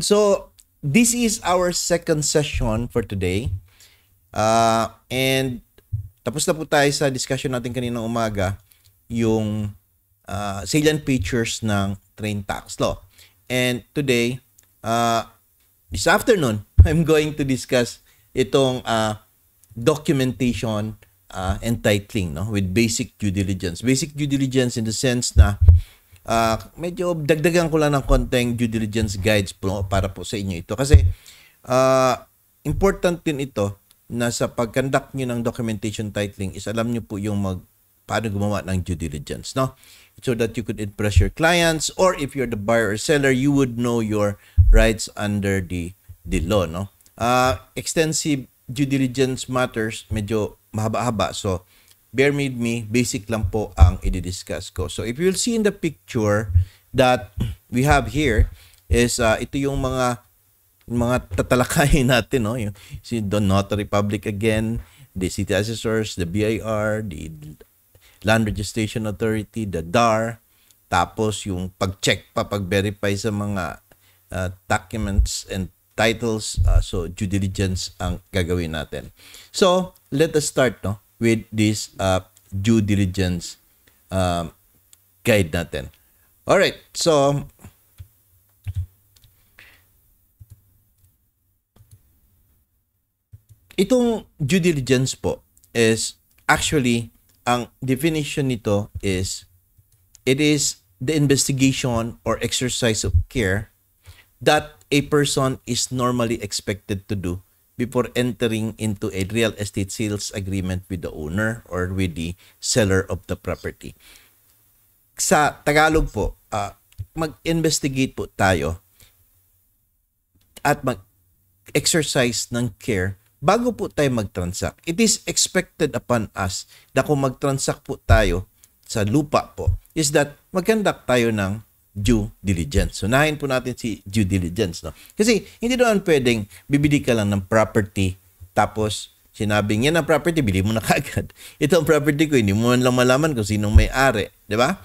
So, this is our second session for today. Uh, and tapos na po tayo sa discussion natin kanina umaga, yung uh, salient features ng train tax law. And today, uh, this afternoon, I'm going to discuss itong uh, documentation uh, and titling no? with basic due diligence. Basic due diligence in the sense na uh, medyo dagdagan ko lang ng konting due diligence guides po para po sa inyo ito. Kasi uh, important din ito na sa pag-conduct nyo ng documentation titling is alam nyo po yung mag, paano gumawa ng due diligence. No? So that you could impress your clients or if you're the buyer or seller, you would know your rights under the, the law. No? Uh, extensive due diligence matters, medyo mahaba-haba. So, bear with me, basic lang po ang i-discuss ko. So if you'll see in the picture that we have here is uh, ito yung mga mga tatalakayin natin, no? Yung, si the Notary Public again, the City Assessors, the BIR, the Land Registration Authority, the DAR, tapos yung pag-check pa, pag-verify sa mga uh, documents and titles. Uh, so, due diligence ang gagawin natin. So, let us start, no? with this uh, due diligence um, guide natin. All right, so itong due diligence po is actually ang definition nito is it is the investigation or exercise of care that a person is normally expected to do before entering into a real estate sales agreement with the owner or with the seller of the property. Sa Tagalog po, uh, mag-investigate po tayo at mag-exercise ng care bago po tayo mag-transact. It is expected upon us na kung mag-transact po tayo sa lupa po is that mag-conduct tayo ng due diligence. So, nahin po natin si due diligence. No? Kasi, hindi doon pwedeng bibili ka lang ng property tapos sinabing yan ang property, bili mo na kagad. Ito ang property ko, hindi mo man lang malaman kung sinong may-ari. Di ba?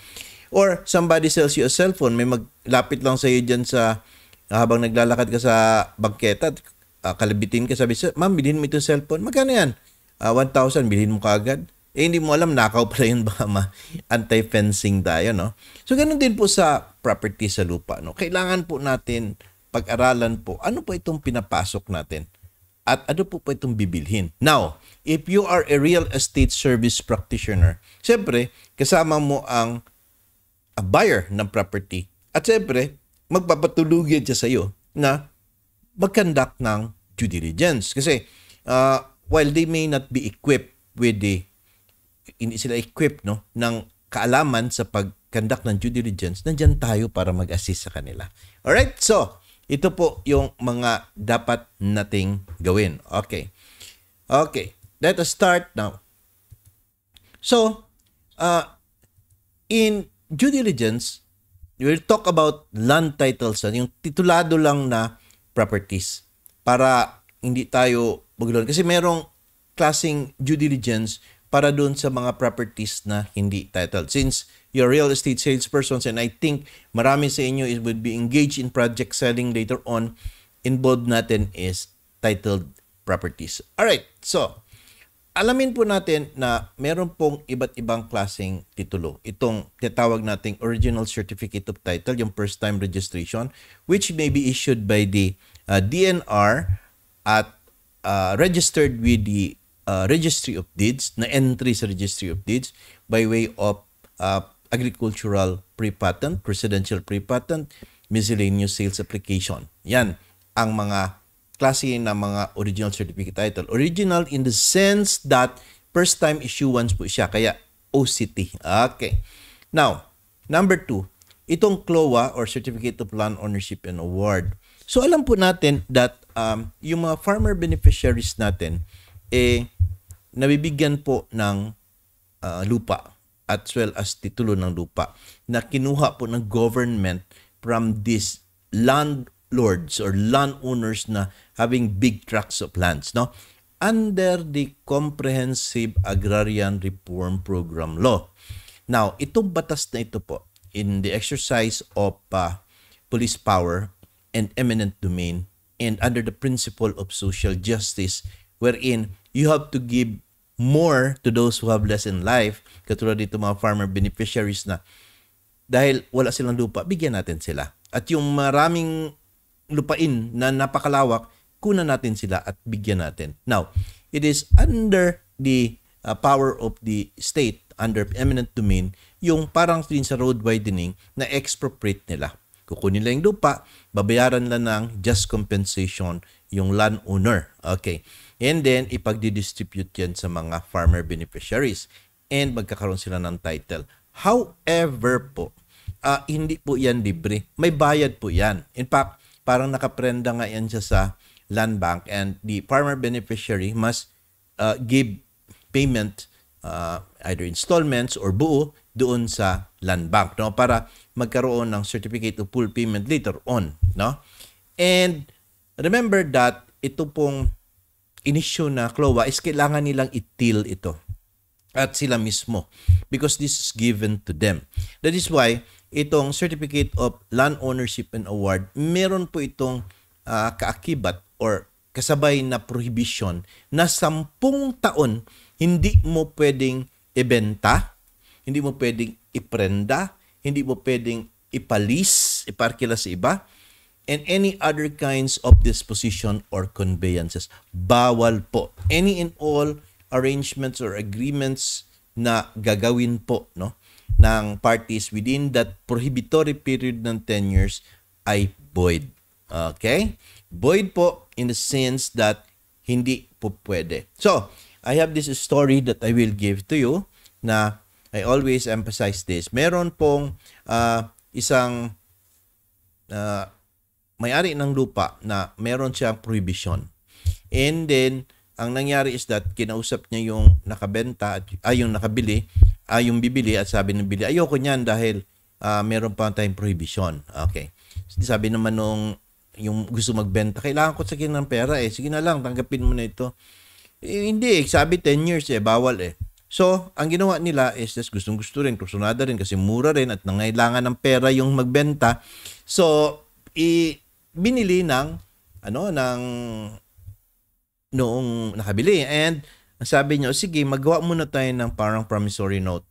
Or somebody sells you a cellphone, may maglapit lang sa iyo dyan sa ah, habang naglalakad ka sa bangketa at uh, kalabitin ka, sabi, ma'am, bilhin mo itong cellphone. Magkano yan? Uh, ah, 1,000, bilhin mo kagad eh hindi mo alam nakaw pala yun baka ma anti-fencing tayo no so ganun din po sa property sa lupa no kailangan po natin pag-aralan po ano po itong pinapasok natin at ano po po itong bibilhin now if you are a real estate service practitioner syempre kasama mo ang a buyer ng property at syempre magpapatulugan siya sa iyo na mag-conduct ng due diligence kasi uh, while they may not be equipped with the in, sila equipped no ng kaalaman sa pag ng due diligence, nandiyan tayo para mag-assist sa kanila. All right? So, ito po yung mga dapat nating gawin. Okay. Okay. Let us start now. So, uh, in due diligence, we'll talk about land titles, ano, yung titulado lang na properties para hindi tayo magulan. Kasi merong klaseng due diligence para doon sa mga properties na hindi titled. Since you're real estate salespersons and I think marami sa inyo is would be engaged in project selling later on, involved natin is titled properties. Alright, so alamin po natin na meron pong iba't ibang klaseng titulo. Itong tinatawag nating original certificate of title, yung first time registration, which may be issued by the uh, DNR at uh, registered with the uh, Registry of Deeds, na entry sa Registry of Deeds by way of uh, agricultural pre-patent, residential pre-patent, miscellaneous sales application. Yan ang mga klase ng mga original certificate title. Original in the sense that first time issuance po siya, kaya OCT. Okay. Now, number two, itong CLOA or Certificate of Land Ownership and Award. So alam po natin that um, yung mga farmer beneficiaries natin, eh nabibigyan po ng uh, lupa at well as titulo ng lupa na kinuha po ng government from these landlords or landowners na having big tracts of lands no under the Comprehensive Agrarian Reform Program Law. Now, itong batas na ito po in the exercise of uh, police power and eminent domain and under the principle of social justice wherein you have to give more to those who have less in life. Katulad dito mga farmer beneficiaries na dahil wala silang lupa, bigyan natin sila. At yung maraming lupain na napakalawak, kunan natin sila at bigyan natin. Now, it is under the uh, power of the state, under eminent domain, yung parang din sa road widening na expropriate nila. Kukunin nila yung lupa, babayaran nila ng just compensation yung landowner. Okay. And then, ipagdidistribute yan sa mga farmer beneficiaries and magkakaroon sila ng title. However po, uh, hindi po yan libre. May bayad po yan. In fact, parang nakaprenda nga yan siya sa land bank and the farmer beneficiary must uh, give payment uh, either installments or buo doon sa land bank no para magkaroon ng certificate of full payment later on no and remember that ito pong inisyo na CLOA is kailangan nilang itil ito at sila mismo because this is given to them. That is why itong Certificate of Land Ownership and Award, meron po itong uh, kaakibat or kasabay na prohibition na sampung taon hindi mo pwedeng ibenta, hindi mo pwedeng iprenda, hindi mo pwedeng ipalis, iparkila sa iba, and any other kinds of disposition or conveyances. Bawal po. Any and all arrangements or agreements na gagawin po no ng parties within that prohibitory period ng 10 years ay void. Okay? Void po in the sense that hindi po pwede. So, I have this story that I will give to you na I always emphasize this. Meron pong uh, isang uh, may-ari ng lupa na meron siyang prohibition. And then, ang nangyari is that kinausap niya yung nakabenta, ay yung nakabili, ay yung bibili at sabi ng bili, ayoko niyan dahil uh, meron pa tayong prohibition. Okay. Sabi naman nung yung gusto magbenta, kailangan ko sa akin ng pera eh. Sige na lang, tanggapin mo na ito. Eh, hindi eh. Sabi 10 years eh, bawal eh. So, ang ginawa nila is just gustong gusto rin, kursunada rin kasi mura rin at nangailangan ng pera yung magbenta. So, i- binili ng ano ng noong nakabili. And ang sabi niya, sige, magawa muna tayo ng parang promissory note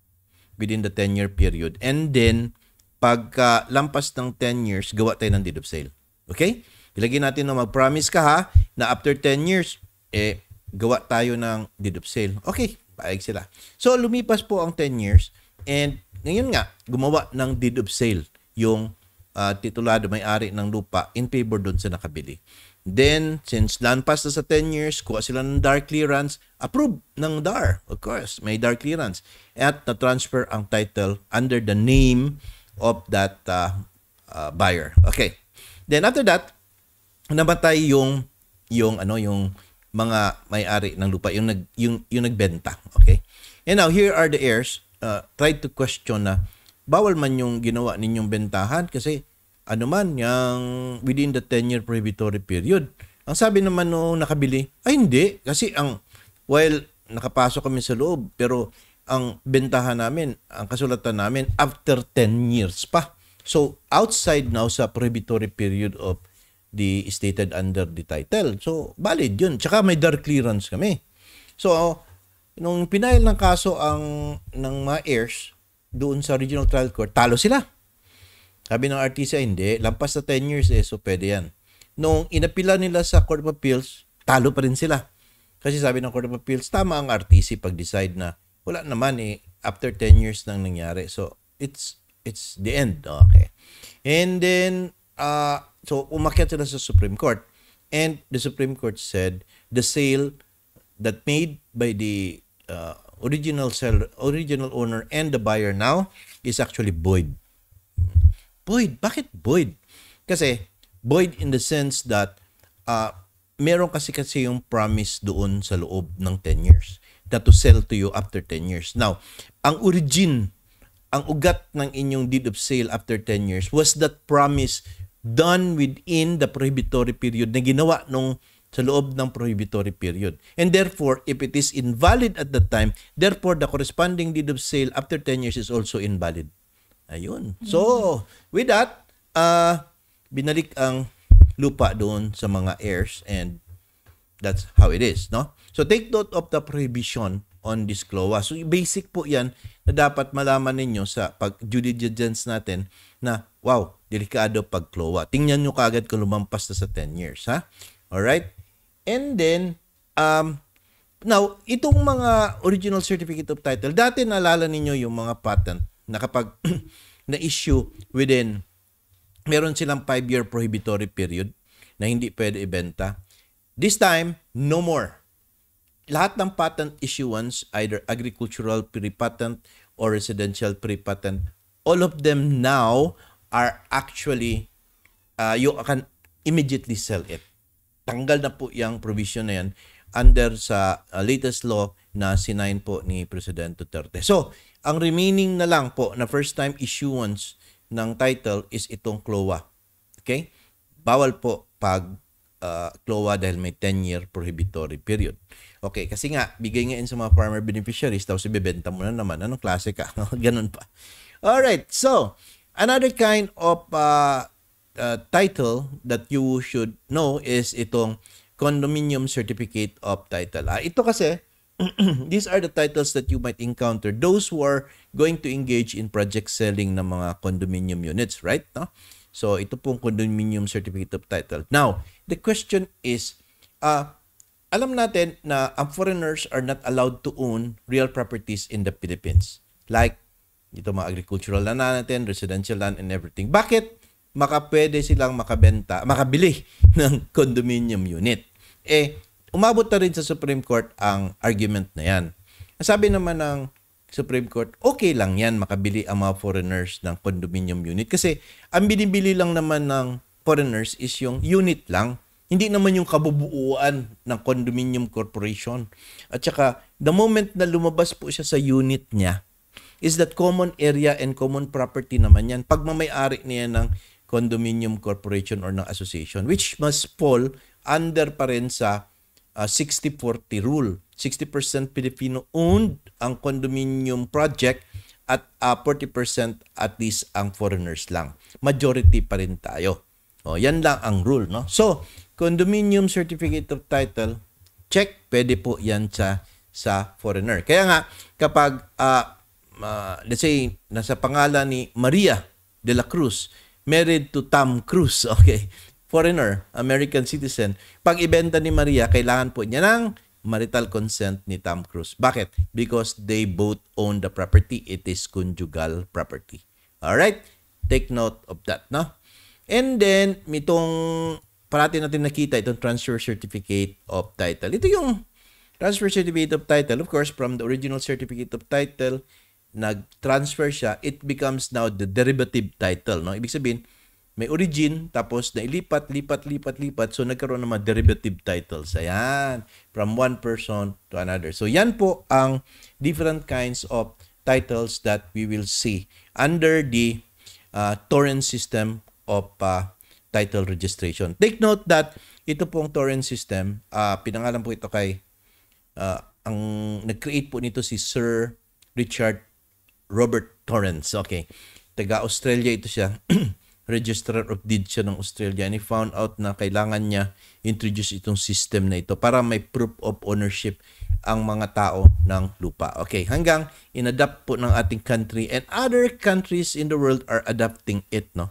within the 10-year period. And then, pagka lampas ng 10 years, gawa tayo ng deed of sale. Okay? Ilagay natin na mag-promise ka ha, na after 10 years, eh, gawa tayo ng deed of sale. Okay, paig sila. So, lumipas po ang 10 years and ngayon nga, gumawa ng deed of sale yung uh, titulado may-ari ng lupa in favor doon sa nakabili. Then, since land pass na sa 10 years, kuha sila ng dark clearance, approved ng DAR, of course, may dark clearance. At na-transfer ang title under the name of that uh, uh, buyer. Okay. Then after that, namatay yung yung ano yung mga may-ari ng lupa, yung nag yung, yung nagbenta, okay? And now here are the heirs uh, try to question na uh, bawal man yung ginawa ninyong bentahan kasi ano man, yung within the 10-year prohibitory period. Ang sabi naman noong nakabili, ay hindi. Kasi ang, while nakapasok kami sa loob, pero ang bentahan namin, ang kasulatan namin, after 10 years pa. So, outside now sa prohibitory period of the stated under the title. So, valid yun. Tsaka may dark clearance kami. So, nung pinail ng kaso ang ng mga heirs, doon sa original trial court, talo sila. Sabi ng RTC, hindi, lampas na 10 years eh, so pwede yan. Noong inapila nila sa Court of Appeals, talo pa rin sila. Kasi sabi ng Court of Appeals, tama ang RTC pag-decide na wala naman eh, after 10 years nang nangyari. So, it's it's the end. Okay. And then, uh, so umakyat sila sa Supreme Court. And the Supreme Court said, the sale that made by the uh, original seller, original owner and the buyer now is actually void. Void. Bakit void? Kasi void in the sense that uh, meron kasi kasi yung promise doon sa loob ng 10 years that to sell to you after 10 years. Now, ang origin, ang ugat ng inyong deed of sale after 10 years was that promise done within the prohibitory period na ginawa nung sa loob ng prohibitory period. And therefore, if it is invalid at that time, therefore the corresponding deed of sale after 10 years is also invalid. Ayun. So, with that, uh, binalik ang lupa doon sa mga heirs and that's how it is, no? So, take note of the prohibition on this CLOA. So, basic po yan na dapat malaman ninyo sa pag due diligence natin na, wow, delikado pag CLOA. Tingnan nyo kagad kung lumampas na sa 10 years, ha? Alright? And then, um, now, itong mga original certificate of title, dati naalala ninyo yung mga patent na kapag na-issue within, meron silang 5-year prohibitory period na hindi pwede ibenta. This time, no more. Lahat ng patent issuance, either agricultural pre-patent or residential pre-patent, all of them now are actually, uh, you can immediately sell it tanggal na po yung provision na yan under sa uh, latest law na sinain po ni Presidente Duterte. So, ang remaining na lang po na first time issuance ng title is itong CLOA. Okay? Bawal po pag uh, CLOA dahil may 10-year prohibitory period. Okay, kasi nga, bigay ngayon sa mga farmer beneficiaries, tapos ibebenta mo na naman. Anong klase ka? Ganun pa. Alright, so, another kind of uh, uh, title that you should know is itong Condominium Certificate of Title. Ah, ito kasi, these are the titles that you might encounter. Those who are going to engage in project selling ng mga condominium units, right? No? So, ito pong Condominium Certificate of Title. Now, the question is, uh, alam natin na ang foreigners are not allowed to own real properties in the Philippines. Like, ito mga agricultural land natin, residential land, and everything. Bakit? makapwede silang makabenta, makabili ng condominium unit. Eh, umabot na rin sa Supreme Court ang argument na yan. Sabi naman ng Supreme Court, okay lang yan makabili ang mga foreigners ng condominium unit kasi ang binibili lang naman ng foreigners is yung unit lang. Hindi naman yung kabubuuan ng condominium corporation. At saka, the moment na lumabas po siya sa unit niya, is that common area and common property naman yan. Pagmamayari niya ng condominium corporation or ng association which must fall under pa rin sa uh, ah, 60-40 rule. 60% Filipino-owned ang condominium project at uh, ah, 40% at least ang foreigners lang. Majority pa rin tayo. O, yan lang ang rule. No? So, condominium certificate of title, check, pwede po yan sa, sa foreigner. Kaya nga, kapag, uh, uh, let's say, nasa pangalan ni Maria de la Cruz, married to Tom Cruise. Okay. Foreigner, American citizen. Pag ibenta ni Maria, kailangan po niya ng marital consent ni Tom Cruise. Bakit? Because they both own the property. It is conjugal property. Alright? Take note of that, no? And then, itong parati natin nakita itong transfer certificate of title. Ito yung transfer certificate of title. Of course, from the original certificate of title, nag-transfer siya, it becomes now the derivative title. No? Ibig sabihin, may origin, tapos nailipat, lipat, lipat, lipat. So, nagkaroon ng mga derivative titles. Ayan. From one person to another. So, yan po ang different kinds of titles that we will see under the uh, torrent system of uh, title registration. Take note that ito pong torrent system, uh, pinangalan po ito kay, uh, ang nag-create po nito si Sir Richard Robert Torrance. Okay. Taga Australia ito siya. Registrar of Deeds siya ng Australia. And he found out na kailangan niya introduce itong system na ito para may proof of ownership ang mga tao ng lupa. Okay, hanggang inadapt po ng ating country and other countries in the world are adapting it. No?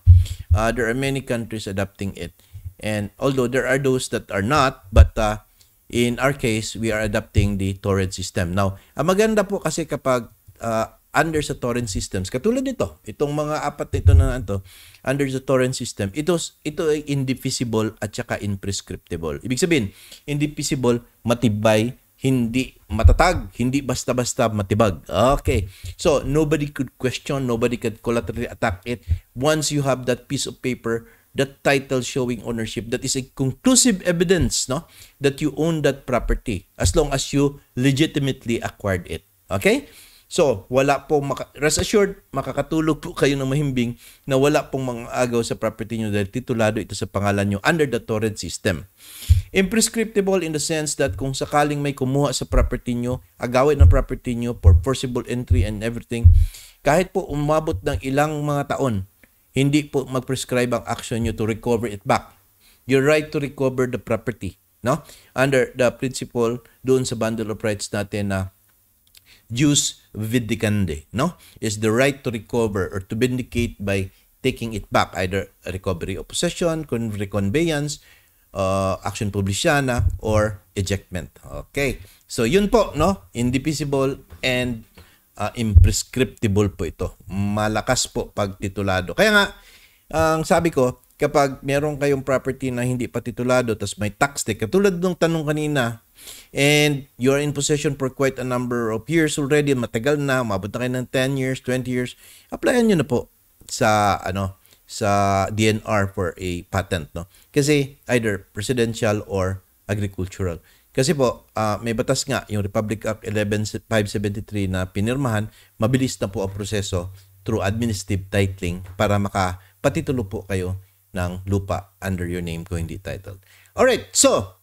Uh, there are many countries adapting it. And although there are those that are not, but uh, in our case, we are adapting the torrent system. Now, ang maganda po kasi kapag uh, under sa torrent systems. Katulad nito, itong mga apat ito na ito, under the torrent system, ito, ito ay indivisible at saka imprescriptible. Ibig sabihin, indivisible, matibay, hindi matatag, hindi basta-basta matibag. Okay. So, nobody could question, nobody could collaterally attack it. Once you have that piece of paper, that title showing ownership, that is a conclusive evidence no, that you own that property as long as you legitimately acquired it. Okay? So, wala pong, maka- rest assured, makakatulog po kayo ng mahimbing na wala pong mga agaw sa property nyo dahil titulado ito sa pangalan nyo under the torrent system. Imprescriptible in the sense that kung sakaling may kumuha sa property nyo, agawin ng property nyo for forcible entry and everything, kahit po umabot ng ilang mga taon, hindi po mag-prescribe ang action nyo to recover it back. Your right to recover the property, no? Under the principle doon sa bundle of rights natin na jus vindicande, no? Is the right to recover or to vindicate by taking it back, either recovery of possession, reconveyance, uh, action publiciana, or ejectment. Okay. So, yun po, no? Indivisible and uh, imprescriptible po ito. Malakas po pag titulado. Kaya nga, ang uh, sabi ko, kapag meron kayong property na hindi pa titulado, tapos may tax deck, katulad nung tanong kanina, And you are in possession for quite a number of years already. Matagal na. Umabot na kayo ng 10 years, 20 years. Applyan nyo na po sa ano sa DNR for a patent no kasi either presidential or agricultural kasi po, uh, may batas nga, yung Republic Act 11573 na pinirmahan, mabilis na po ang proseso through administrative titling para makapatitulo po kayo ng lupa under your name kung hindi titled. Alright, so,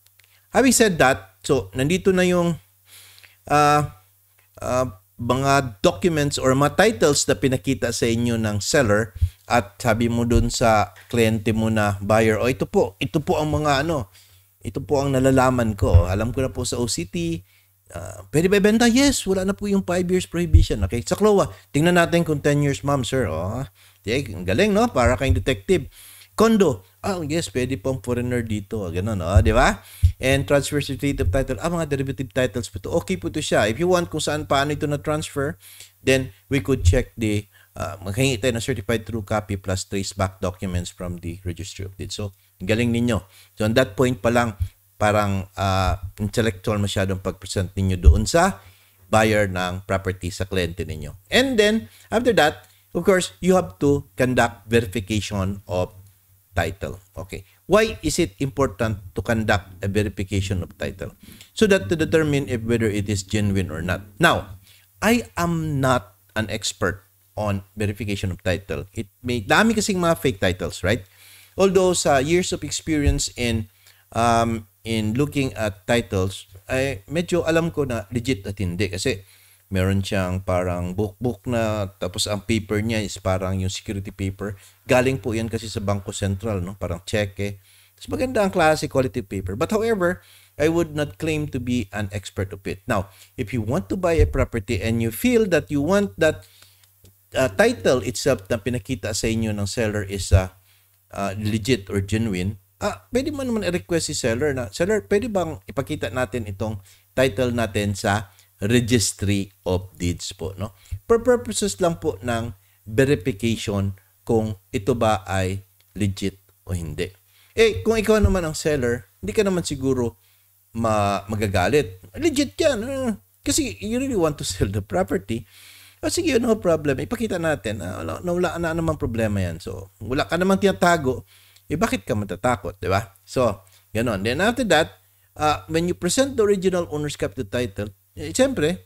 having said that, So, nandito na yung uh, uh, mga documents or mga titles na pinakita sa inyo ng seller at sabi mo dun sa kliyente mo na buyer, oh, ito po, ito po ang mga ano, ito po ang nalalaman ko. Alam ko na po sa OCT, Uh, ah, pwede ba ibenta? Yes, wala na po yung 5 years prohibition. Okay, sa CLOA, tingnan natin kung 10 years, ma'am, sir. Oh, ang galing, no? Para kayong detective. Kondo, ah, oh, yes, pwede pang foreigner dito. Ganun, oh, di ba? And transfer certificate of title, ah, mga derivative titles po to. Okay po ito siya. If you want kung saan paano ito na-transfer, then we could check the, uh, maghingi tayo ng certified true copy plus trace back documents from the registry of deeds. So, galing ninyo. So, on that point pa lang, parang uh, intellectual masyadong pag-present ninyo doon sa buyer ng property sa kliyente ninyo. And then, after that, of course, you have to conduct verification of title. Okay. Why is it important to conduct a verification of title? So that to determine if whether it is genuine or not. Now, I am not an expert on verification of title. It may dami kasing mga fake titles, right? Although sa years of experience in um, in looking at titles, ay medyo alam ko na legit at hindi kasi meron siyang parang book-book na tapos ang paper niya is parang yung security paper. Galing po yan kasi sa Bangko Sentral, no? parang cheque. Eh. Tapos maganda ang klase quality paper. But however, I would not claim to be an expert of it. Now, if you want to buy a property and you feel that you want that uh, title itself na pinakita sa inyo ng seller is uh, uh, legit or genuine, ah, pwede mo naman i-request si seller na, seller, pwede bang ipakita natin itong title natin sa Registry of Deeds po. No? For purposes lang po ng verification kung ito ba ay legit o hindi. Eh, kung ikaw naman ang seller, hindi ka naman siguro ma magagalit. Legit yan. Kasi you really want to sell the property. O oh, sige, no problem. Ipakita natin. Uh, wala, wala na naman problema yan. So, wala ka naman tinatago. Eh, bakit ka matatakot, di ba? So, ganon. Then after that, uh, when you present the original owner's copy title, eh, Siyempre,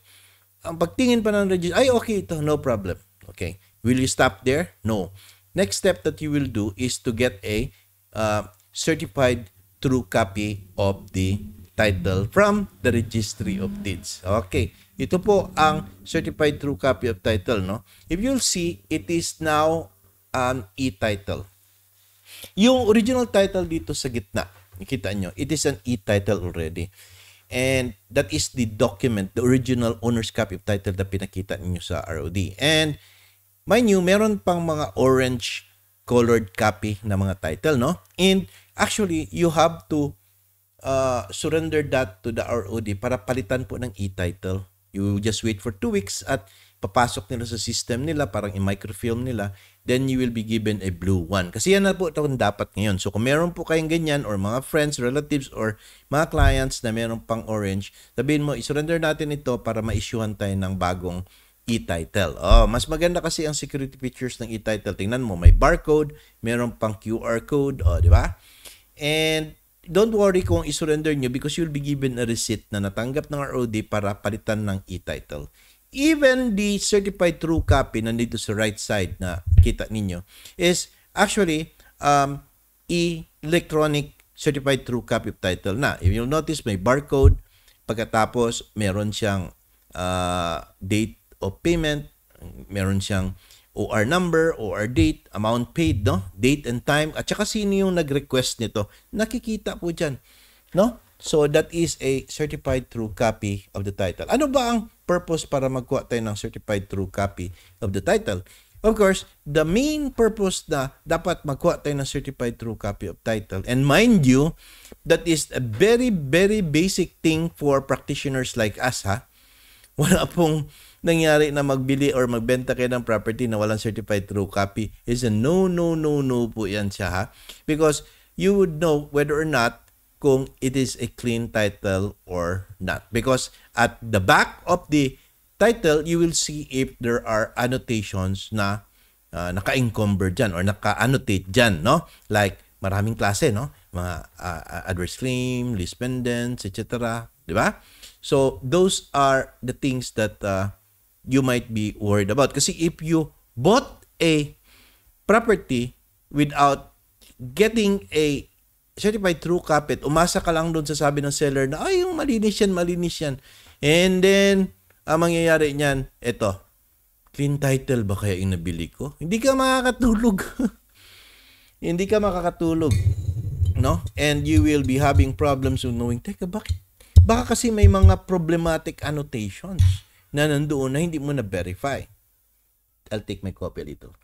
ang pagtingin pa ng register, ay okay ito, no problem. Okay. Will you stop there? No. Next step that you will do is to get a uh, certified true copy of the title from the Registry of Deeds. Okay. Ito po ang certified true copy of title, no? If you'll see, it is now an e-title. Yung original title dito sa gitna, nakita nyo, it is an e-title already. And that is the document, the original owner's copy of title na pinakita ninyo sa ROD. And mind you, meron pang mga orange colored copy na mga title, no? And actually, you have to uh, surrender that to the ROD para palitan po ng e-title. You just wait for two weeks at papasok nila sa system nila, parang i-microfilm nila, then you will be given a blue one. Kasi yan na po ito dapat ngayon. So kung meron po kayong ganyan or mga friends, relatives, or mga clients na meron pang orange, sabihin mo, surrender natin ito para ma-issuehan tayo ng bagong e-title. Oh, mas maganda kasi ang security features ng e-title. Tingnan mo, may barcode, meron pang QR code, oh, di ba? And don't worry kung isurrender nyo because you'll be given a receipt na natanggap ng ROD para palitan ng e-title even the certified true copy na nandito sa right side na kita ninyo is actually um, electronic certified true copy of title na. If you'll notice, may barcode. Pagkatapos, meron siyang uh, date of payment. Meron siyang OR number, OR date, amount paid, no? Date and time. At saka sino yung nag-request nito. Nakikita po dyan. No? So that is a certified true copy of the title. Ano ba ang purpose para magkuha tayo ng certified true copy of the title? Of course, the main purpose na dapat magkuha tayo ng certified true copy of title. And mind you, that is a very, very basic thing for practitioners like us, ha? Wala pong nangyari na magbili or magbenta kayo ng property na walang certified true copy. Is a no, no, no, no po yan siya, ha? Because you would know whether or not kung it is a clean title or not. Because at the back of the title, you will see if there are annotations na uh, naka-encumber dyan or naka-annotate dyan, no? Like, maraming klase, no? Mga uh, adverse claim, list pendants, etc. Di ba? So, those are the things that uh, you might be worried about. Kasi if you bought a property without getting a certified true carpet, umasa ka lang doon sa sabi ng seller na, ay, yung malinis yan, malinis yan. And then, ang mangyayari niyan, eto, clean title ba kaya yung nabili ko? Hindi ka makakatulog. Hindi ka makakatulog. No? And you will be having problems with knowing, teka, bakit? Baka kasi may mga problematic annotations na nandoon na hindi mo na-verify. I'll take my copy a little.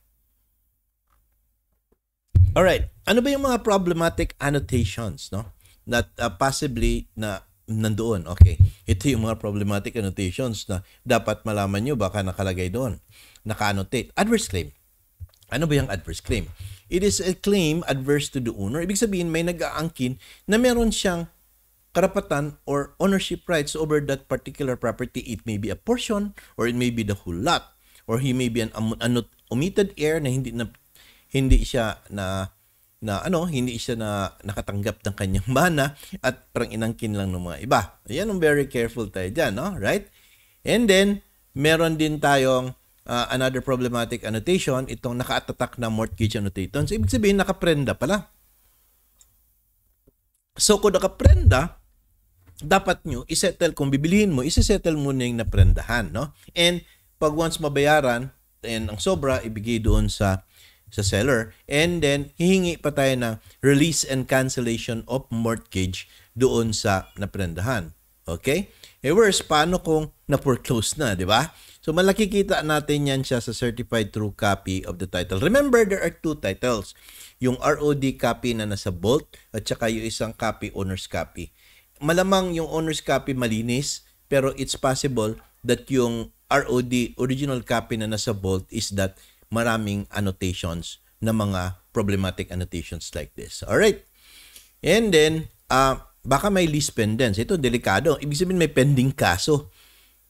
All right. Ano ba yung mga problematic annotations, no? Not uh, possibly na nandoon. Okay. Ito yung mga problematic annotations na dapat malaman nyo baka nakalagay doon. Naka-annotate. Adverse claim. Ano ba yung adverse claim? It is a claim adverse to the owner. Ibig sabihin may nag-aangkin na meron siyang karapatan or ownership rights over that particular property. It may be a portion or it may be the whole lot or he may be an omitted heir na hindi na hindi siya na na ano, hindi siya na nakatanggap ng kanyang mana at parang inangkin lang ng mga iba. Ayan ang very careful tayo diyan, no? right? And then, meron din tayong uh, another problematic annotation, itong nakaatatak na mortgage annotation. So, ibig sabihin, nakaprenda pala. So, kung nakaprenda, dapat nyo isettle, kung bibilihin mo, isesettle mo na yung naprendahan. No? And, pag once mabayaran, and ang sobra, ibigay doon sa sa seller. And then, hihingi pa tayo ng release and cancellation of mortgage doon sa naprendahan. Okay? Eh worse, paano kung na-foreclose na, di ba? So, malaki kita natin yan siya sa certified true copy of the title. Remember, there are two titles. Yung ROD copy na nasa Bolt at saka yung isang copy, owner's copy. Malamang yung owner's copy malinis, pero it's possible that yung ROD, original copy na nasa Bolt, is that maraming annotations na mga problematic annotations like this. All right. And then, uh, baka may lease pendants. Ito, delikado. Ibig sabihin may pending kaso.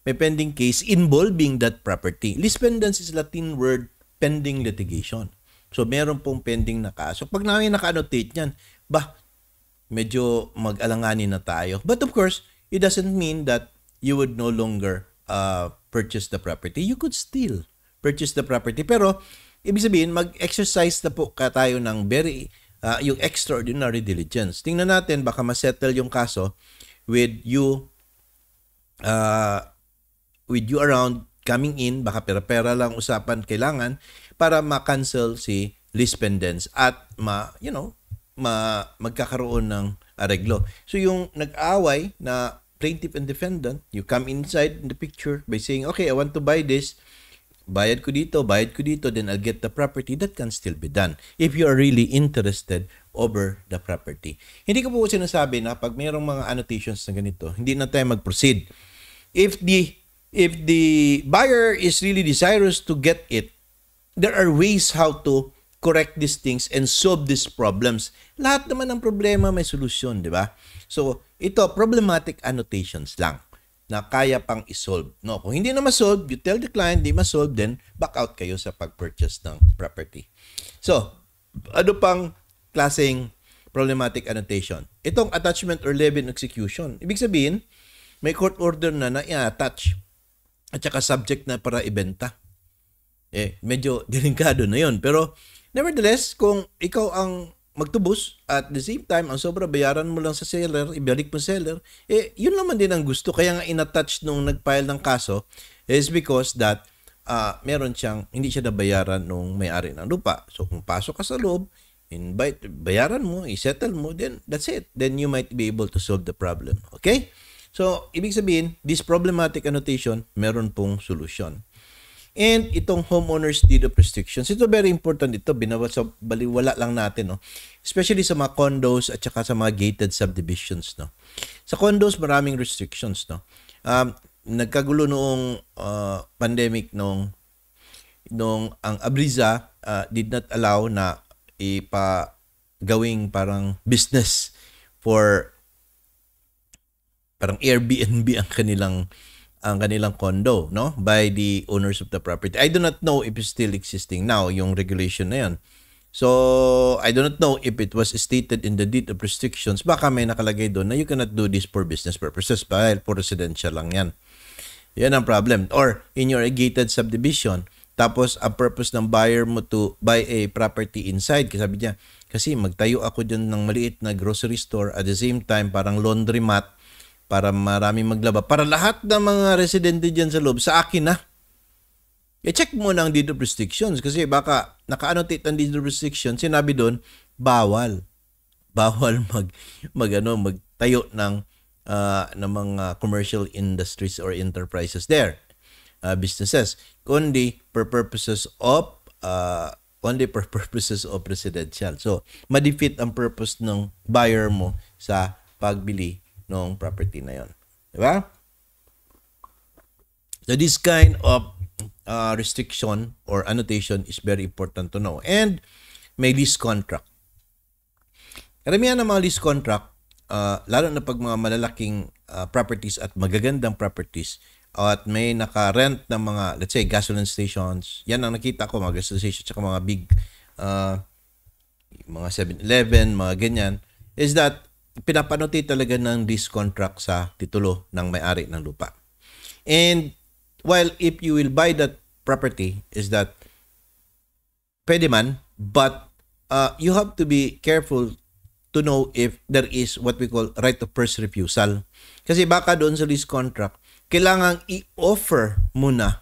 May pending case involving that property. Lease pendants is Latin word pending litigation. So, meron pong pending na kaso. Pag namin naka-annotate niyan, bah, medyo mag-alanganin na tayo. But of course, it doesn't mean that you would no longer uh, purchase the property. You could still purchase the property. Pero, ibig sabihin, mag-exercise na po ka tayo ng very, uh, yung extraordinary diligence. Tingnan natin, baka masettle yung kaso with you, uh, with you around coming in, baka pera-pera lang usapan kailangan para ma-cancel si lease pendants at ma, you know, ma, magkakaroon ng areglo. So yung nag aaway na plaintiff and defendant, you come inside in the picture by saying, okay, I want to buy this bayad ko dito, bayad ko dito, then I'll get the property, that can still be done if you are really interested over the property. Hindi ko po sinasabi na pag mayroong mga annotations na ganito, hindi na tayo mag-proceed. If the, if the buyer is really desirous to get it, there are ways how to correct these things and solve these problems. Lahat naman ng problema may solusyon, di ba? So, ito, problematic annotations lang na kaya pang isolve. No, kung hindi na masolve, you tell the client, di ma-solve, then back out kayo sa pag-purchase ng property. So, ano pang klaseng problematic annotation? Itong attachment or live execution. Ibig sabihin, may court order na na attach at saka subject na para ibenta. Eh, medyo delikado na yon Pero, nevertheless, kung ikaw ang magtubos at the same time ang sobra bayaran mo lang sa seller, ibalik mo seller, eh yun naman din ang gusto kaya nga inattach nung nag ng kaso is because that uh, meron siyang hindi siya nabayaran nung may-ari ng lupa. So kung pasok ka sa loob, invite bayaran mo, i-settle mo, then that's it. Then you might be able to solve the problem. Okay? So, ibig sabihin, this problematic annotation, meron pong solusyon. And itong homeowners deed of restrictions, ito very important ito, binawat sa baliwala lang natin, no? especially sa mga condos at saka sa mga gated subdivisions. No? Sa condos, maraming restrictions. No? Um, nagkagulo noong uh, pandemic noong noong ang Abriza uh, did not allow na ipa gawing parang business for parang Airbnb ang kanilang ang kanilang condo no by the owners of the property. I do not know if it's still existing now yung regulation na yan. So I do not know if it was stated in the deed of restrictions. Baka may nakalagay doon na you cannot do this for business purposes dahil for residential lang yan. Yan ang problem. Or in your gated subdivision, tapos ang purpose ng buyer mo to buy a property inside. Kasi sabi niya, kasi magtayo ako diyan ng maliit na grocery store at the same time parang laundry mat para maraming maglaba. Para lahat ng mga residente dyan sa loob, sa akin na. I-check e, mo na ang deed of restrictions kasi baka naka-annotate ang deed of restrictions, sinabi doon, bawal. Bawal mag, mag ano, magtayo ng, uh, ng mga commercial industries or enterprises there, uh, businesses, kundi per purposes of uh, ah, only for purposes of residential. So, ma-defeat ang purpose ng buyer mo sa pagbili ng property na yon. Di ba? So this kind of uh, restriction or annotation is very important to know. And may lease contract. Karamihan ng mga lease contract, uh, lalo na pag mga malalaking uh, properties at magagandang properties, at may naka-rent ng mga, let's say, gasoline stations. Yan ang nakita ko, mga gasoline stations, tsaka mga big, uh, mga 7-Eleven, mga ganyan, is that pinapanuti talaga ng discontract sa titulo ng may-ari ng lupa. And while if you will buy that property is that pwede man, but uh, you have to be careful to know if there is what we call right of first refusal. Kasi baka doon sa lease contract, kailangang i-offer muna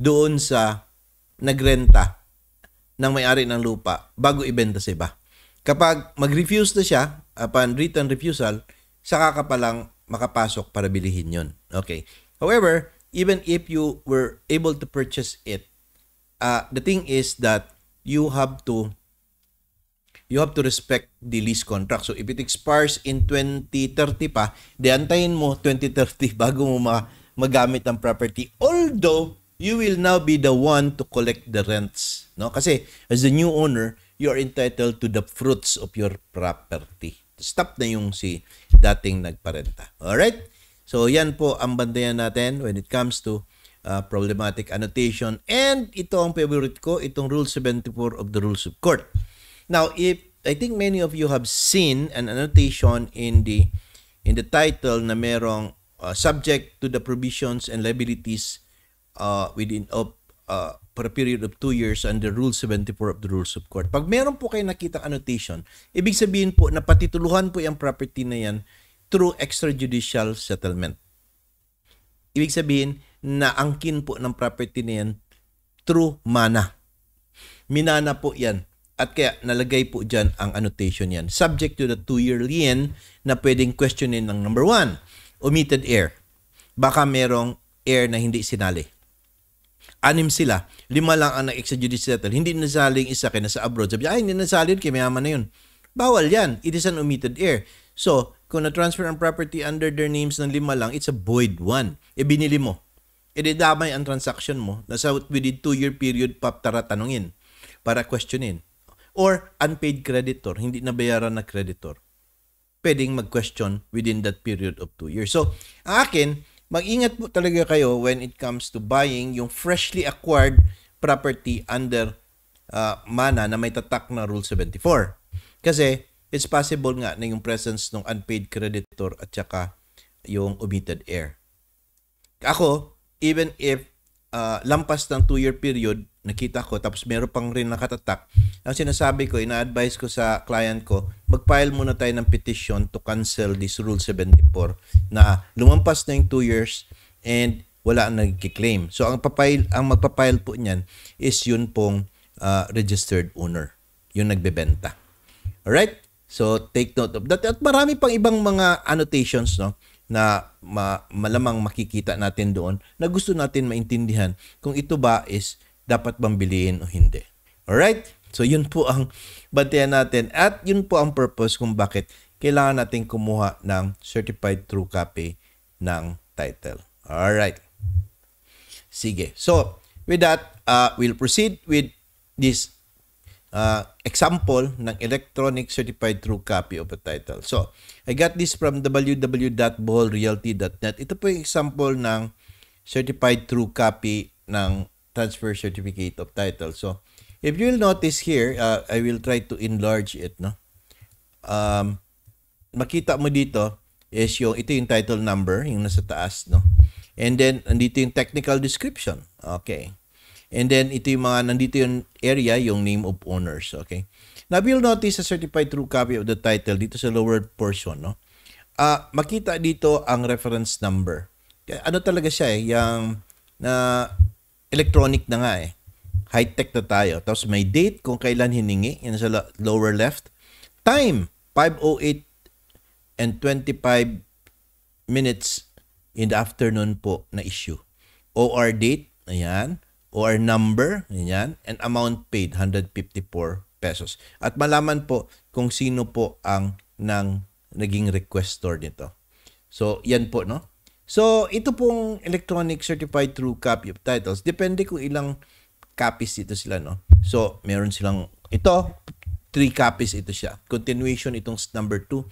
doon sa nagrenta ng may-ari ng lupa bago ibenta sa iba. Kapag mag-refuse na siya, upon written refusal, saka ka palang makapasok para bilihin yon. Okay. However, even if you were able to purchase it, uh, the thing is that you have to you have to respect the lease contract. So if it expires in 2030 pa, di mo 2030 bago mo ma magamit ang property. Although, you will now be the one to collect the rents. No? Kasi as the new owner, you are entitled to the fruits of your property stop na yung si dating nagparenta. Alright? So yan po ang bandayan natin when it comes to uh, problematic annotation. And ito ang favorite ko, itong Rule 74 of the Rules of Court. Now, if I think many of you have seen an annotation in the in the title na merong uh, subject to the provisions and liabilities uh, within of uh, for a period of two years under Rule 74 of the Rules of Court. Pag meron po kayo nakitang annotation, ibig sabihin po na patituluhan po yung property na yan through extrajudicial settlement. Ibig sabihin na angkin po ng property na yan through mana. Minana po yan. At kaya nalagay po dyan ang annotation yan. Subject to the two-year lien na pwedeng questionin ng number one, omitted heir. Baka merong heir na hindi sinali anim sila, lima lang ang nag-extrajudicial settle. Hindi nasaling isa kay nasa abroad. Sabi niya, ay, hindi nasaling kay mayaman na yun. Bawal yan. It is an omitted heir. So, kung na-transfer ang property under their names ng lima lang, it's a void one. E binili mo. E damay ang transaction mo. na sa within two-year period pa tara tanungin para questionin. Or unpaid creditor, hindi nabayaran na creditor. Pwedeng mag-question within that period of two years. So, akin, mag-ingat po talaga kayo when it comes to buying yung freshly acquired property under uh, mana na may tatak na Rule 74. Kasi it's possible nga na yung presence ng unpaid creditor at saka yung omitted heir. Ako, even if uh, lampas ng 2-year period, nakita ko tapos meron pang rin nakatatak. Ang sinasabi ko, ina-advise ko sa client ko, mag-file muna tayo ng petition to cancel this Rule 74 na lumampas na yung 2 years and wala ang nagki-claim. So ang papail ang magpapile po niyan is yun pong uh, registered owner, yung nagbebenta. All right? So take note of that at marami pang ibang mga annotations no na ma- malamang makikita natin doon na gusto natin maintindihan kung ito ba is dapat bang bilhin o hindi. Alright? So yun po ang bantayan natin at yun po ang purpose kung bakit kailangan natin kumuha ng certified true copy ng title. Alright. Sige. So, with that, uh, we'll proceed with this uh, example ng electronic certified true copy of a title. So, I got this from www.boholrealty.net. Ito po yung example ng certified true copy ng transfer certificate of title. So, if you'll notice here, uh, I will try to enlarge it, no? Um, makita mo dito is yung, ito yung title number, yung nasa taas, no? And then, andito yung technical description. Okay. And then, ito yung mga, nandito yung area, yung name of owners. Okay. Now, you'll notice a certified true copy of the title dito sa lower portion, no? Uh, makita dito ang reference number. Ano talaga siya eh, yung na electronic na nga eh. High-tech na tayo. Tapos may date kung kailan hiningi. Yan sa lower left. Time, 5.08 and 25 minutes in the afternoon po na issue. OR date, ayan. OR number, ayan. And amount paid, 154 pesos. At malaman po kung sino po ang nang naging requestor nito. So, yan po, no? So, ito pong electronic certified true copy of titles, depende kung ilang copies dito sila, no? So, meron silang, ito, three copies ito siya. Continuation itong number 2.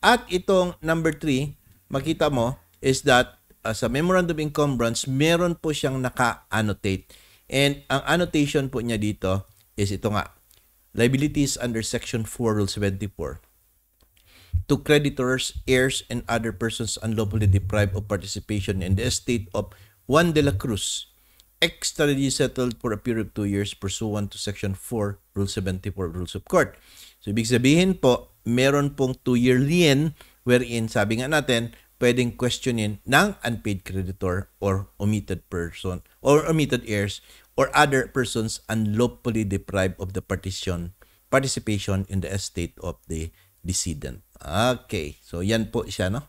At itong number 3, makita mo, is that uh, sa Memorandum Encumbrance, meron po siyang naka-annotate. And ang annotation po niya dito is ito nga, Liabilities under Section 4 Rule 74 to creditors, heirs, and other persons unlawfully deprived of participation in the estate of Juan de la Cruz, extradited settled for a period of two years pursuant to Section 4, Rule 74 Rules of Court. So, ibig sabihin po, meron pong two-year lien wherein, sabi nga natin, pwedeng questionin ng unpaid creditor or omitted person or omitted heirs or other persons unlawfully deprived of the partition participation in the estate of the decedent. Okay. So, yan po siya, no?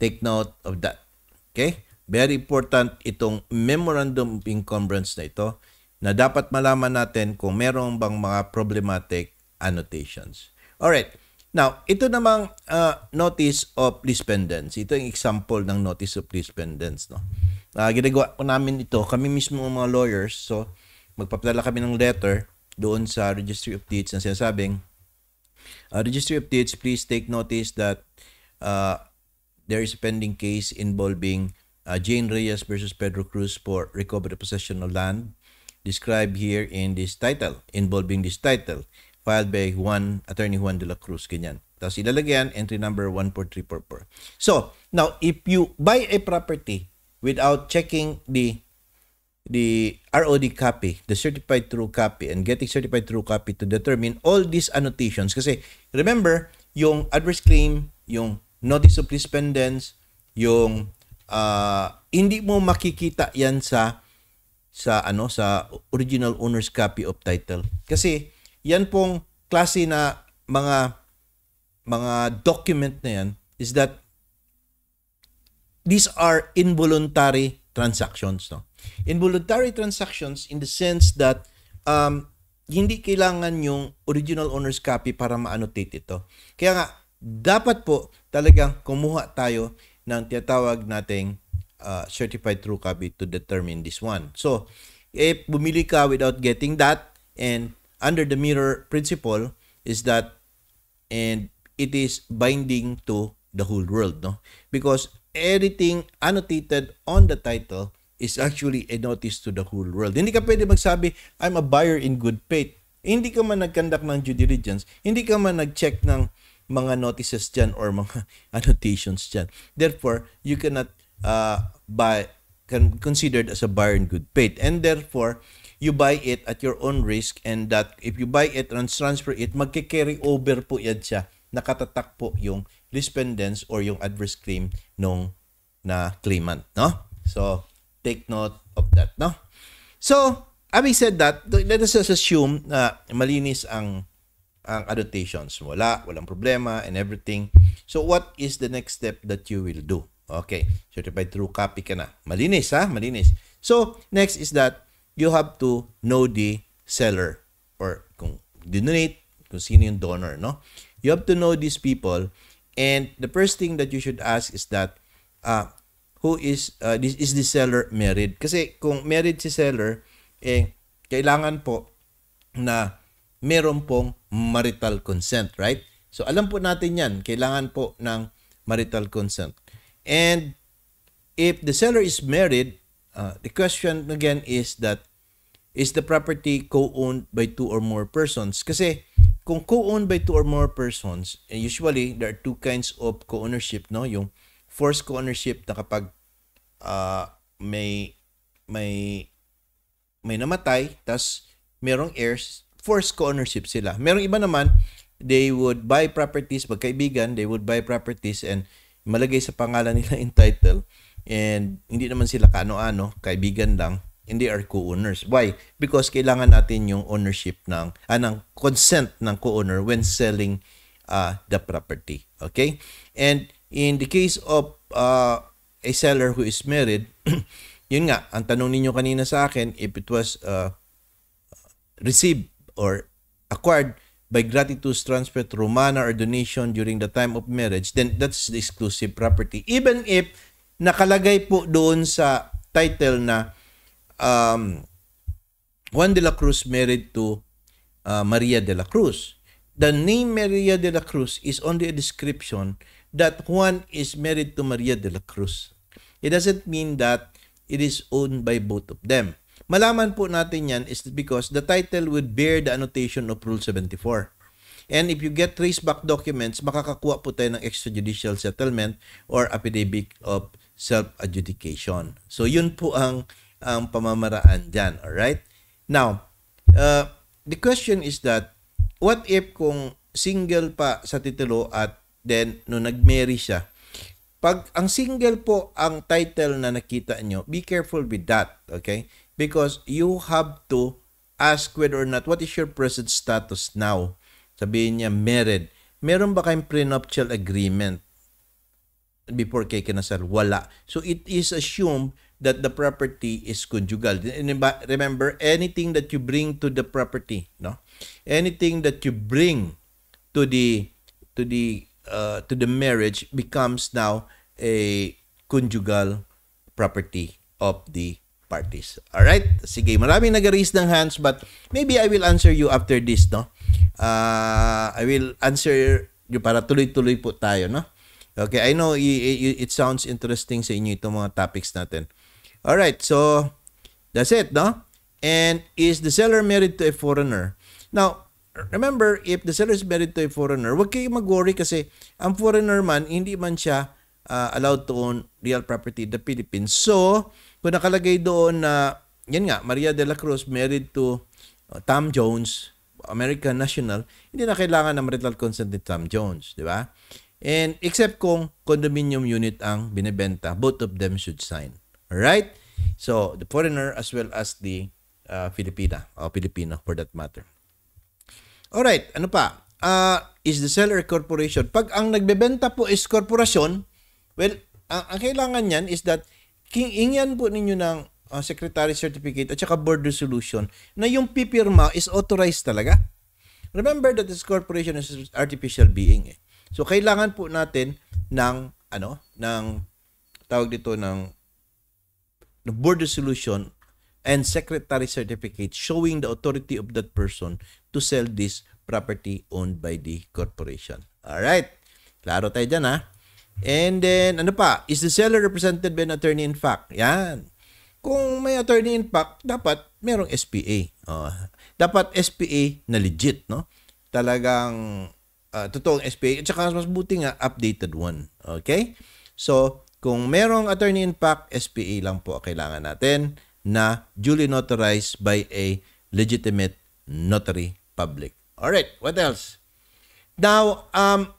Take note of that. Okay? Very important itong memorandum of encumbrance na ito na dapat malaman natin kung meron bang mga problematic annotations. Alright. Now, ito namang uh, notice of lease pendants. Ito yung example ng notice of lease pendants. No? Uh, ginagawa ko namin ito. Kami mismo ang mga lawyers. So, magpaplala kami ng letter doon sa Registry of Deeds na sinasabing Uh, registry updates, please take notice that uh, there is a pending case involving uh, Jane Reyes versus Pedro Cruz for recovery possession of land described here in this title, involving this title, filed by Juan, Attorney Juan de la Cruz, ganyan. Tapos ilalagyan, entry number 14344. So, now, if you buy a property without checking the the ROD copy, the certified true copy, and getting certified true copy to determine all these annotations. Kasi remember, yung adverse claim, yung notice of suspendence, yung uh, hindi mo makikita yan sa sa ano sa original owner's copy of title kasi yan pong klase na mga mga document na yan is that these are involuntary transactions no Involuntary transactions in the sense that um, hindi kailangan yung original owner's copy para ma-annotate ito. Kaya nga, dapat po talagang kumuha tayo ng tinatawag nating uh, certified true copy to determine this one. So, if eh, bumili ka without getting that and under the mirror principle is that and it is binding to the whole world, no? Because everything annotated on the title is actually a notice to the whole world. Hindi ka pwede magsabi, I'm a buyer in good faith. Hindi ka man nag ng due diligence. Hindi ka man nag-check ng mga notices dyan or mga annotations dyan. Therefore, you cannot uh, buy, can, considered as a buyer in good faith. And therefore, you buy it at your own risk and that if you buy it and transfer it, magkikarry over po yan siya. Nakatatak po yung respondents or yung adverse claim nung na claimant. No? So, take note of that, no? So, having said that, let us just assume na malinis ang ang annotations. Wala, walang problema and everything. So, what is the next step that you will do? Okay, certified true copy ka na. Malinis, ha? Malinis. So, next is that you have to know the seller or kung donate, kung sino yung donor, no? You have to know these people and the first thing that you should ask is that uh, who is uh, this is the seller married kasi kung married si seller eh kailangan po na meron pong marital consent right so alam po natin yan kailangan po ng marital consent and if the seller is married uh, the question again is that is the property co-owned by two or more persons kasi kung co-owned by two or more persons eh, usually there are two kinds of co-ownership no yung forced co-ownership na kapag uh, may may may namatay tas merong heirs forced co-ownership sila merong iba naman they would buy properties magkaibigan they would buy properties and malagay sa pangalan nila in title and hindi naman sila kaano-ano kaibigan lang and they are co-owners why because kailangan natin yung ownership ng ah, consent ng co-owner when selling uh, the property okay and In the case of uh, a seller who is married, yun nga, ang tanong ninyo kanina sa akin, if it was uh, received or acquired by gratitus transfer through or donation during the time of marriage, then that's the exclusive property. Even if nakalagay po doon sa title na um, Juan de la Cruz married to uh, Maria de la Cruz. The name Maria de la Cruz is only a description that Juan is married to Maria de la Cruz. It doesn't mean that it is owned by both of them. Malaman po natin yan is because the title would bear the annotation of Rule 74. And if you get traceback documents, makakakuha po tayo ng extrajudicial settlement or affidavit of self-adjudication. So yun po ang, ang pamamaraan dyan, alright? Now, uh, the question is that, what if kung single pa sa titulo at Then, no nag-marry siya, pag ang single po ang title na nakita nyo, be careful with that, okay? Because you have to ask whether or not, what is your present status now? Sabihin niya, married. Meron ba kayong prenuptial agreement before kay kinasal? Wala. So it is assumed that the property is conjugal. Remember, anything that you bring to the property, no? Anything that you bring to the to the uh, to the marriage becomes now a conjugal property of the parties. All right? Sige, maraming nag-raise ng hands but maybe I will answer you after this, no? Uh, I will answer you para tuloy-tuloy po tayo, no? Okay, I know it sounds interesting sa inyo itong mga topics natin. All right, so that's it, no? And is the seller married to a foreigner? Now, remember, if the seller is married to a foreigner, wag kayong mag-worry kasi ang foreigner man, hindi man siya uh, allowed to own real property in the Philippines. So, kung nakalagay doon na, yan nga, Maria de la Cruz married to uh, Tom Jones, American national, hindi na kailangan ng marital consent ni Tom Jones, di ba? And except kung condominium unit ang binebenta, both of them should sign. Alright? So, the foreigner as well as the uh, Filipina, or Filipino for that matter. Alright, ano pa? Uh, is the seller corporation. Pag ang nagbebenta po is corporation, well, ang, ang kailangan niyan is that ingyan po ninyo ng uh, secretary certificate at saka board resolution na yung pipirma is authorized talaga. Remember that this corporation is artificial being. Eh. So kailangan po natin ng ano, ng tawag dito ng, ng board resolution and secretary certificate showing the authority of that person to sell this property owned by the corporation. All right. Klaro tayo dyan ha. And then, ano pa? Is the seller represented by an attorney in fact? Yan. Kung may attorney in fact, dapat merong SPA. Uh, oh. dapat SPA na legit, no? Talagang uh, totoong SPA. At saka mas buti nga, updated one. Okay? So, kung merong attorney in fact, SPA lang po kailangan natin na duly notarized by a legitimate notary public. Alright, what else? Now, um,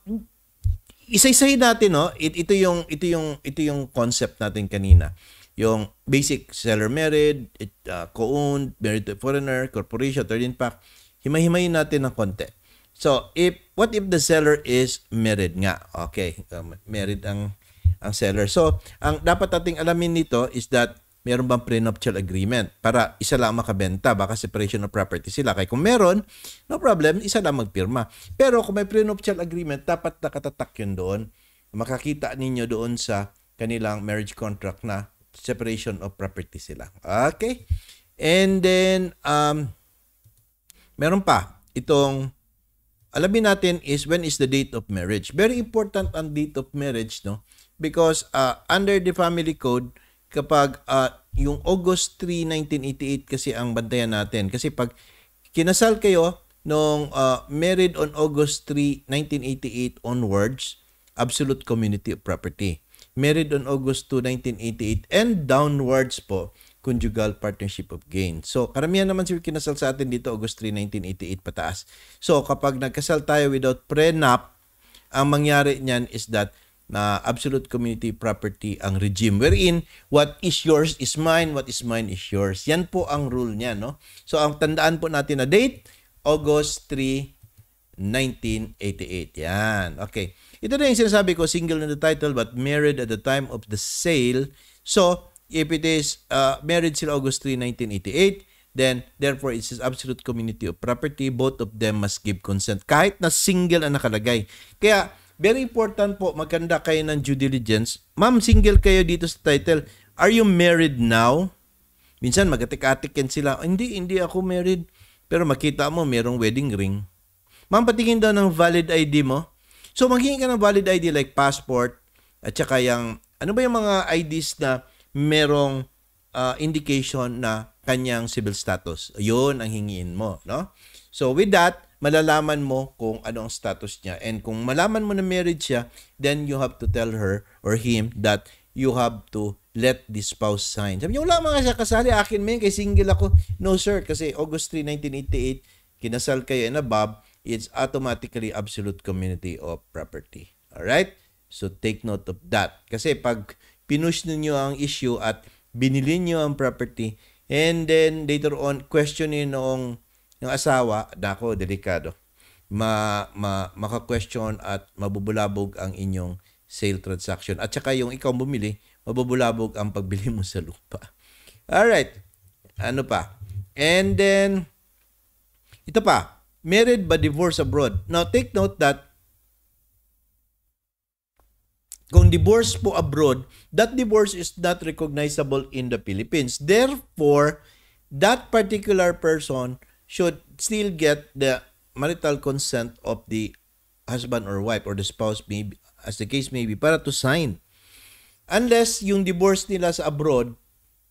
isa-isahin natin, no? It, ito yung ito yung ito yung concept natin kanina. Yung basic seller married, it, uh, co-owned, married to foreigner, corporation, third in Himay-himayin natin ng konti. So, if what if the seller is married nga? Okay, um, married ang ang seller. So, ang dapat ating alamin nito is that meron bang prenuptial agreement para isa lang makabenta, baka separation of property sila. Kaya kung meron, no problem, isa lang magpirma. Pero kung may prenuptial agreement, dapat nakatatak yun doon. Makakita ninyo doon sa kanilang marriage contract na separation of property sila. Okay? And then, um, meron pa itong alamin natin is when is the date of marriage. Very important ang date of marriage, no? Because uh, under the family code, kapag uh, yung August 3, 1988 kasi ang bantayan natin. Kasi pag kinasal kayo nung uh, married on August 3, 1988 onwards, absolute community of property. Married on August 2, 1988 and downwards po, conjugal partnership of gain. So, karamihan naman si kinasal sa atin dito August 3, 1988 pataas. So, kapag nagkasal tayo without prenup, ang mangyari niyan is that na absolute community property ang regime wherein what is yours is mine, what is mine is yours. Yan po ang rule niya, no? So ang tandaan po natin na date, August 3, 1988. Yan. Okay. Ito na yung sinasabi ko, single na the title but married at the time of the sale. So, if it is uh, married sila August 3, 1988, then therefore it is absolute community of property. Both of them must give consent. Kahit na single ang nakalagay. Kaya, Very important po, maganda kayo ng due diligence. Ma'am, single kayo dito sa title. Are you married now? Minsan magatik-atikin sila, oh, hindi, hindi ako married. Pero makita mo, mayroong wedding ring. Ma'am, patingin daw ng valid ID mo. So, maghingi ka ng valid ID like passport at saka yung, ano ba yung mga IDs na merong uh, indication na kanyang civil status. Yun ang hingiin mo, no? So, with that, malalaman mo kung ano ang status niya. And kung malaman mo na married siya, then you have to tell her or him that you have to let the spouse sign. Sabi niya, wala mga kasali akin men, kay single ako. No sir, kasi August 3, 1988, kinasal kayo and above, it's automatically absolute community of property. Alright? So take note of that. Kasi pag pinush ninyo ang issue at binili niyo ang property, and then later on, question niyo noong yung asawa, dako, delikado. Ma, ma, maka-question at mabubulabog ang inyong sale transaction. At saka yung ikaw bumili, mabubulabog ang pagbili mo sa lupa. Alright. Ano pa? And then, ito pa. Married but divorce abroad. Now, take note that kung divorce po abroad, that divorce is not recognizable in the Philippines. Therefore, that particular person should still get the marital consent of the husband or wife or the spouse may as the case may be para to sign unless yung divorce nila sa abroad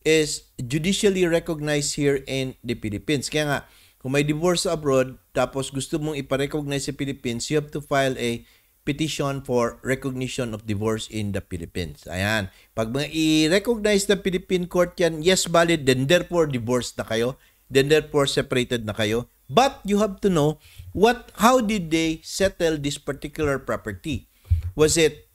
is judicially recognized here in the Philippines kaya nga kung may divorce abroad tapos gusto mong iparecognize sa Philippines you have to file a petition for recognition of divorce in the Philippines. Ayan. Pag mga i-recognize ng Philippine court yan, yes, valid, then therefore divorce na kayo then therefore separated na kayo. But you have to know what how did they settle this particular property? Was it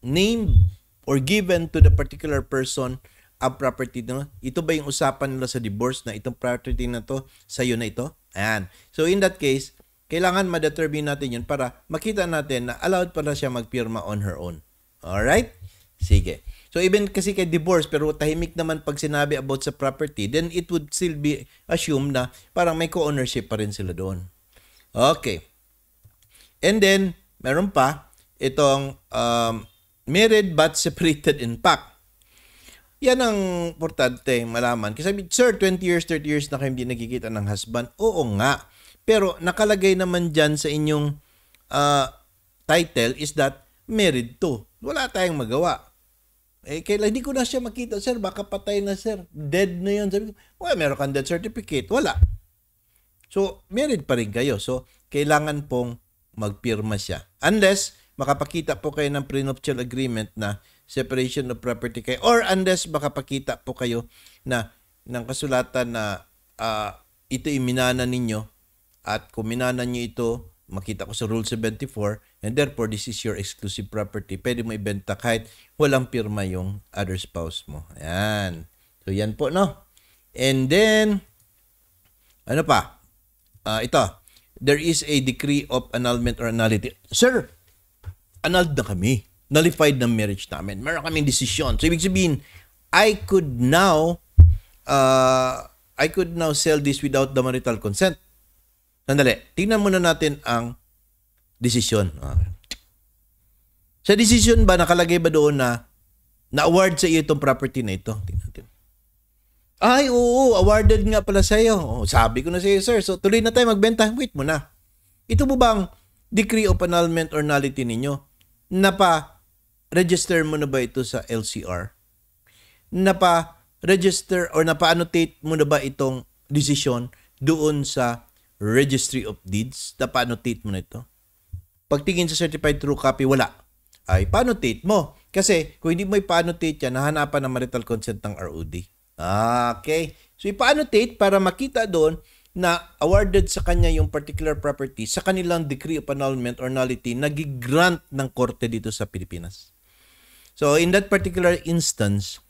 named or given to the particular person a property no? Ito ba yung usapan nila sa divorce na itong property na to sa iyo na ito? Ayan. So in that case, kailangan ma-determine natin yun para makita natin na allowed pa pala siya magpirma on her own. All right? Sige. So even kasi kay divorce pero tahimik naman pag sinabi about sa property, then it would still be assumed na parang may co-ownership pa rin sila doon. Okay. And then, meron pa itong um, married but separated in pact. Yan ang importante malaman. Kasi sir, 20 years, 30 years na kayo hindi nagkikita ng husband. Oo nga. Pero nakalagay naman dyan sa inyong uh, title is that married to. Wala tayong magawa eh, kailan, hindi ko na siya makita, sir, baka patay na, sir. Dead na yun. Sabi ko, well, meron kang death certificate. Wala. So, married pa rin kayo. So, kailangan pong magpirma siya. Unless, makapakita po kayo ng prenuptial agreement na separation of property kayo. Or unless, makapakita po kayo na ng kasulatan na uh, ah, ito'y minana ninyo at kung minana ito, makita ko sa Rule 74, And therefore, this is your exclusive property. Pwede mo ibenta kahit walang pirma yung other spouse mo. Ayan. So, yan po, no? And then, ano pa? Uh, ito. There is a decree of annulment or nullity. Sir, annulled na kami. Nullified ng marriage namin. Meron kaming desisyon. So, ibig sabihin, I could now, uh, I could now sell this without the marital consent. Sandali. Tingnan muna natin ang Decision. Okay. Ah. Sa decision ba, nakalagay ba doon na na-award sa iyo itong property na ito? Ay, oo, awarded nga pala sa iyo. Oh, sabi ko na sa iyo, sir. So, tuloy na tayo magbenta. Wait mo na. Ito po bang decree of annulment or nullity ninyo? na pa register mo na ba ito sa LCR? Na pa register or napa-annotate mo na ba itong decision doon sa Registry of Deeds? Na pa annotate mo na ito? Pagtingin sa certified true copy, wala. Ay, panotate mo. Kasi kung hindi mo ipanotate yan, nahanapan ng marital consent ng ROD. Ah, okay. So ipanotate para makita doon na awarded sa kanya yung particular property sa kanilang decree of annulment or nullity na gigrant ng korte dito sa Pilipinas. So in that particular instance,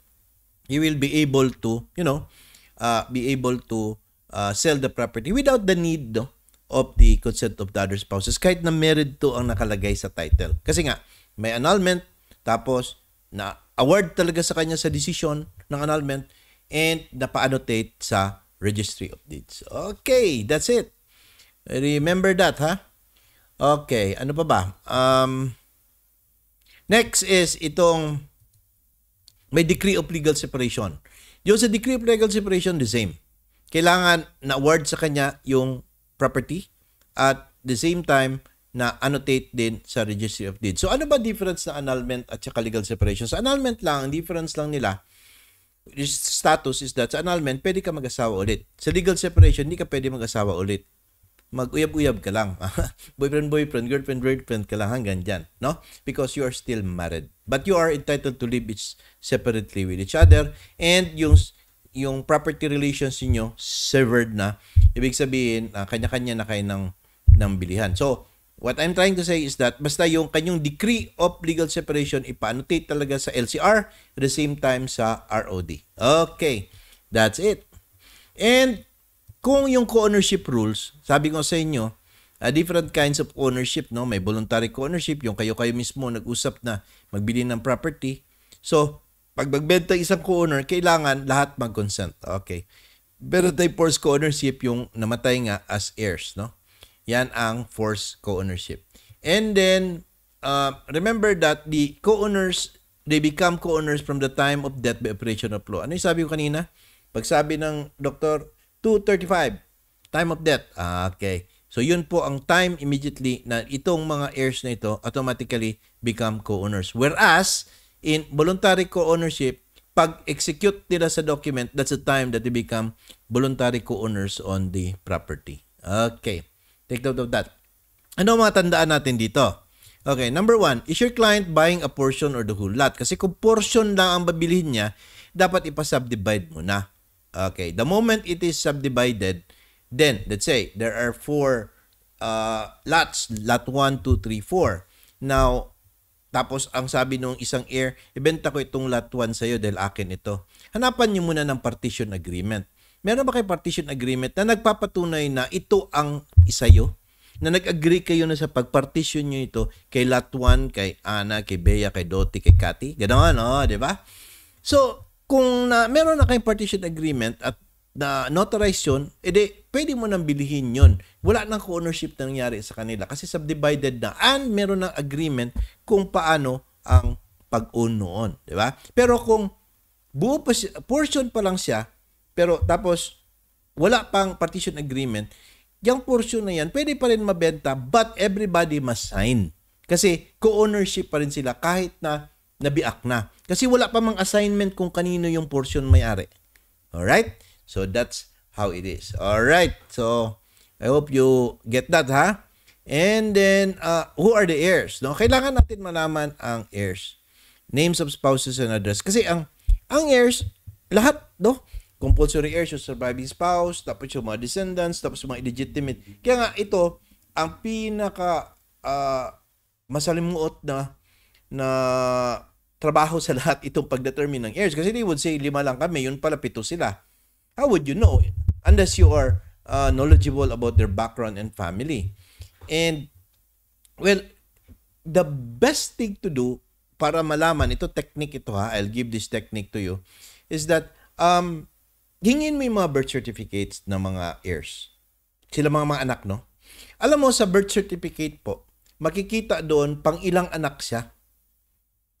you will be able to, you know, uh, be able to uh, sell the property without the need no, of the consent of the other spouses kahit na married to ang nakalagay sa title. Kasi nga, may annulment, tapos na award talaga sa kanya sa decision ng annulment and napa-annotate sa registry of deeds. Okay, that's it. Remember that, ha? Okay, ano pa ba? Um, next is itong may decree of legal separation. Yung sa decree of legal separation, the same. Kailangan na award sa kanya yung property at the same time na annotate din sa registry of deeds. So ano ba difference na annulment at saka legal separation? Sa annulment lang, ang difference lang nila status is that sa annulment, pwede ka mag-asawa ulit. Sa legal separation, hindi ka pwede mag-asawa ulit. Mag-uyab-uyab ka lang. boyfriend, boyfriend, girlfriend, girlfriend ka lang hanggang dyan. No? Because you are still married. But you are entitled to live each separately with each other. And yung yung property relations niyo severed na. Ibig sabihin, uh, kanya-kanya na kayo ng, ng bilihan. So, what I'm trying to say is that basta yung kanyang decree of legal separation ipa-annotate talaga sa LCR at the same time sa ROD. Okay, that's it. And kung yung co-ownership rules, sabi ko sa inyo, uh, different kinds of ownership, no? May voluntary co-ownership, yung kayo-kayo mismo nag-usap na magbili ng property. So, pag magbenta isang co-owner, kailangan lahat mag-consent. Okay. Pero tayo force co-ownership yung namatay nga as heirs, no? Yan ang force co-ownership. And then, uh, remember that the co-owners, they become co-owners from the time of death by operation of law. Ano yung sabi ko kanina? Pag sabi ng doktor, 235, time of death. Ah, okay. So yun po ang time immediately na itong mga heirs na ito automatically become co-owners. Whereas, in voluntary co-ownership, pag-execute nila sa document, that's the time that they become voluntary co-owners on the property. Okay. Take note of that. Ano mga tandaan natin dito? Okay, number one, is your client buying a portion or the whole lot? Kasi kung portion lang ang babilhin niya, dapat ipasubdivide mo na. Okay, the moment it is subdivided, then let's say there are four uh, lots, lot 1, 2, 3, 4. Now, tapos ang sabi nung isang air, ibenta ko itong lot 1 sa'yo dahil akin ito. Hanapan niyo muna ng partition agreement. Meron ba kayo partition agreement na nagpapatunay na ito ang isayo? Na nag-agree kayo na sa pagpartition niyo ito kay lot 1, kay Ana, kay Bea, kay Doti, kay Cathy? Ganoon, oh, di ba? So, kung na, meron na kayong partition agreement at na notarized yun, edi pwede mo nang bilhin yun. Wala nang co-ownership na nangyari sa kanila kasi subdivided na and meron ng agreement kung paano ang pag-own noon. Di ba? Pero kung buo pa, portion pa lang siya, pero tapos wala pang partition agreement, yung portion na yan, pwede pa rin mabenta but everybody must sign. Kasi co-ownership pa rin sila kahit na nabiak na. Kasi wala pa mang assignment kung kanino yung portion may-ari. Alright? So that's how it is. All right. So I hope you get that ha. And then uh, who are the heirs? No, kailangan natin malaman ang heirs. Names of spouses and address. Kasi ang ang heirs lahat no compulsory heirs yung surviving spouse, tapos yung mga descendants, tapos yung mga illegitimate. Kaya nga ito ang pinaka uh, masalimuot na na trabaho sa lahat itong pagdetermine ng heirs. Kasi they would say, lima lang kami, yun pala pito sila. How would you know it? Unless you are uh, knowledgeable about their background and family. And, well, the best thing to do para malaman, ito technique ito ha, I'll give this technique to you, is that um, hingin mo yung mga birth certificates ng mga heirs. Sila mga mga anak, no? Alam mo, sa birth certificate po, makikita doon pang ilang anak siya.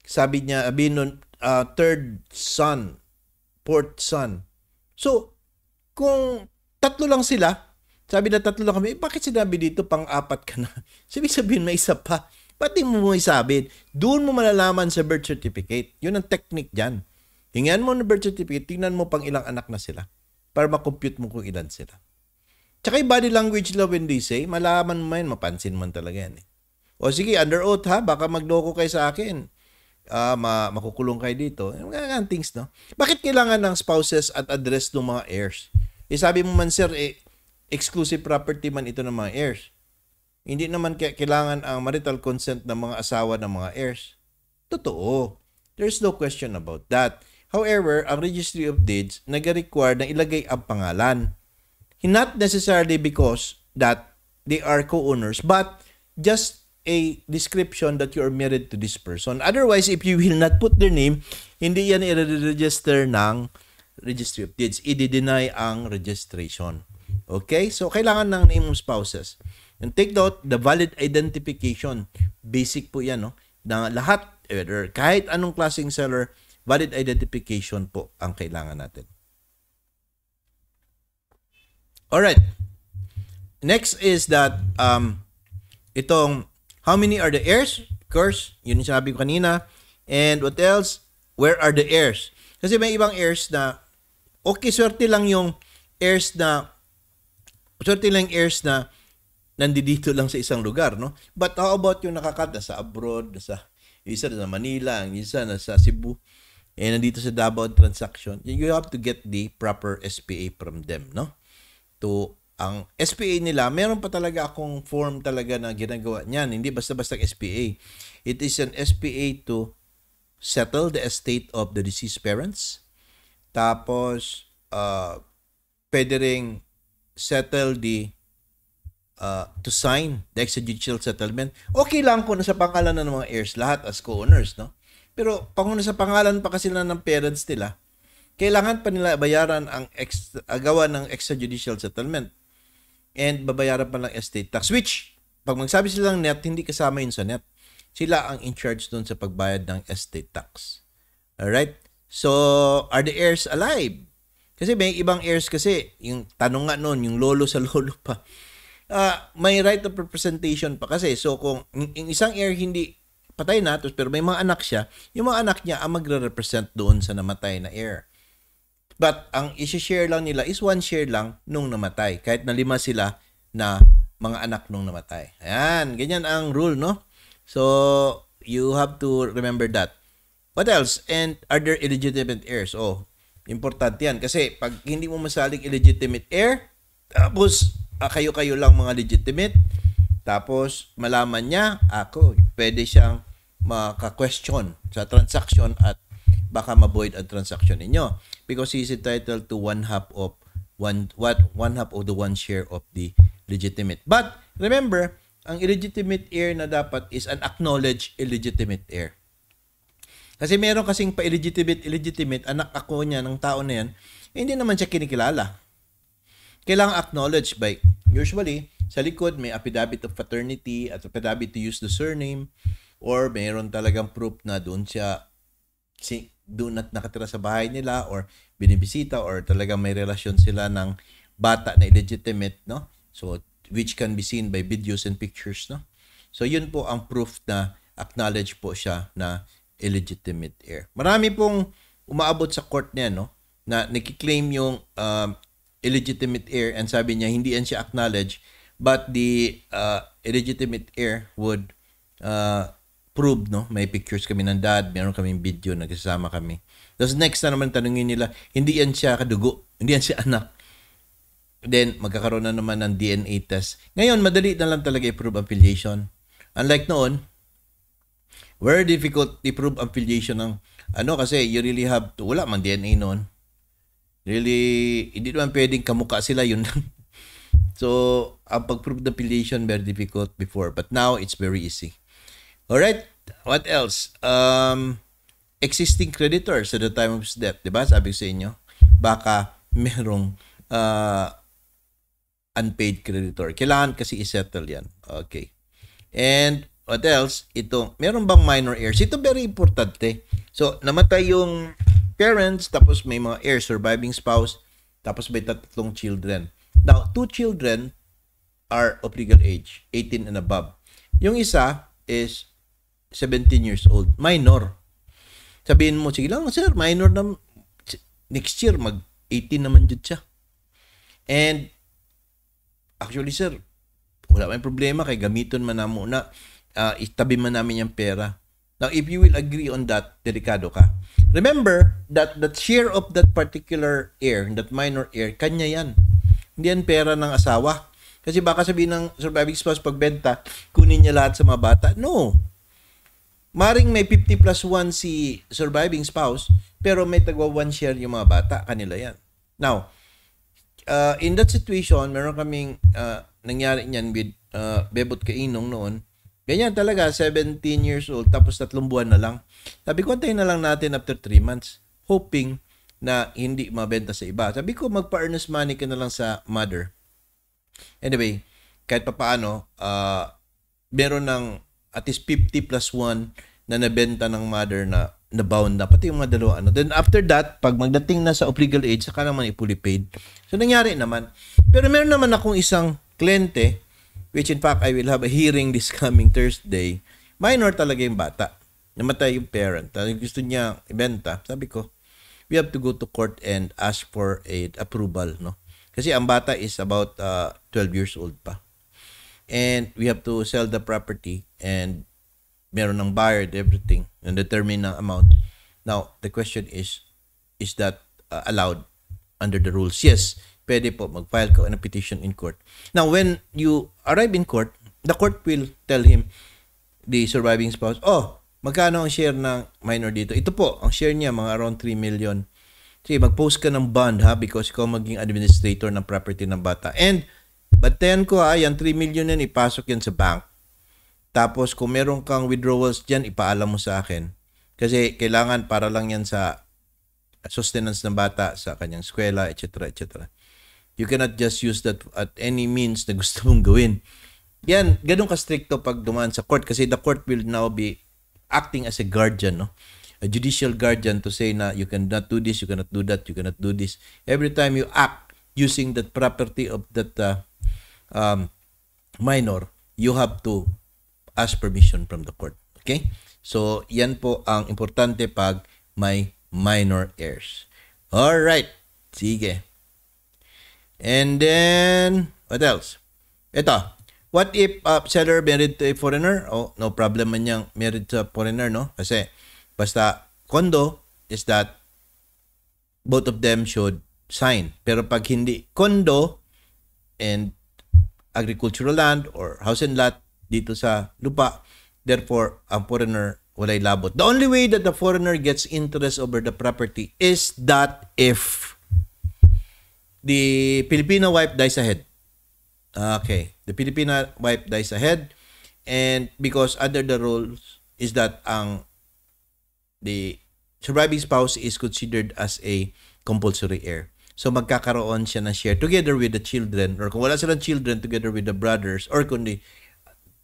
Sabi niya, abinon uh, third son, fourth son. So, kung tatlo lang sila, sabi na tatlo lang kami, eh, bakit sinabi dito pang-apat ka na? Sabi sabihin may isa pa. Ba't di mo mo isabit? Doon mo malalaman sa birth certificate. Yun ang technique dyan. Hingan mo ng birth certificate, tingnan mo pang ilang anak na sila para makompute mo kung ilan sila. Tsaka yung body language law when they say, malaman mo yan, mapansin man talaga yan. Eh. O sige, under oath ha, baka magloko kay sa akin uh, ma- makukulong kayo dito. Mga things, no? Bakit kailangan ng spouses at address ng mga heirs? Eh, sabi mo man, sir, eh, exclusive property man ito ng mga heirs. Hindi naman kailangan ang marital consent ng mga asawa ng mga heirs. Totoo. There's no question about that. However, ang Registry of Deeds nag-require na ilagay ang pangalan. Not necessarily because that they are co-owners, but just a description that you are married to this person. Otherwise, if you will not put their name, hindi yan i-register ng Registry of Deeds. I-deny ang registration. Okay? So, kailangan ng name of spouses. And take note, the valid identification. Basic po yan, no? Na lahat, whether kahit anong klaseng seller, valid identification po ang kailangan natin. Alright. Next is that um, itong How many are the heirs? Of course, yun yung sabi ko kanina. And what else? Where are the heirs? Kasi may ibang heirs na, okay, swerte lang yung heirs na, swerte lang heirs na nandito lang sa isang lugar, no? But how about yung nakakata sa abroad, sa, isa na sa Manila, yung isa na sa Cebu, eh, nandito sa Davao transaction, you have to get the proper SPA from them, no? To ang SPA nila, meron pa talaga akong form talaga na ginagawa niyan. Hindi basta-basta SPA. It is an SPA to settle the estate of the deceased parents. Tapos, uh, pwede rin settle the uh, to sign the extrajudicial settlement. Okay lang kung nasa pangalan na ng mga heirs lahat as co-owners, no? Pero panguna sa pangalan pa kasi na ng parents nila, kailangan pa nila bayaran ang ex- agawa ng extrajudicial settlement and babayaran pa lang estate tax which pag magsabi sila silang net hindi kasama yun sa net sila ang in charge doon sa pagbayad ng estate tax all right so are the heirs alive kasi may ibang heirs kasi yung tanong nga noon yung lolo sa lolo pa uh, may right of representation pa kasi so kung yung isang heir hindi patay na pero may mga anak siya yung mga anak niya ang magre-represent doon sa namatay na heir But ang isi-share lang nila is one share lang nung namatay. Kahit na lima sila na mga anak nung namatay. Ayan, ganyan ang rule, no? So, you have to remember that. What else? And are there illegitimate heirs? Oh, importante yan. Kasi pag hindi mo masalig illegitimate heir, tapos ah, kayo-kayo lang mga legitimate, tapos malaman niya, ako, pwede siyang maka-question sa transaction at baka ma-void ang transaction ninyo because he is entitled to one half of one what one half of the one share of the legitimate. But remember, ang illegitimate heir na dapat is an acknowledged illegitimate heir. Kasi meron kasing pa-illegitimate, illegitimate, anak ako niya ng tao na yan, eh, hindi naman siya kinikilala. Kailangan acknowledge by, usually, sa likod may affidavit of paternity at affidavit to use the surname or mayroon talagang proof na doon siya si doon at nakatira sa bahay nila or binibisita or talaga may relasyon sila ng bata na illegitimate, no? So, which can be seen by videos and pictures, no? So, yun po ang proof na acknowledge po siya na illegitimate heir. Marami pong umaabot sa court niya, no? Na nakiklaim yung uh, illegitimate heir and sabi niya hindi yan siya acknowledge but the uh, illegitimate heir would uh, prove, no? May pictures kami ng dad, meron kaming video, nagkasama kami. Tapos next na naman tanungin nila, hindi yan siya kadugo, hindi yan siya anak. Then, magkakaroon na naman ng DNA test. Ngayon, madali na lang talaga i-prove affiliation. Unlike noon, very difficult i-prove affiliation ng ano kasi you really have to, wala mang DNA noon. Really, hindi naman pwedeng kamuka sila yun lang. so, ang pag-prove the affiliation very difficult before. But now, it's very easy. All right. What else? Um, existing creditors at the time of death, 'di ba? Sabi sa inyo, baka merong uh, unpaid creditor. Kailangan kasi i-settle 'yan. Okay. And what else? Ito, meron bang minor heirs? Ito very importante. So, namatay yung parents, tapos may mga heirs, surviving spouse, tapos may tatlong children. Now, two children are of legal age, 18 and above. Yung isa is 17 years old, minor. Sabihin mo, sige lang sir, minor na, next year mag 18 naman dyan siya. And, actually sir, wala may problema kay gamiton man na muna, uh, itabi man namin yung pera. Now, if you will agree on that, delikado ka. Remember that that share of that particular heir, that minor heir, kanya yan. Hindi yan pera ng asawa. Kasi baka sabihin ng surviving spouse pagbenta, kunin niya lahat sa mga bata. No. Maring may 50 plus 1 si surviving spouse, pero may tagwa one share yung mga bata, kanila yan. Now, uh, in that situation, meron kaming uh, nangyari niyan with uh, Bebot Kainong noon. Ganyan talaga, 17 years old, tapos tatlong buwan na lang. Sabi ko, antayin na lang natin after 3 months, hoping na hindi mabenta sa iba. Sabi ko, magpa-earnest money ka na lang sa mother. Anyway, kahit pa paano, uh, meron ng at least 50 plus na nabenta ng mother na nabound na, pati yung mga dalawa. Ano. Then after that, pag magdating na sa legal age, saka naman i-fully paid. So nangyari naman. Pero meron naman akong isang kliyente, which in fact I will have a hearing this coming Thursday, minor talaga yung bata. Namatay yung parent. Tapos Gusto niya ibenta. Sabi ko, we have to go to court and ask for a approval. No? Kasi ang bata is about uh, 12 years old pa. And we have to sell the property and meron ng buyer, everything, and determine ng amount. Now, the question is, is that uh, allowed under the rules? Yes, pwede po mag-file ka ng petition in court. Now, when you arrive in court, the court will tell him, the surviving spouse, oh, magkano ang share ng minor dito? Ito po, ang share niya, mga around 3 million. Sige, mag-post ka ng bond ha because ikaw maging administrator ng property ng bata. And, batayan ko ha, yan 3 million yan, ipasok yan sa bank tapos kung meron kang withdrawals dyan, ipaalam mo sa akin. Kasi kailangan para lang yan sa sustenance ng bata, sa kanyang eskwela, etc. etc. You cannot just use that at any means na gusto mong gawin. Yan, ganun ka-stricto pag dumaan sa court kasi the court will now be acting as a guardian, no? A judicial guardian to say na you cannot do this, you cannot do that, you cannot do this. Every time you act using that property of that uh, um, minor, you have to as permission from the court. Okay? So, yan po ang importante pag may minor heirs. All right. Sige. And then, what else? Ito. What if a uh, seller married to a foreigner? Oh, no problem man yung married to a foreigner, no? Kasi, basta condo is that both of them should sign. Pero pag hindi condo and agricultural land or house and lot, dito sa lupa. Therefore, ang foreigner walay labot. The only way that the foreigner gets interest over the property is that if the Filipino wife dies ahead. Ah, okay, the Filipino wife dies ahead and because under the rules is that ang the surviving spouse is considered as a compulsory heir. So magkakaroon siya ng share together with the children or kung wala silang children together with the brothers or kundi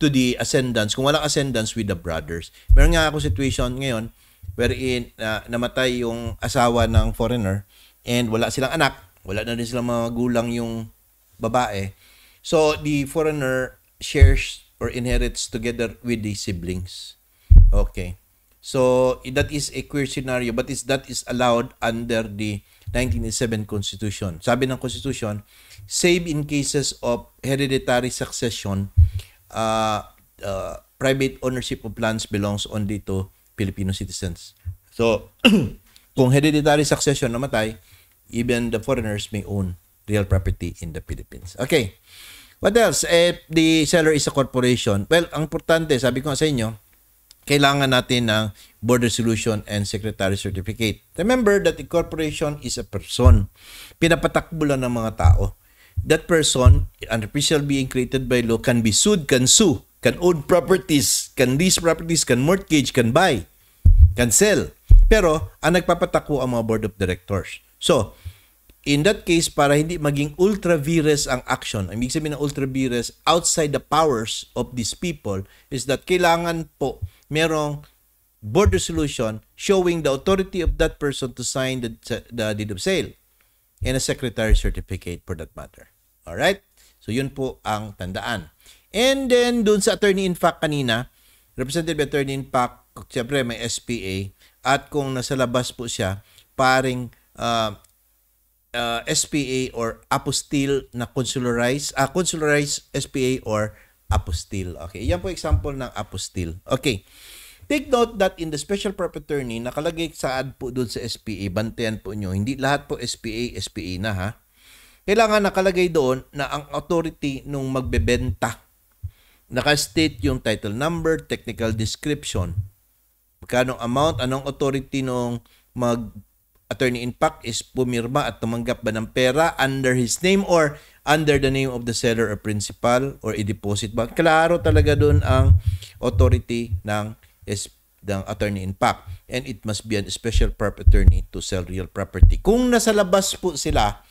to the ascendance, kung walang ascendance with the brothers. Meron nga ako situation ngayon wherein uh, namatay yung asawa ng foreigner and wala silang anak, wala na rin silang magulang yung babae. So the foreigner shares or inherits together with the siblings. Okay. So that is a queer scenario but is that is allowed under the 1987 Constitution. Sabi ng Constitution, save in cases of hereditary succession uh, uh, private ownership of lands belongs only to Filipino citizens. So, kung hereditary succession namatay, even the foreigners may own real property in the Philippines. Okay. What else? If eh, the seller is a corporation, well, ang importante, sabi ko sa inyo, kailangan natin ng board resolution and secretary certificate. Remember that the corporation is a person. Pinapatakbo lang ng mga tao that person, an artificial being created by law, can be sued, can sue, can own properties, can lease properties, can mortgage, can buy, can sell. Pero, ang nagpapatako ang mga board of directors. So, in that case, para hindi maging ultra vires ang action, ang ibig sabihin ng ultra vires outside the powers of these people is that kailangan po merong board resolution showing the authority of that person to sign the, the deed of sale and a secretary certificate for that matter. All right? So yun po ang tandaan. And then doon sa attorney in fact kanina, represented by attorney in fact, siyempre may SPA at kung nasa labas po siya, paring uh, uh, SPA or apostille na consularized, uh, ah, consularized SPA or apostille. Okay, yan po example ng apostille. Okay. Take note that in the special purpose attorney, nakalagay sa ad po doon sa SPA, bantayan po nyo, hindi lahat po SPA, SPA na ha. Kailangan nakalagay doon na ang authority nung magbebenta, nakastate yung title number, technical description, magkano amount, anong authority nung mag attorney in fact is pumirma at tumanggap ba ng pera under his name or under the name of the seller or principal or i-deposit ba? Klaro talaga doon ang authority ng is the attorney in fact and it must be an special prop attorney to sell real property. Kung nasa labas po sila,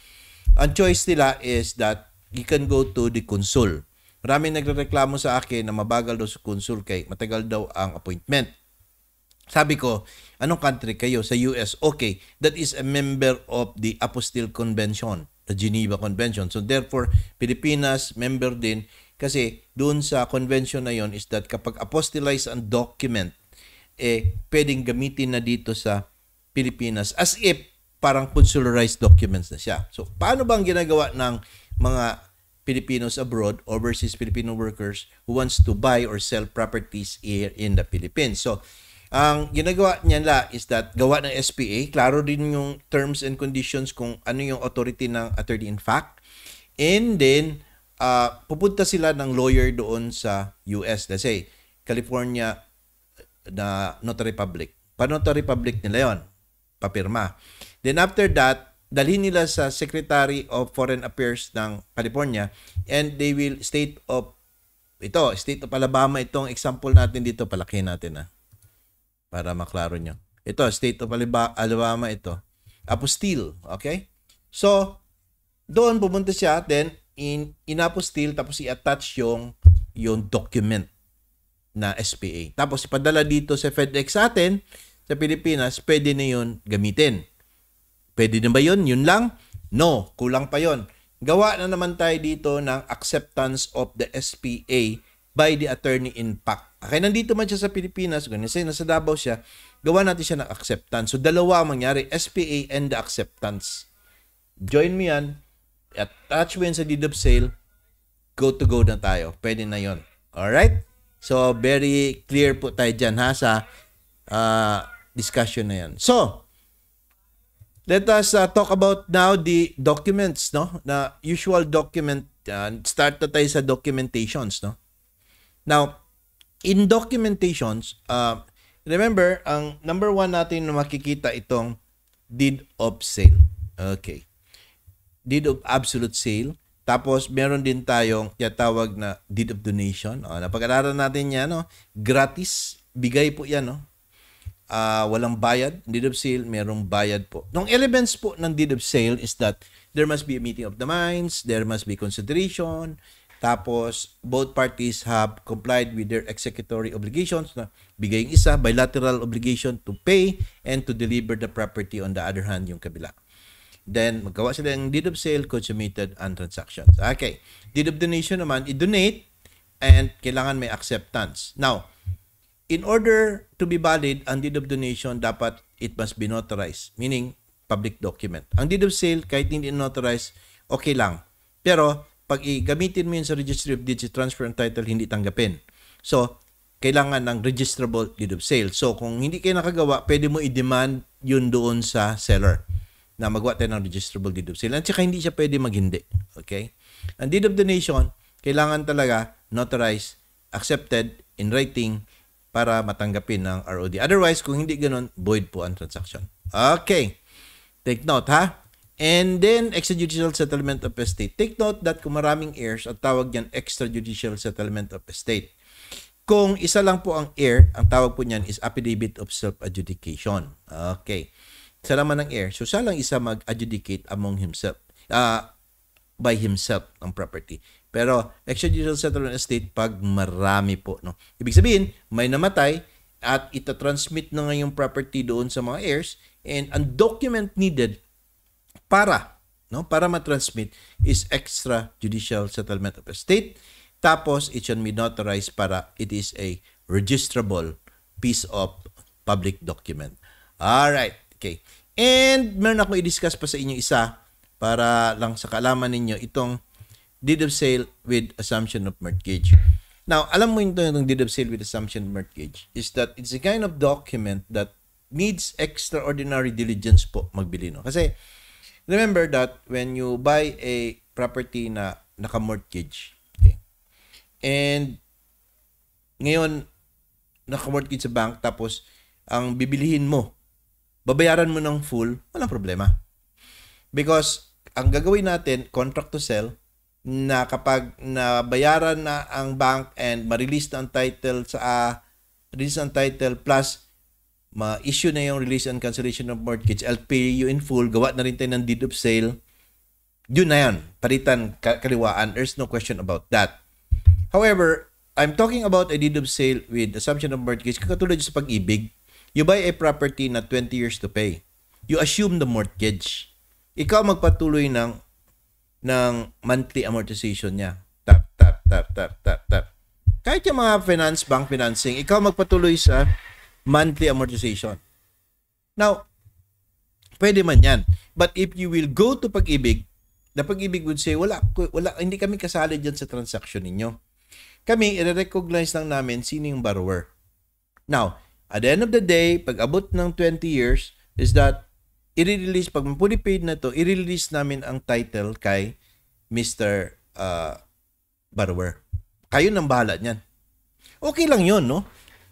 ang choice nila is that you can go to the consul. Maraming nagrereklamo sa akin na mabagal daw sa consul kay matagal daw ang appointment. Sabi ko, anong country kayo? Sa US. Okay, that is a member of the Apostille Convention, the Geneva Convention. So therefore, Pilipinas, member din kasi doon sa convention na yon is that kapag apostilize ang document, eh pwedeng gamitin na dito sa Pilipinas as if parang consularized documents na siya. So paano bang ginagawa ng mga Filipinos abroad, overseas Filipino workers who wants to buy or sell properties here in the Philippines. So, ang ginagawa niya la is that gawa ng SPA, klaro din yung terms and conditions kung ano yung authority ng attorney in fact. And then, uh, pupunta sila ng lawyer doon sa US. Let's say, California eh, na notary public. Pa notary public nila yon papirma. Then after that, dalhin nila sa Secretary of Foreign Affairs ng California and they will state of ito, state of Alabama itong example natin dito, Palakihin natin ah. Para maklaro nyo. Ito, state of Alabama ito. Apostille, okay? So, doon pumunta siya, then in inapostil tapos i-attach yung yung document na SPA. Tapos ipadala dito sa FedEx sa atin sa Pilipinas, pwede na 'yon gamitin. Pwede na ba 'yon? Yun lang? No, kulang pa 'yon. Gawa na naman tayo dito ng acceptance of the SPA by the attorney in fact. Okay, nandito man siya sa Pilipinas, ganun siya, nasa Davao siya, gawa natin siya ng acceptance. So, dalawa mangyari, SPA and the acceptance. Join me yan attachment sa deed of sale, go to go na tayo. Pwede na yon. Alright? So, very clear po tayo dyan ha sa uh, discussion na yan. So, let us uh, talk about now the documents, no? Na usual document. Uh, start na tayo sa documentations, no? Now, in documentations, uh, remember, ang number one natin na makikita itong deed of sale. Okay deed of absolute sale. Tapos meron din tayong tiyatawag na deed of donation. O, napag-aralan natin yan. No? Gratis. Bigay po yan. No? Uh, walang bayad. Deed of sale, merong bayad po. Nung elements po ng deed of sale is that there must be a meeting of the minds, there must be consideration, tapos both parties have complied with their executory obligations na bigay yung isa, bilateral obligation to pay and to deliver the property on the other hand yung kabilang. Then, magawa sila ng deed of sale, consummated, and transactions. Okay. Deed of donation naman, i-donate and kailangan may acceptance. Now, in order to be valid, ang deed of donation, dapat it must be notarized. Meaning, public document. Ang deed of sale, kahit hindi notarized, okay lang. Pero, pag i-gamitin mo yun sa registry of deeds, transfer and title, hindi tanggapin. So, kailangan ng registrable deed of sale. So, kung hindi kayo nakagawa, pwede mo i-demand yun doon sa seller na magawa tayo ng registrable deed of sale. At saka hindi siya pwede maghindi. Okay? Ang deed of donation, kailangan talaga notarized, accepted, in writing, para matanggapin ng ROD. Otherwise, kung hindi ganun, void po ang transaction. Okay. Take note, ha? And then, extrajudicial settlement of estate. Take note that kung maraming heirs, at tawag niyan extrajudicial settlement of estate. Kung isa lang po ang heir, ang tawag po niyan is affidavit of self-adjudication. Okay sa laman ng heir. So, siya lang isa mag-adjudicate among himself, uh, by himself ang property. Pero, extrajudicial settlement estate pag marami po. No? Ibig sabihin, may namatay at itatransmit na nga yung property doon sa mga heirs and ang document needed para no para ma-transmit is extrajudicial settlement of estate tapos it should be notarized para it is a registrable piece of public document all right Okay. And meron akong i-discuss pa sa inyo isa para lang sa kaalaman ninyo itong deed of sale with assumption of mortgage. Now, alam mo ito yung deed of sale with assumption of mortgage is that it's a kind of document that needs extraordinary diligence po magbili. No? Kasi remember that when you buy a property na naka-mortgage, okay, and ngayon, naka-mortgage sa bank, tapos ang bibilihin mo babayaran mo ng full, walang problema. Because ang gagawin natin, contract to sell, na kapag nabayaran na ang bank and ma-release na ang title sa uh, release ang title plus ma-issue na yung release and cancellation of mortgage, I'll pay you in full, gawa na rin tayo ng deed of sale, yun na yan, palitan kaliwaan, there's no question about that. However, I'm talking about a deed of sale with assumption of mortgage, katulad sa pag-ibig, You buy a property na 20 years to pay. You assume the mortgage. Ikaw magpatuloy ng ng monthly amortization niya. Tap, tap, tap, tap, tap, tap. Kahit yung mga finance, bank financing, ikaw magpatuloy sa monthly amortization. Now, pwede man yan. But if you will go to pag-ibig, na pag-ibig would say, wala, wala, hindi kami kasali dyan sa transaction ninyo. Kami, i-recognize lang namin sino yung borrower. Now, at the end of the day, pag abot ng 20 years, is that i-release, pag fully paid na to, i-release namin ang title kay Mr. Uh, borrower. Kayo nang bahala niyan. Okay lang yon, no?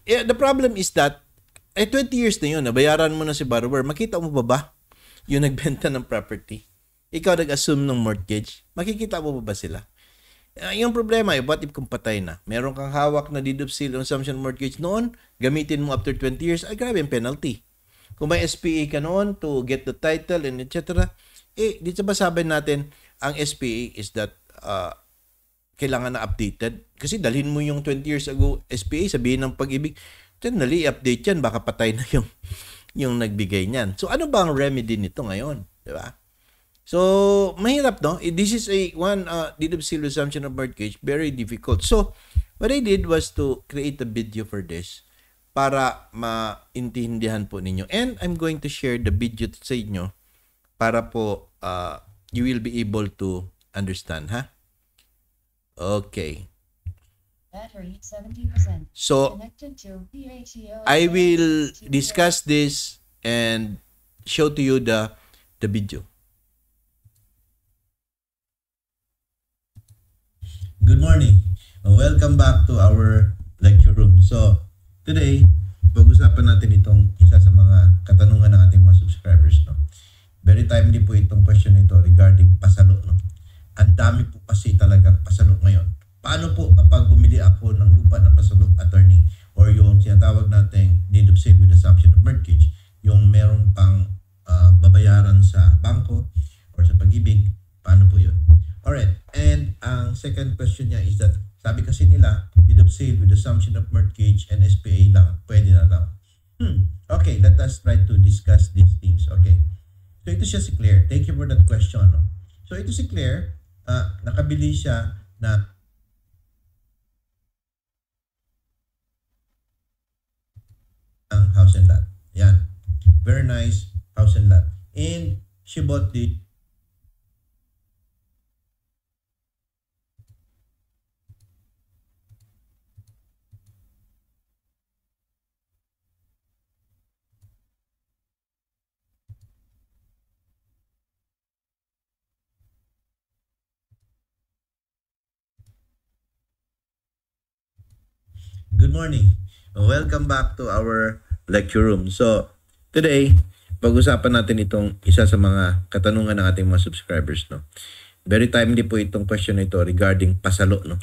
the problem is that, eh, 20 years na yun, nabayaran mo na si borrower, makita mo ba ba yung nagbenta ng property? Ikaw nag-assume ng mortgage, makikita mo ba ba sila? Uh, yung problema ay, eh, what if kung patay na? Meron kang hawak na deed of sale on assumption mortgage noon, gamitin mo after 20 years, ay grabe yung penalty. Kung may SPA ka noon to get the title and etc. Eh, dito ba sabi natin, ang SPA is that uh, kailangan na updated. Kasi dalhin mo yung 20 years ago SPA, sabihin ng pag-ibig, dali update yan, baka patay na yung, yung nagbigay niyan. So ano ba ang remedy nito ngayon? Di ba? So, mahirap, no? Eh, this is a one uh, DWC assumption of birdcage, very difficult. So, what I did was to create a video for this para maintindihan po ninyo. And I'm going to share the video sa inyo para po uh, you will be able to understand, ha? Okay. Battery 70%. So, I will discuss this and show to you the the video. Good morning. Welcome back to our lecture room. So, today, pag-usapan natin itong isa sa mga katanungan ng ating mga subscribers. No? Very timely po itong question nito regarding pasalo. No? Ang dami po kasi talagang pasalo ngayon. Paano po kapag bumili ako ng lupa ng pasalo attorney or yung tinatawag nating need of sale with assumption of mortgage, yung meron pang uh, babayaran sa banko or sa pag-ibig Paano po yun? Alright. And ang second question niya is that sabi kasi nila, deed of sale with assumption of mortgage and SPA lang. Pwede na daw. Hmm. Okay, let us try to discuss these things. Okay. So ito siya si Claire. Thank you for that question. No? So ito si Claire, uh, nakabili siya na ang house and lot. Yan. Very nice house and lot. And she bought the Good morning. Welcome back to our lecture room. So, today, pag-usapan natin itong isa sa mga katanungan ng ating mga subscribers. No? Very timely po itong question na ito regarding pasalo. No?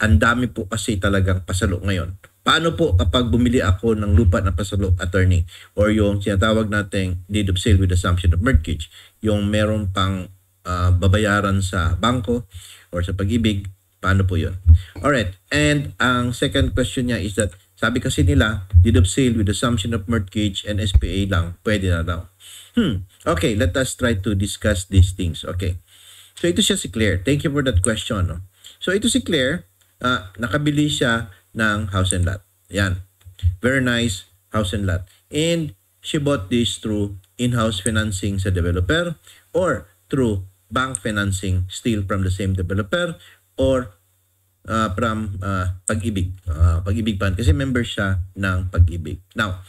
Ang dami po kasi talagang pasalo ngayon. Paano po kapag bumili ako ng lupa na pasalo attorney or yung sinatawag nating deed of sale with assumption of mortgage, yung meron pang uh, babayaran sa bangko or sa pag-ibig Paano po yun? Alright, and ang second question niya is that sabi kasi nila, deed of sale with assumption of mortgage and SPA lang, pwede na daw. Hmm, okay, let us try to discuss these things. Okay, so ito siya si Claire. Thank you for that question. No? So ito si Claire, uh, nakabili siya ng house and lot. Yan, very nice house and lot. And she bought this through in-house financing sa developer or through bank financing still from the same developer or uh, from uh, pag-ibig. Uh, pag-ibig fund kasi member siya ng pag-ibig. Now,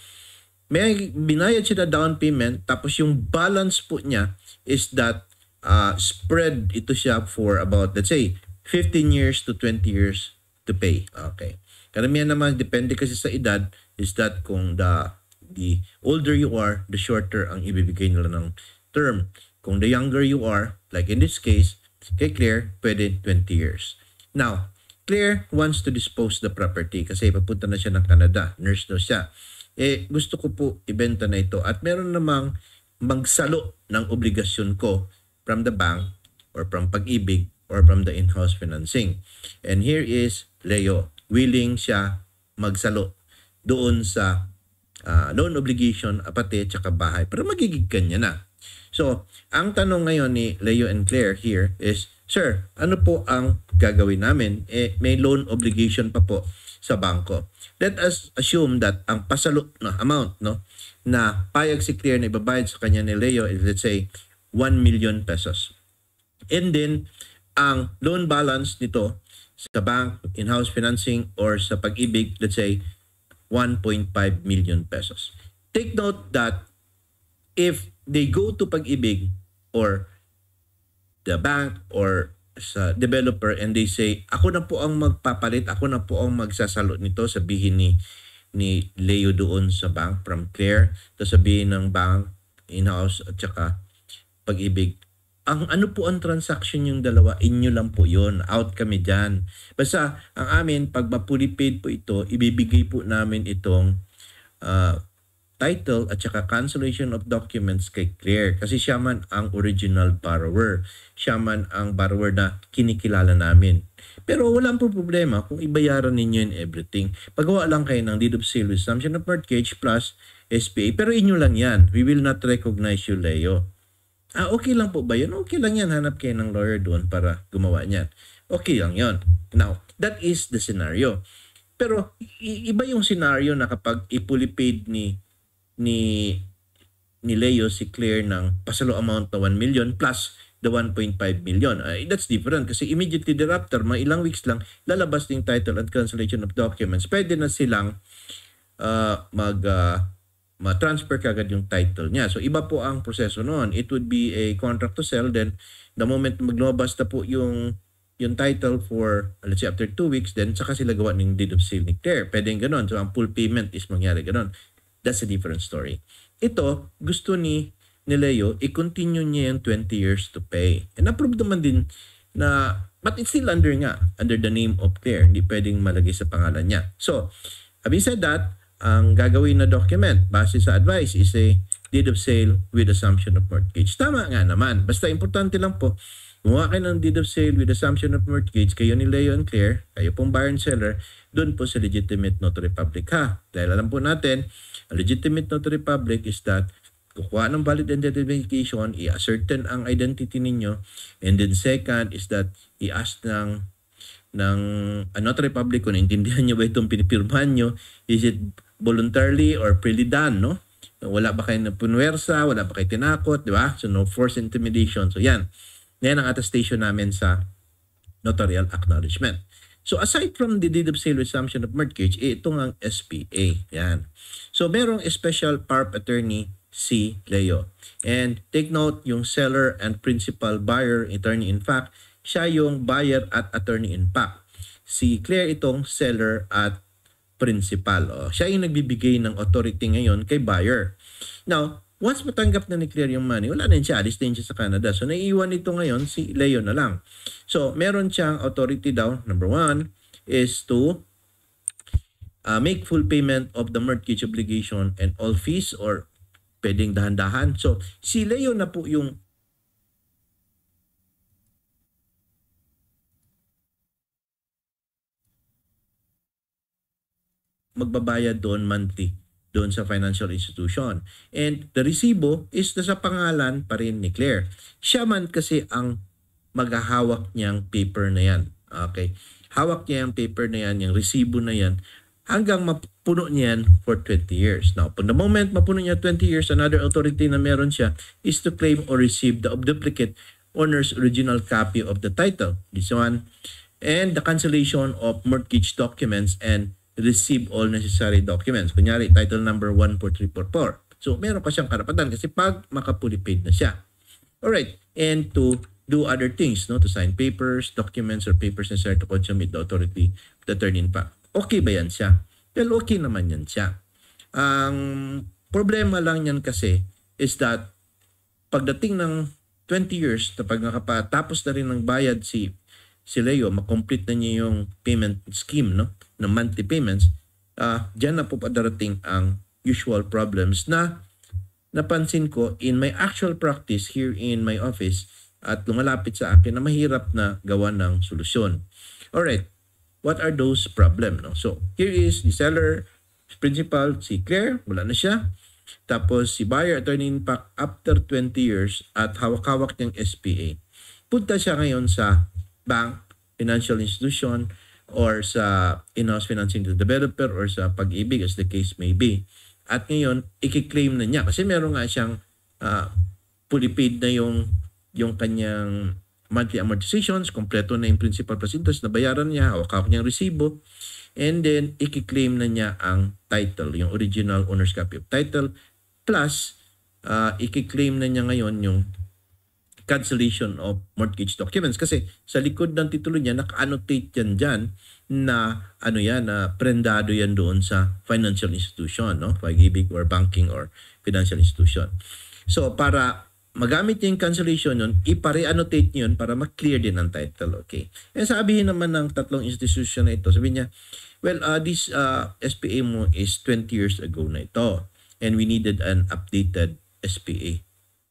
may binayad siya na down payment tapos yung balance po niya is that uh, spread ito siya for about let's say 15 years to 20 years to pay. Okay. Karamihan naman depende kasi sa edad is that kung the the older you are, the shorter ang ibibigay nila ng term. Kung the younger you are, like in this case, kay Claire, pwede 20 years. Now, clear wants to dispose the property kasi papunta na siya ng Canada. Nurse daw siya. Eh, gusto ko po ibenta na ito at meron namang magsalo ng obligasyon ko from the bank or from pag-ibig or from the in-house financing. And here is Leo. Willing siya magsalo doon sa uh, loan obligation, apate, tsaka bahay. Pero magigig niya na. So, ang tanong ngayon ni Leo and Claire here is, Sir, ano po ang gagawin namin? Eh, may loan obligation pa po sa bangko. Let us assume that ang pasalo na amount no, na payag si Claire na ibabayad sa kanya ni Leo is let's say 1 million pesos. And then, ang loan balance nito sa bank, in-house financing, or sa pag-ibig, let's say 1.5 million pesos. Take note that if they go to pag-ibig or the bank or sa developer and they say, ako na po ang magpapalit, ako na po ang magsasalo nito, sabihin ni ni Leo doon sa bank from Claire, to sabihin ng bank, in-house at saka pag-ibig. Ang ano po ang transaction yung dalawa, inyo lang po yon out kami diyan Basta ang amin, pag mapuli paid po ito, ibibigay po namin itong uh, title at saka cancellation of documents kay Claire kasi siya man ang original borrower. Siya man ang borrower na kinikilala namin. Pero wala po problema kung ibayaran ninyo in everything. Pagawa lang kayo ng deed of sale with assumption of mortgage plus SPA. Pero inyo lang yan. We will not recognize you, Leo. Ah, okay lang po ba yun? Okay lang yan. Hanap kayo ng lawyer doon para gumawa niyan. Okay lang yon. Now, that is the scenario. Pero iba yung scenario na kapag ipuli ni ni ni Leo si Claire ng pasalo amount na 1 million plus the 1.5 million. Uh, that's different kasi immediately thereafter, mga ilang weeks lang, lalabas ng title and cancellation of documents. Pwede na silang uh, mag uh, ma-transfer kagad yung title niya. So iba po ang proseso noon. It would be a contract to sell then the moment maglabas na po yung yung title for let's say after 2 weeks then saka sila gawa ng deed of sale ni Claire. Pwedeng ganun. So ang full payment is mangyari ganun. That's a different story. Ito, gusto ni ni Leo, i-continue niya yung 20 years to pay. And approved naman din na, but it's still under nga, under the name of Claire. Hindi pwedeng malagay sa pangalan niya. So, having said that, ang gagawin na document base sa advice is a deed of sale with assumption of mortgage. Tama nga naman. Basta importante lang po, gumawa kayo ng deed of sale with assumption of mortgage, kayo ni Leo and Claire, kayo pong buyer and seller, doon po sa legitimate notary public ha. Dahil alam po natin, legitimate notary public is that kukuha ng valid identification, i-ascertain ang identity ninyo, and then second is that i-ask ng ng ah, notary public kung naintindihan nyo ba itong pinipirmahan nyo, is it voluntarily or freely done, no? Wala ba kayo na punwersa, wala ba kayo tinakot, di ba? So no force intimidation. So yan, yan ang attestation namin sa notarial acknowledgement. So aside from the deed of sale assumption of mortgage, eh, ito ang SPA. Yan. So merong special PARP attorney si Leo. And take note, yung seller and principal buyer attorney in fact, siya yung buyer at attorney in fact. Si Claire itong seller at principal. O, oh, siya yung nagbibigay ng authority ngayon kay buyer. Now, Once matanggap na ni Claire yung money, wala na yun siya, alis din siya sa Canada. So, naiiwan nito ngayon si Leo na lang. So, meron siyang authority daw, number one, is to uh, make full payment of the mortgage obligation and all fees or pwedeng dahan-dahan. So, si Leo na po yung magbabayad doon monthly doon sa financial institution. And the resibo is sa pangalan pa rin ni Claire. Siya man kasi ang maghahawak niyang paper na yan. Okay. Hawak niya yung paper na yan, yung resibo na yan, hanggang mapuno niyan for 20 years. Now, from the moment mapuno niya 20 years, another authority na meron siya is to claim or receive the duplicate owner's original copy of the title. This one. And the cancellation of mortgage documents and receive all necessary documents. Kunyari, title number 14344. So, meron ka siyang karapatan kasi pag makapuli paid na siya. Alright, and to do other things, no? to sign papers, documents, or papers necessary to consummate the authority of the third in fact. Okay ba yan siya? Well, okay naman yan siya. Ang problema lang yan kasi is that pagdating ng 20 years na pag nakapatapos na rin ng bayad si si Leo, makomplete na niya yung payment scheme, no? ng monthly payments, uh, dyan na po padarating ang usual problems na napansin ko in my actual practice here in my office at lumalapit sa akin na mahirap na gawa ng solusyon. Alright, what are those problems? No? So, here is the seller, principal, si Claire, wala na siya. Tapos si buyer, attorney in after 20 years at hawak-hawak niyang SPA. Punta siya ngayon sa bank, financial institution, or sa in-house financing to developer or sa pag-ibig as the case may be. At ngayon, i-claim na niya kasi meron nga siyang uh, fully paid na yung yung kanyang monthly amortizations, kompleto na yung principal plus interest na bayaran niya, hawak niyang resibo, and then i-claim na niya ang title, yung original owner's copy of title, plus uh, i-claim na niya ngayon yung cancellation of mortgage documents kasi sa likod ng titulo niya naka-annotate yan diyan na ano yan na prendado yan doon sa financial institution no pag-ibig e or banking or financial institution so para magamit yung cancellation yun, ipare-annotate niyo yun para mag clear din ang title. Okay? And eh, sabihin naman ng tatlong institution na ito, sabi niya, well, uh, this uh, SPA mo is 20 years ago na ito and we needed an updated SPA.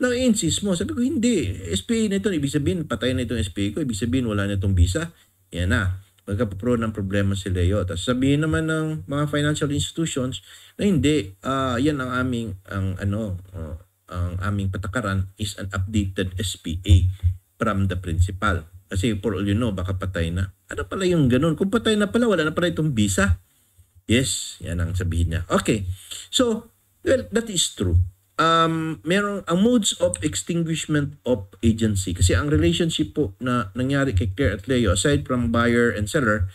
Now, insist mo. Sabi ko, hindi. SPA na ito. Ibig sabihin, patay na itong SPA ko. Ibig sabihin, wala na itong visa. Yan na. Magkapapro ng problema si Leo. Tapos sabihin naman ng mga financial institutions na hindi. Uh, yan ang aming, ang ano, uh, ang aming patakaran is an updated SPA from the principal. Kasi for all you know, baka patay na. Ano pala yung ganun? Kung patay na pala, wala na pala itong visa. Yes, yan ang sabihin niya. Okay. So, well, that is true um, merong ang modes of extinguishment of agency. Kasi ang relationship po na nangyari kay Claire at Leo, aside from buyer and seller,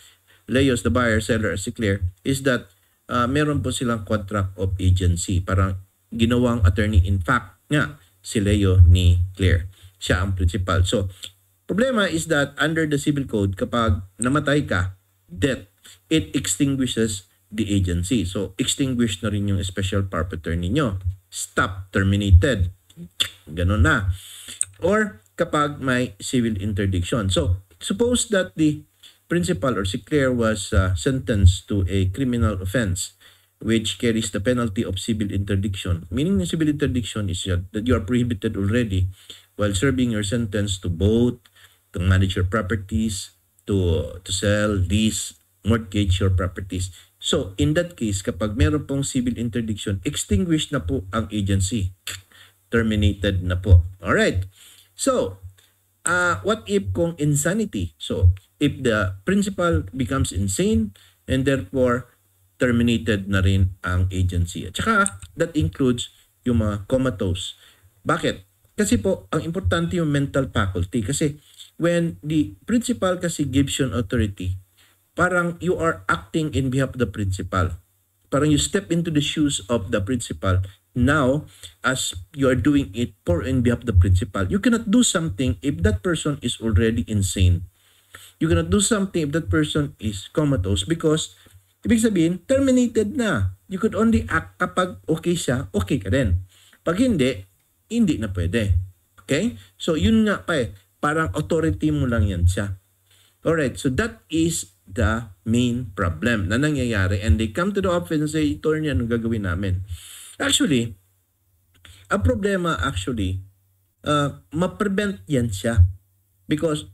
Leo is the buyer, seller si Claire, is that uh, meron po silang contract of agency. Parang ginawang attorney in fact nga si Leo ni Claire. Siya ang principal. So, problema is that under the civil code, kapag namatay ka, death, it extinguishes the agency. So, extinguish na rin yung special purpose ninyo. Stop, terminated. Ganun na. Or kapag may civil interdiction. So, suppose that the principal or si Claire was uh, sentenced to a criminal offense which carries the penalty of civil interdiction. Meaning ng civil interdiction is that you are prohibited already while serving your sentence to vote, to manage your properties, to to sell, lease, mortgage your properties. So, in that case, kapag meron pong civil interdiction, extinguished na po ang agency. Terminated na po. Alright. So, uh, what if kung insanity? So, if the principal becomes insane and therefore terminated na rin ang agency. At saka, that includes yung mga comatose. Bakit? Kasi po, ang importante yung mental faculty. Kasi when the principal kasi gives you authority, parang you are acting in behalf of the principal. Parang you step into the shoes of the principal. Now, as you are doing it for in behalf of the principal, you cannot do something if that person is already insane. You cannot do something if that person is comatose because ibig sabihin, terminated na. You could only act kapag okay siya, okay ka din. Pag hindi, hindi na pwede. Okay? So, yun nga pa eh. Parang authority mo lang yan siya. Alright, so that is the main problem na nangyayari and they come to the office and say, attorney, anong gagawin namin? Actually, a problema actually, uh, ma-prevent yan siya. Because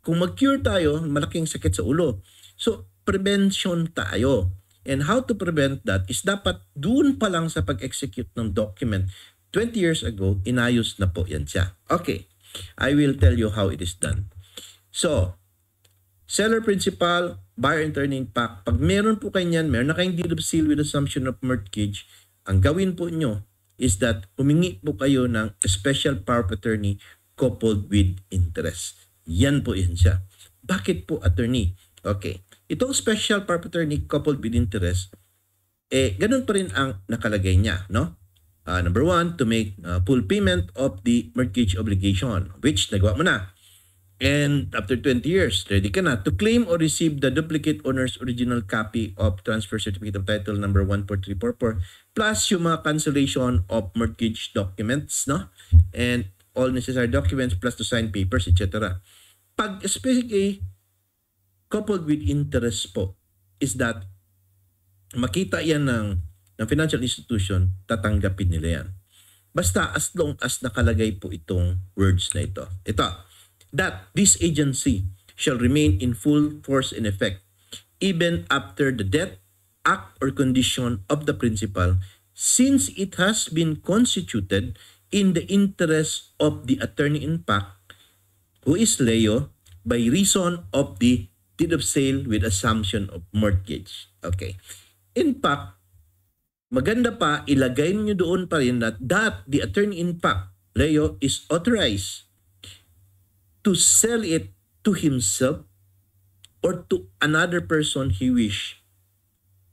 kung mag-cure tayo, malaking sakit sa ulo. So, prevention tayo. And how to prevent that is dapat doon pa lang sa pag-execute ng document. 20 years ago, inayos na po yan siya. Okay, I will tell you how it is done. So, Seller principal, buyer and turn Pag meron po kanyan, meron na kayong deed of sale with assumption of mortgage, ang gawin po nyo is that humingi po kayo ng special power of attorney coupled with interest. Yan po yun siya. Bakit po attorney? Okay. Itong special power of attorney coupled with interest, eh, ganun pa rin ang nakalagay niya, no? Uh, number one, to make uh, full payment of the mortgage obligation, which nagawa mo na. And after 20 years, ready ka na to claim or receive the duplicate owner's original copy of transfer certificate of title number 14344 plus yung mga cancellation of mortgage documents, no? And all necessary documents plus to sign papers, etc. Pag specifically coupled with interest po is that makita yan ng, ng financial institution, tatanggapin nila yan. Basta as long as nakalagay po itong words na ito. Ito, that this agency shall remain in full force and effect even after the death, act, or condition of the principal since it has been constituted in the interest of the attorney in fact who is Leo by reason of the deed of sale with assumption of mortgage. Okay. In fact, maganda pa ilagay niyo doon pa rin that, that the attorney in fact Leo is authorized to sell it to himself or to another person he wish.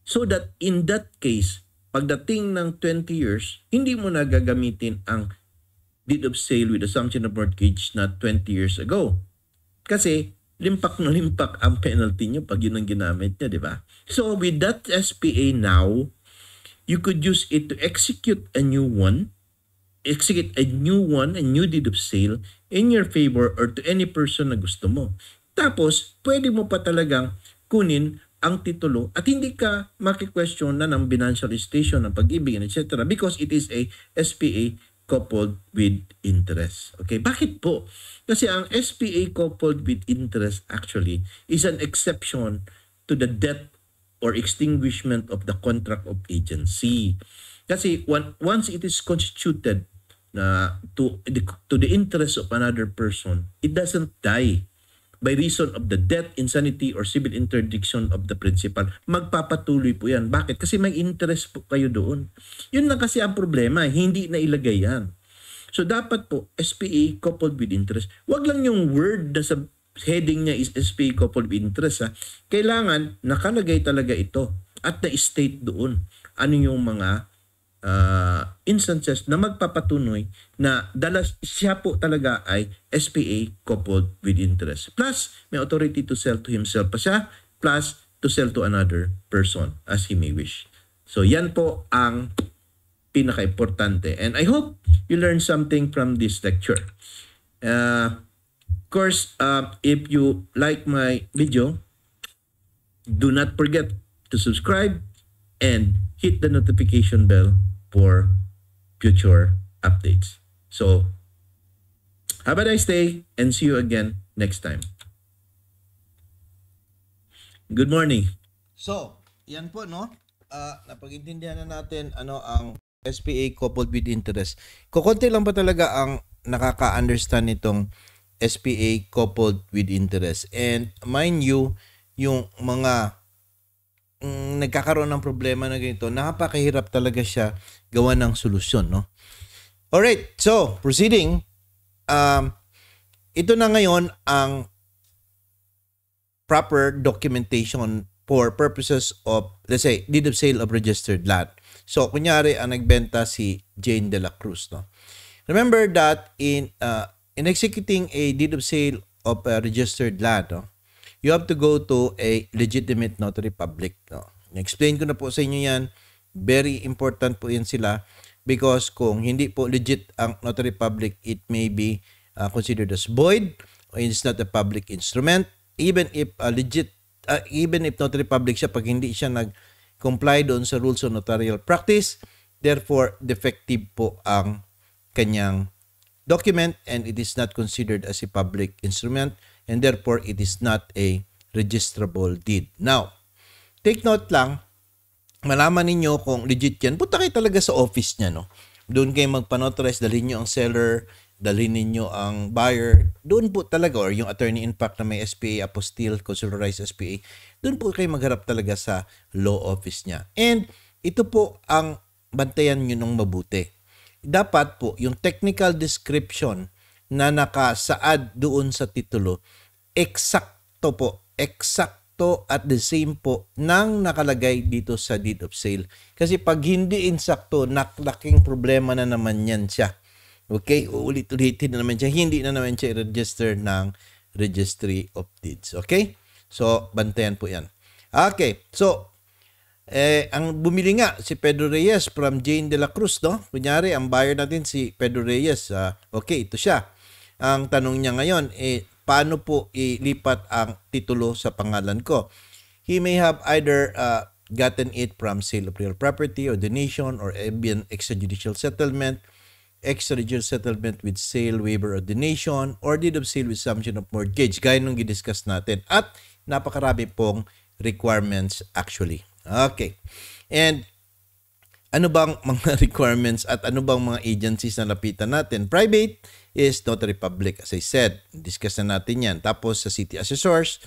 So that in that case, pagdating ng 20 years, hindi mo na gagamitin ang deed of sale with assumption of mortgage na 20 years ago. Kasi limpak na limpak ang penalty nyo pag yun ang ginamit niya, di ba? So with that SPA now, you could use it to execute a new one execute a new one, a new deed of sale in your favor or to any person na gusto mo. Tapos, pwede mo pa talagang kunin ang titulo at hindi ka maki-question na ng financial institution, ng pag-ibig, etc. Because it is a SPA coupled with interest. Okay, bakit po? Kasi ang SPA coupled with interest actually is an exception to the debt or extinguishment of the contract of agency. Kasi once it is constituted na to the, to the interest of another person, it doesn't die by reason of the death, insanity, or civil interdiction of the principal. Magpapatuloy po yan. Bakit? Kasi may interest po kayo doon. Yun lang kasi ang problema. Hindi na ilagay yan. So dapat po, SPA coupled with interest. Wag lang yung word na sa heading niya is SPA coupled with interest. Ha? Kailangan nakalagay talaga ito at na-state doon ano yung mga uh, instances na magpapatunoy na dalas siya po talaga ay SPA coupled with interest. Plus, may authority to sell to himself pa siya, plus to sell to another person as he may wish. So yan po ang pinaka-importante. And I hope you learned something from this lecture. Uh, of course, uh, if you like my video, do not forget to subscribe and hit the notification bell for future updates. So, have a nice day and see you again next time. Good morning. So, yan po no. Uh, napag-intindihan na natin ano ang SPA coupled with interest. Kukunti lang ba talaga ang nakaka-understand nitong SPA coupled with interest. And mind you, yung mga mm, nagkakaroon ng problema na ganito, napakahirap talaga siya gawa ng solusyon, no? Alright, so proceeding, um, ito na ngayon ang proper documentation for purposes of, let's say, deed of sale of registered land. So, kunyari, ang nagbenta si Jane de la Cruz. No? Remember that in, uh, in executing a deed of sale of a registered land, no? you have to go to a legitimate notary public. No? Explain ko na po sa inyo yan Very important po yun sila because kung hindi po legit ang notary public, it may be uh, considered as void or it's not a public instrument. Even if uh, legit, uh, even if notary public siya, pag hindi siya nag-comply doon sa rules on notarial practice, therefore, defective po ang kanyang document and it is not considered as a public instrument and therefore it is not a registrable deed. Now, take note lang malaman ninyo kung legit yan, punta kayo talaga sa office niya, no? Doon kayo magpanotarize, dalhin nyo ang seller, dalhin niyo ang buyer, doon po talaga, or yung attorney in fact na may SPA, apostille, consularized SPA, doon po kayo magharap talaga sa law office niya. And ito po ang bantayan nyo ng mabuti. Dapat po, yung technical description na nakasaad doon sa titulo, eksakto po, eksakto sakto at the same po ng nakalagay dito sa deed of sale. Kasi pag hindi eksakto, naklaking problema na naman yan siya. Okay, uulit-ulitin na naman siya. Hindi na naman siya register ng Registry of Deeds. Okay? So, bantayan po yan. Okay, so, eh, ang bumili nga si Pedro Reyes from Jane de la Cruz, no? Kunyari, ang buyer natin si Pedro Reyes. Uh, okay, ito siya. Ang tanong niya ngayon, eh, paano po ilipat ang titulo sa pangalan ko. He may have either uh, gotten it from sale of real property or donation or ambient extrajudicial settlement, extrajudicial settlement with sale, waiver or donation, or deed of sale with assumption of mortgage, gaya nung gidiscuss natin. At napakarami pong requirements actually. Okay. And ano bang mga requirements at ano bang mga agencies na lapitan natin? Private, is notary public. As I said, discuss na natin yan. Tapos sa city assessors,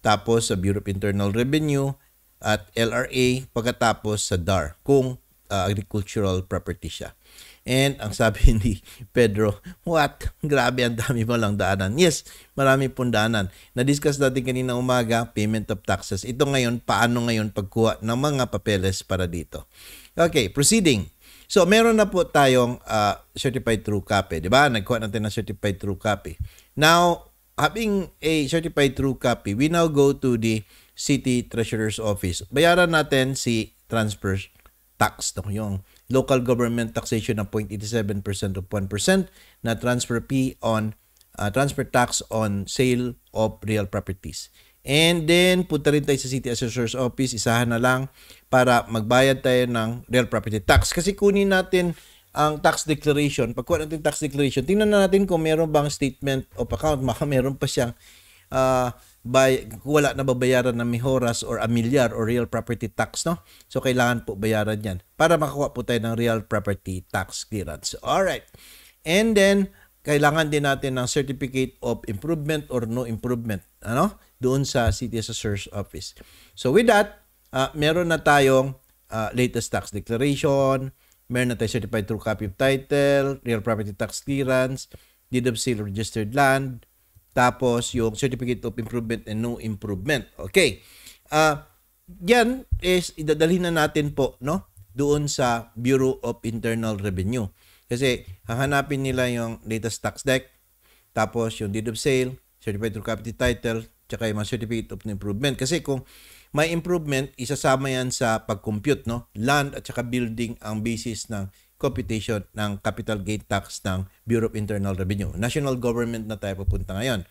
tapos sa Bureau of Internal Revenue at LRA, pagkatapos sa DAR kung uh, agricultural property siya. And ang sabi ni Pedro, what? Grabe, ang dami mo lang daanan. Yes, marami pong daanan. Na-discuss natin kanina umaga, payment of taxes. Ito ngayon, paano ngayon pagkuha ng mga papeles para dito. Okay, proceeding. So, meron na po tayong uh, certified true copy, di ba? Nagkuha natin ng certified true copy. Now, having a certified true copy, we now go to the city treasurer's office. Bayaran natin si transfer tax, no? yung local government taxation ng 0.87% of 1% na transfer fee on uh, transfer tax on sale of real properties. And then, punta rin tayo sa City Assessor's Office, isahan na lang para magbayad tayo ng real property tax. Kasi kunin natin ang tax declaration, pagkuha natin tax declaration, tingnan na natin kung meron bang statement of account, Maka meron pa siyang uh, ah, by, wala na babayaran ng mihoras or amilyar or real property tax, no? So, kailangan po bayaran yan para makakuha po tayo ng real property tax clearance. Alright. And then, kailangan din natin ng certificate of improvement or no improvement. Ano? doon sa City Assessor's Office. So with that, uh, meron na tayong uh, latest tax declaration, meron na tayong certified true copy of title, real property tax clearance, deed of sale registered land, tapos yung certificate of improvement and no improvement. Okay. Uh, yan is idadalhin na natin po no doon sa Bureau of Internal Revenue. Kasi hahanapin nila yung latest tax deck, tapos yung deed of sale, certified true copy title, tsaka yung mga certificate of improvement. Kasi kung may improvement, isasama yan sa pag-compute, no? Land at saka building ang basis ng computation ng capital gain tax ng Bureau of Internal Revenue. National government na tayo pupunta ngayon.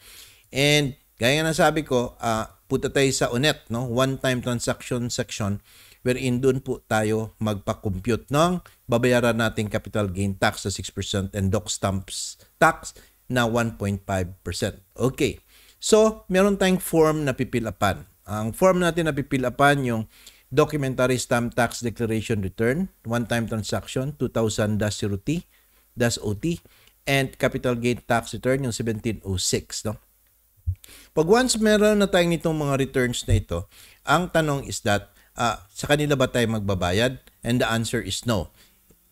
And gaya na sabi ko, uh, punta tayo sa UNET, no? One-time transaction section wherein doon po tayo magpa-compute ng babayaran nating capital gain tax sa 6% and doc stamps tax na 1.5%. Okay. So, meron tayong form na pipilapan. Ang form natin na pipilapan yung Documentary Stamp Tax Declaration Return, One-Time Transaction 2000-0T-OT, and Capital Gain Tax Return yung 1706. No? Pag once meron na tayong nitong mga returns na ito, ang tanong is that uh, sa kanila ba tayo magbabayad? And the answer is no.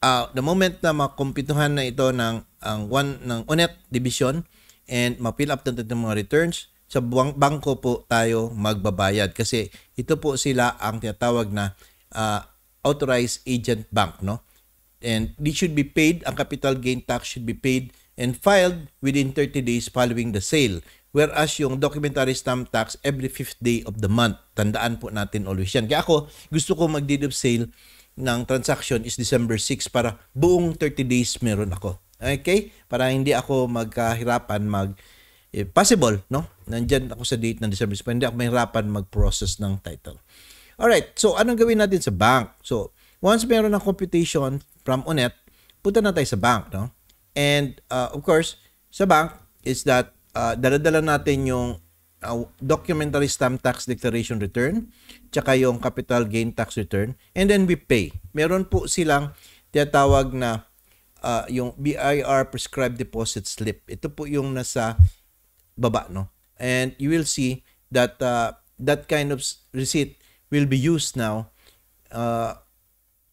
Uh, the moment na makumpituhan na ito ng ang one ng UNET division, and ma-fill up natin ng mga returns, sa bang- bangko po tayo magbabayad kasi ito po sila ang tinatawag na uh, authorized agent bank no and this should be paid ang capital gain tax should be paid and filed within 30 days following the sale whereas yung documentary stamp tax every 5th day of the month tandaan po natin always yan kaya ako gusto ko mag deed of sale ng transaction is December 6 para buong 30 days meron ako Okay? Para hindi ako magkahirapan mag eh, possible, no? Nandiyan ako sa date ng December. So, hindi ako mahirapan mag-process ng title. All right. so anong gawin natin sa bank? So, once meron ng computation from UNET, punta na tayo sa bank, no? And, uh, of course, sa bank is that uh, daladala natin yung uh, documentary stamp tax declaration return, tsaka yung capital gain tax return, and then we pay. Meron po silang tinatawag na uh, yung BIR prescribed deposit slip. Ito po yung nasa baba no. And you will see that uh, that kind of receipt will be used now uh,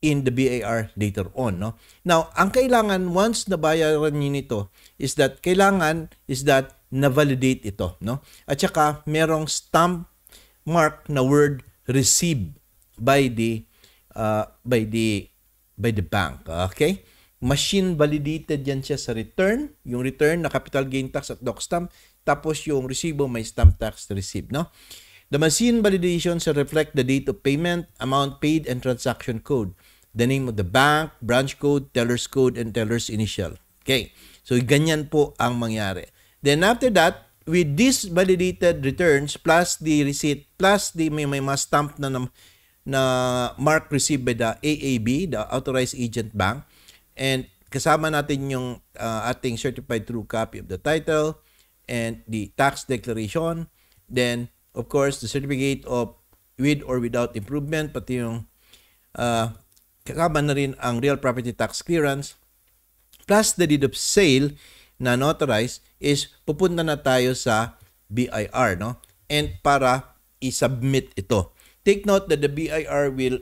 in the BAR later on no. Now, ang kailangan once nabayaran niyo nito is that kailangan is that na-validate ito no. At saka merong stamp mark na word receive by the uh, by the by the bank, okay? machine validated yan siya sa return, yung return na capital gain tax at doc stamp, tapos yung resibo may stamp tax receipt, no? The machine validation shall reflect the date of payment, amount paid, and transaction code, the name of the bank, branch code, teller's code, and teller's initial. Okay, so ganyan po ang mangyari. Then after that, with these validated returns plus the receipt plus the may, may mas stamp na, na na mark received by the AAB, the Authorized Agent Bank, And kasama natin yung uh, ating certified true copy of the title and the tax declaration. Then, of course, the certificate of with or without improvement, pati yung uh, kasama na rin ang real property tax clearance. Plus the deed of sale na notarized is pupunta na tayo sa BIR, no? And para i-submit ito. Take note that the BIR will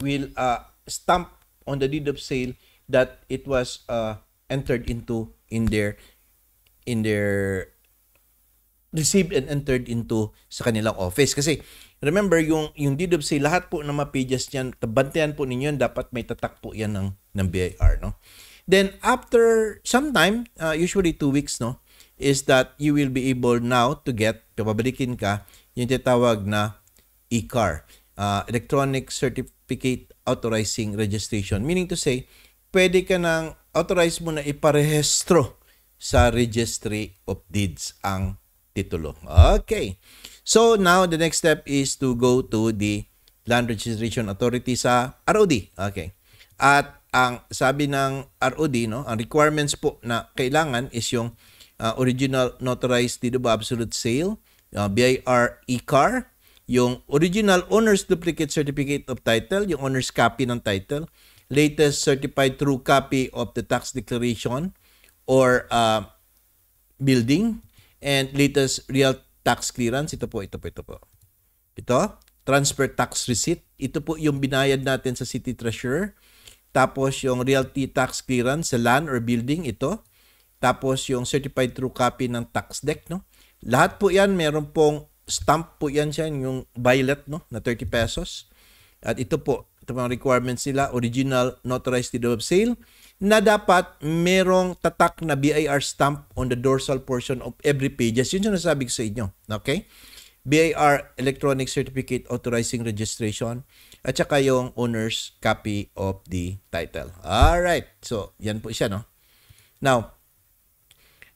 will uh, stamp on the deed of sale that it was uh, entered into in their in their received and entered into sa kanilang office kasi remember yung yung deed of sale lahat po ng mga pages niyan tabantayan po ninyo dapat may tatak po yan ng ng BIR no then after sometime uh, usually two weeks no is that you will be able now to get papabalikin ka yung tinatawag na e-car uh, electronic certificate authorizing registration. Meaning to say, pwede ka nang authorize mo na iparehestro sa Registry of Deeds ang titulo. Okay. So now the next step is to go to the Land Registration Authority sa ROD. Okay. At ang sabi ng ROD, no, ang requirements po na kailangan is yung uh, original notarized deed of absolute sale, uh, BIR e-car, yung original owner's duplicate certificate of title, yung owner's copy ng title, latest certified true copy of the tax declaration or uh, building, and latest real tax clearance. Ito po, ito po, ito po. Ito, transfer tax receipt. Ito po yung binayad natin sa city treasurer. Tapos yung realty tax clearance sa land or building, ito. Tapos yung certified true copy ng tax deck, no? Lahat po yan meron pong stamp po yan siya, yung violet no, na 30 pesos. At ito po, ito pang requirements nila, original notarized deed of sale na dapat merong tatak na BIR stamp on the dorsal portion of every pages. Yun yung nasabi ko sa inyo. Okay? BIR Electronic Certificate Authorizing Registration at saka yung owner's copy of the title. All right. So, yan po siya, no? Now,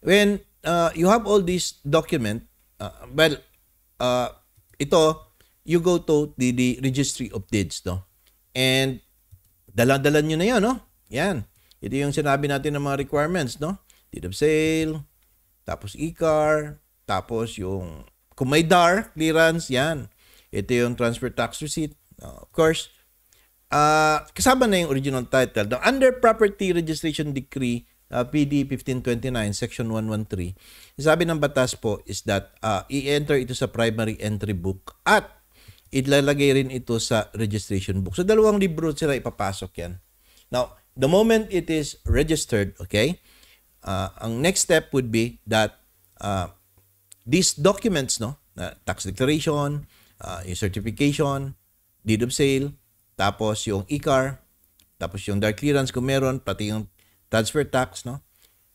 when uh, you have all these document, uh, well, uh, ito, you go to the, the registry of deeds, no? And dala-dala nyo na yan, no? Yan. Ito yung sinabi natin ng mga requirements, no? Deed of sale, tapos e-car, tapos yung kung may DAR clearance, yan. Ito yung transfer tax receipt, uh, of course. Uh, kasama na yung original title. Now, under property registration decree uh, PD 1529 section 113 sabi ng batas po is that uh, i-enter ito sa primary entry book at ilalagay rin ito sa registration book. So dalawang libro sila ipapasok yan. Now, the moment it is registered, okay, uh, ang next step would be that uh, these documents, no, uh, tax declaration, uh, yung certification, deed of sale, tapos yung e tapos yung dark clearance kung meron, pati yung transfer tax, no?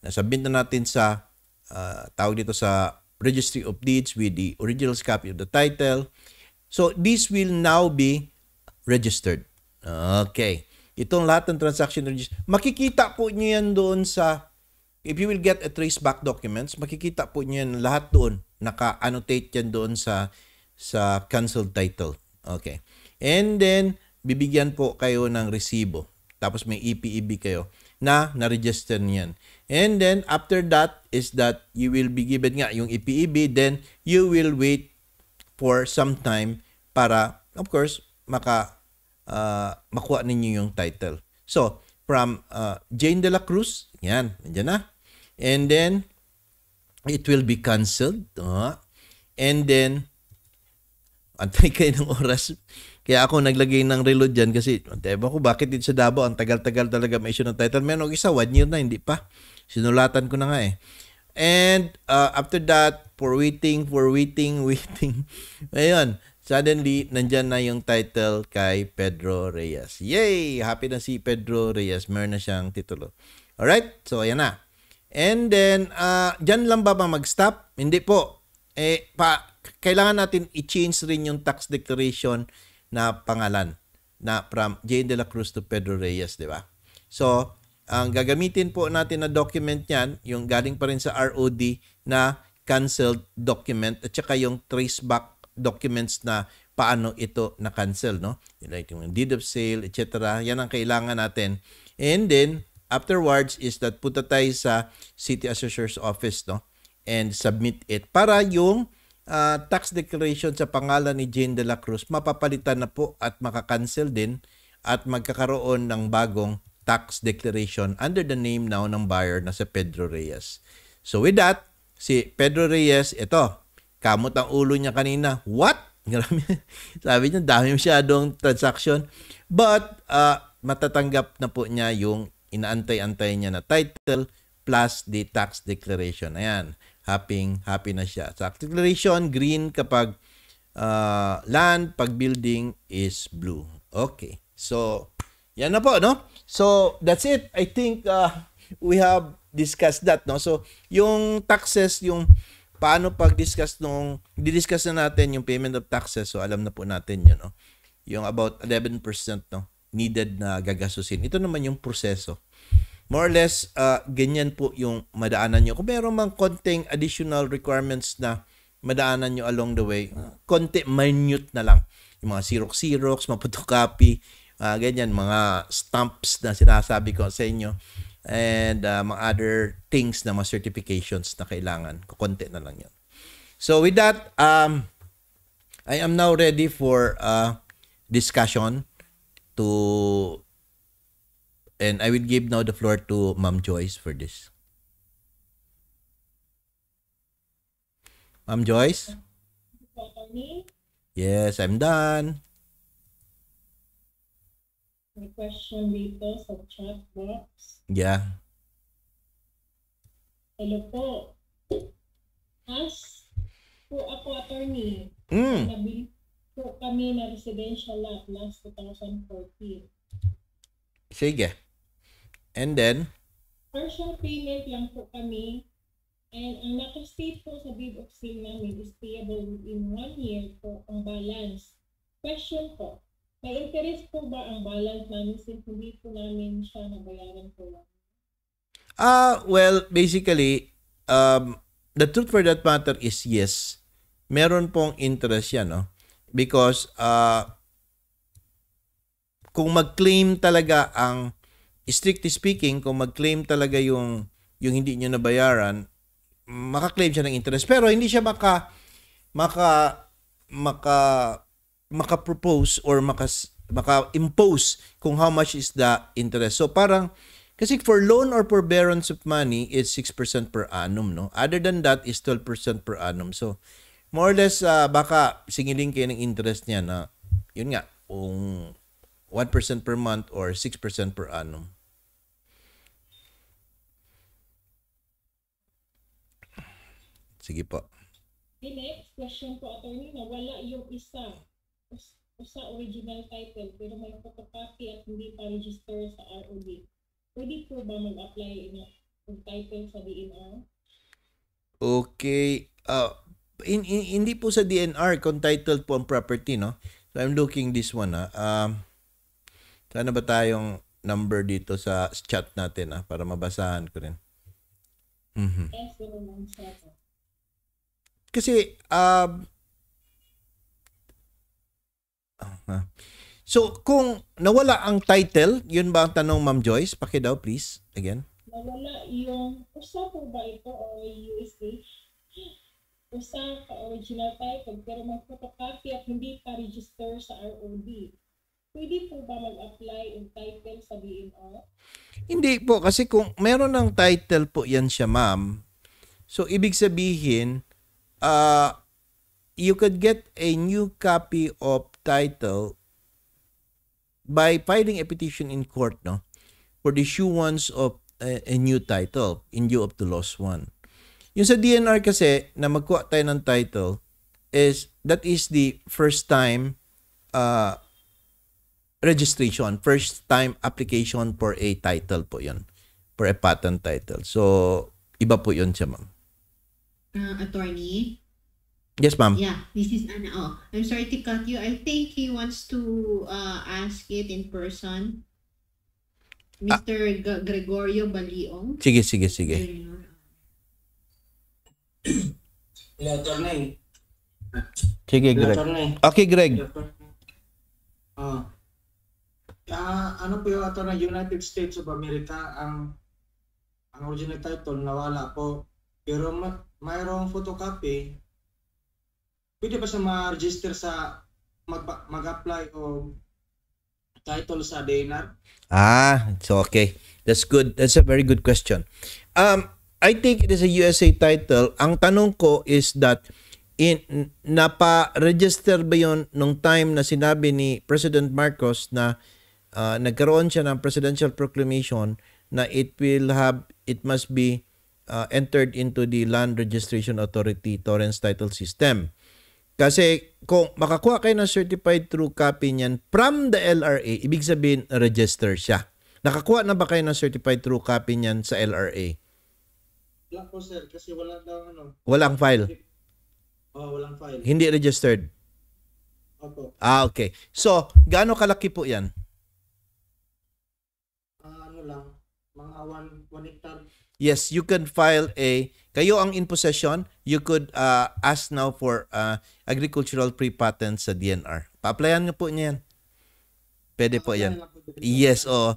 Nasabit na natin sa uh, tawag dito sa Registry of Deeds with the original copy of the title. So, this will now be registered. Okay. Itong lahat ng transaction register. Makikita po niyo yan doon sa, if you will get a trace back documents, makikita po niyo yan lahat doon. Naka-annotate yan doon sa, sa cancel title. Okay. And then, bibigyan po kayo ng resibo. Tapos may EPEB kayo na na-register niyan. And then after that is that you will be given nga yung EPEB then you will wait for some time para of course maka uh, makuha ninyo yung title. So from uh, Jane de la Cruz, yan, nandiyan na. And then it will be cancelled. Uh, and then antay kayo ng oras kaya ako naglagay ng reload dyan kasi teba ko bakit dito sa Davao ang tagal-tagal talaga may issue ng title. Meron isa, one year na, hindi pa. Sinulatan ko na nga eh. And uh, after that, for waiting, for waiting, waiting. Ayun, suddenly, nandyan na yung title kay Pedro Reyes. Yay! Happy na si Pedro Reyes. Meron na siyang titulo. Alright? So, ayan na. And then, uh, dyan lang ba ba mag-stop? Hindi po. Eh, pa, kailangan natin i-change rin yung tax declaration na pangalan na from Jane de la Cruz to Pedro Reyes, di ba? So, ang gagamitin po natin na document niyan, yung galing pa rin sa ROD na canceled document at saka yung trace back documents na paano ito na-cancel, no? Like yung deed of sale, etc. Yan ang kailangan natin. And then, afterwards is that punta tayo sa City Assessor's Office, no? And submit it para yung uh, tax declaration sa pangalan ni Jane de la Cruz mapapalitan na po at makakancel din at magkakaroon ng bagong tax declaration under the name now ng buyer na si Pedro Reyes. So with that, si Pedro Reyes, ito, kamot ang ulo niya kanina. What? Sabi niya, dami masyadong transaction. But uh, matatanggap na po niya yung inaantay-antay niya na title plus the tax declaration. Ayan happy, happy na siya. Sa acceleration, green kapag uh, land, pag building is blue. Okay. So, yan na po, no? So, that's it. I think uh, we have discussed that, no? So, yung taxes, yung paano pag-discuss nung, didiscuss na natin yung payment of taxes, so alam na po natin yun, no? Yung about 11%, no? Needed na gagastusin. Ito naman yung proseso more or less, uh, ganyan po yung madaanan nyo. Kung meron mang konting additional requirements na madaanan nyo along the way, uh, konti minute na lang. Yung mga Xerox-Xerox, mga photocopy, uh, ganyan, mga stamps na sinasabi ko sa inyo, and uh, mga other things na mga certifications na kailangan. Konti na lang yun. So with that, um, I am now ready for uh, discussion to And I will give now the floor to Ma'am Joyce for this. Ma'am Joyce? Yes, I'm done. May question dito sa chat box. Yeah. Hello po. As po ako attorney, mm. nabili po kami na residential lot last 2014. Sige. And then? Partial payment lang po kami. And ang nakastate po sa bid of sale namin is payable within one year po ang balance. Question po, may interest po ba ang balance namin since hindi po namin siya nabayaran po lang? Ah, uh, well, basically, um, the truth for that matter is yes. Meron pong interest yan, no? Because, uh, kung mag-claim talaga ang strictly speaking, kung mag-claim talaga yung, yung hindi niyo nabayaran, maka-claim siya ng interest. Pero hindi siya maka, maka, maka, maka-propose or maka, maka-impose kung how much is the interest. So parang, kasi for loan or forbearance of money it's 6% per annum, no? Other than that is 12% per annum. So, more or less, uh, baka singilin kayo ng interest niya na, yun nga, kung 1% per month or 6% per annum. Sige po. The next question po, attorney, na wala yung isa o sa original title pero may photocopy at hindi pa register sa ROD. Pwede po ba mag-apply ng title sa DNR? Okay. Uh, ah, in, in, hindi po sa DNR kung title po ang property, no? So I'm looking this one, ha? Ah. Um, sana ba tayong number dito sa chat natin, ha? Ah, para mabasahan ko rin. Mm-hmm. S017. Kasi, um, ah. so, kung nawala ang title, yun ba ang tanong, Ma'am Joyce? Paki daw, please, again. Nawala yung, usa po ba ito o USA? Usa ka original title pero may photocopy at hindi pa register sa ROD. Pwede po ba mag-apply yung title sa BMO? Hindi po, kasi kung meron ng title po yan siya, ma'am, so ibig sabihin, uh, you could get a new copy of title by filing a petition in court no for the issuance of a, a new title in lieu of the lost one. Yung sa DNR kasi na magkuha tayo ng title is that is the first time uh, registration, first time application for a title po yon for a patent title. So, iba po yon siya ma'am uh, attorney. Yes, ma'am. Yeah, this is Anna. Oh, I'm sorry to cut you. I think he wants to uh, ask it in person. Mr. Ah. Gregorio Baliong. Sige, sige, sige. Hello, attorney. Sige, Greg. Okay, Greg. Uh, uh, ano po yung attorney United States of America ang ang original title nawala po pero mayroong photocopy, pwede ba siya ma-register sa mag mag-apply o title sa DNR? Ah, it's okay. That's good. That's a very good question. Um, I think it is a USA title. Ang tanong ko is that in napa-register ba yon nung time na sinabi ni President Marcos na uh, nagkaroon siya ng presidential proclamation na it will have it must be uh, entered into the Land Registration Authority Torrens Title System. Kasi kung makakuha kayo ng certified true copy niyan from the LRA, ibig sabihin register siya. Nakakuha na ba kayo ng certified true copy niyan sa LRA? Wala po sir, kasi wala daw ano. Walang file? Oh, walang file. Hindi registered? Opo. Ah, okay. So, gaano kalaki po yan? Uh, ano lang, mga 1 hectare yes, you can file a kayo ang in possession, you could uh, ask now for uh, agricultural pre-patent sa DNR. Pa-applyan nga po niya yan. Pwede po yan. Yes, oh.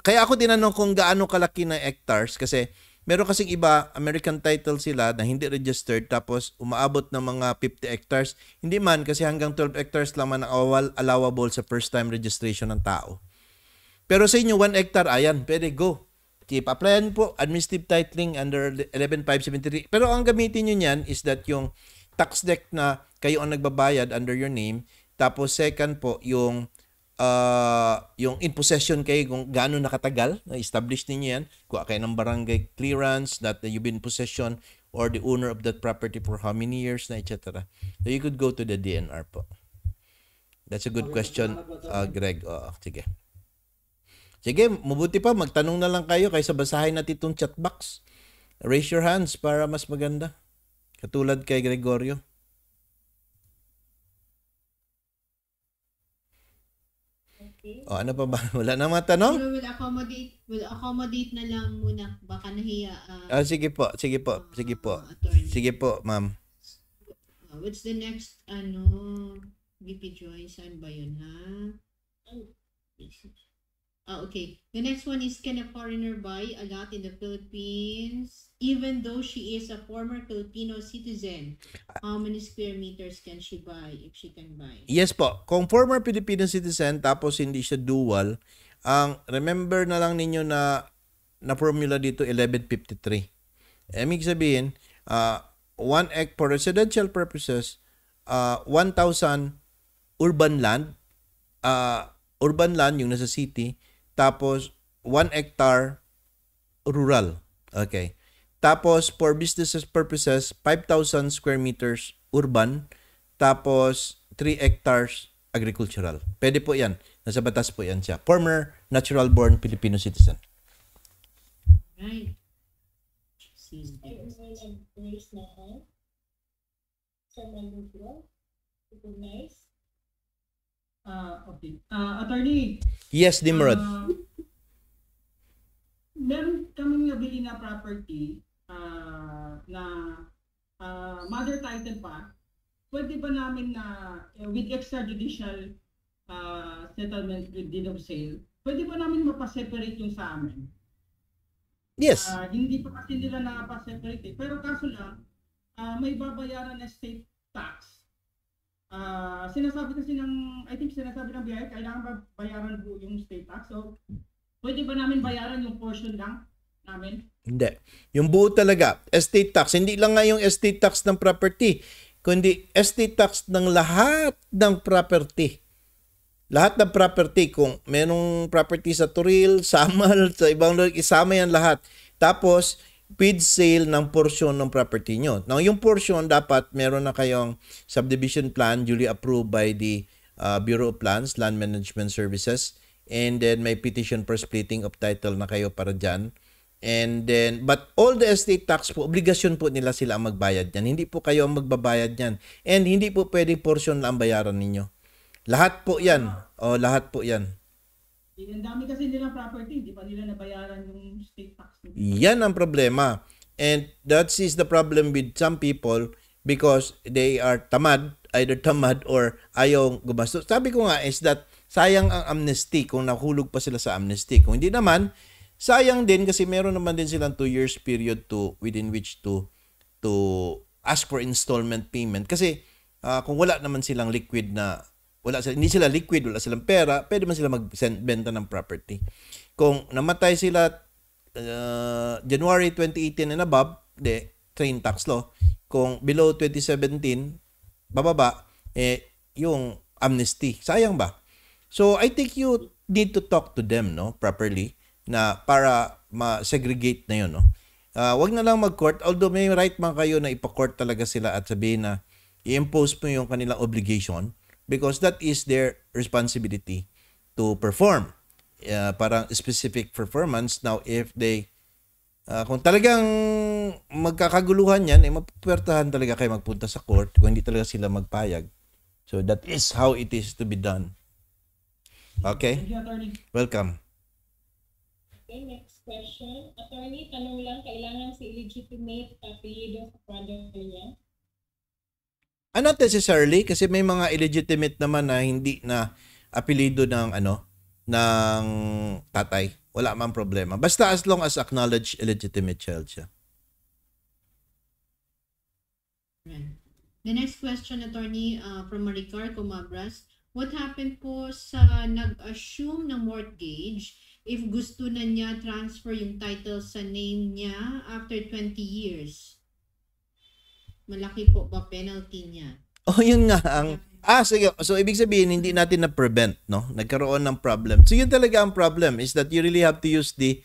Kaya ako tinanong kung gaano kalaki na hectares kasi meron kasing iba, American title sila na hindi registered tapos umaabot ng mga 50 hectares. Hindi man kasi hanggang 12 hectares lamang ang allowable sa first time registration ng tao. Pero sa inyo, 1 hectare, ayan, pwede, go keep applyan po administrative titling under 11573. Pero ang gamitin niyo niyan is that yung tax deck na kayo ang nagbabayad under your name. Tapos second po yung uh, yung in possession kayo kung gaano nakatagal na establish niyo yan. Kuha kayo ng barangay clearance that you've been in possession or the owner of that property for how many years na etc. So you could go to the DNR po. That's a good question, uh, Greg. Oh, sige. Sige, mabuti pa, magtanong na lang kayo kaysa basahin natin itong chat box. Raise your hands para mas maganda. Katulad kay Gregorio. Okay. O, ano pa ba? Wala na mga tanong? Pero will accommodate, will accommodate na lang muna. Baka nahiya. Uh, ah, sige po, sige po, uh, sige po. Attorney. Sige po, ma'am. Ah, what's the next, ano, VP Joy? Saan ba yun, ha? Oh, Uh, okay, the next one is Can a foreigner buy a lot in the Philippines even though she is a former Filipino citizen? How many square meters can she buy if she can buy? Yes po, kung former Filipino citizen tapos hindi siya dual, ang um, remember na lang ninyo na na formula dito 1153. Eh, ibig sabihin, uh, 1 egg for residential purposes, uh, ah, 1,000 urban land, uh, urban land yung nasa city, tapos, 1 hectare rural. Okay. Tapos, for business purposes, 5,000 square meters urban. Tapos, 3 hectares agricultural. Pwede po yan. Nasa batas po yan siya. Former natural-born Filipino citizen. Right. So, Season. Uh, okay. Uh, attorney. Yes, Dimrod. Uh, ah, meron kaming nabili na property uh, na uh, mother title pa. Pwede ba namin na uh, with extrajudicial uh, settlement with deed of sale, pwede ba namin mapaseparate yung sa amin? Yes. Uh, hindi pa kasi nila nakapaseparate eh. Pero kaso lang, uh, may babayaran na state tax uh, sinasabi kasi ng, I think sinasabi ng BIR, kailangan ba bayaran po yung state tax? So, pwede ba namin bayaran yung portion lang namin? Hindi. Yung buo talaga, estate tax. Hindi lang nga yung estate tax ng property, kundi estate tax ng lahat ng property. Lahat ng property, kung merong property sa Turil, Samal, sa ibang lugar, isama yan lahat. Tapos, bid sale ng portion ng property nyo. Now, yung portion dapat meron na kayong subdivision plan duly approved by the uh, Bureau of Plans, Land Management Services, and then may petition for splitting of title na kayo para dyan. And then, but all the estate tax po, obligasyon po nila sila ang magbayad yan. Hindi po kayo ang magbabayad yan. And hindi po pwede portion lang bayaran ninyo. Lahat po yan. Ah. O, oh, lahat po yan. Eh, ang dami kasi nilang property, hindi pa nila nabayaran yung state tax. Yan ang problema. And that is the problem with some people because they are tamad, either tamad or ayaw gumastos. Sabi ko nga is that sayang ang amnesty kung nahulog pa sila sa amnesty. Kung hindi naman, sayang din kasi meron naman din silang 2 years period to within which to to ask for installment payment kasi uh, kung wala naman silang liquid na wala sila, hindi sila liquid, wala silang pera, pwede man sila magbenta ng property. Kung namatay sila uh, January 2018 and above, de, train tax law. Kung below 2017, bababa, eh, yung amnesty. Sayang ba? So, I think you need to talk to them, no, properly, na para ma-segregate na yun, no. Uh, wag na lang mag-court, although may right man kayo na ipa-court talaga sila at sabihin na i-impose mo yung kanilang obligation, because that is their responsibility to perform. Uh, parang specific performance. Now, if they, uh, kung talagang magkakaguluhan yan, eh, mapupertahan talaga kayo magpunta sa court kung hindi talaga sila magpayag. So, that is how it is to be done. Okay? Thank you, Welcome. Okay, next question. Attorney, tanong lang, kailangan si illegitimate apelyido sa father niya? Uh, not necessarily kasi may mga illegitimate naman na hindi na apelyido ng ano ng tatay. Wala man problema. Basta as long as acknowledge illegitimate child siya. The next question, attorney, uh, from Maricar Comabras. What happened po sa nag-assume ng mortgage if gusto na niya transfer yung title sa name niya after 20 years? Malaki po ba penalty niya? Oh, yun nga ang Ah, sige. So, ibig sabihin, hindi natin na-prevent, no? Nagkaroon ng problem. So, yun talaga ang problem is that you really have to use the...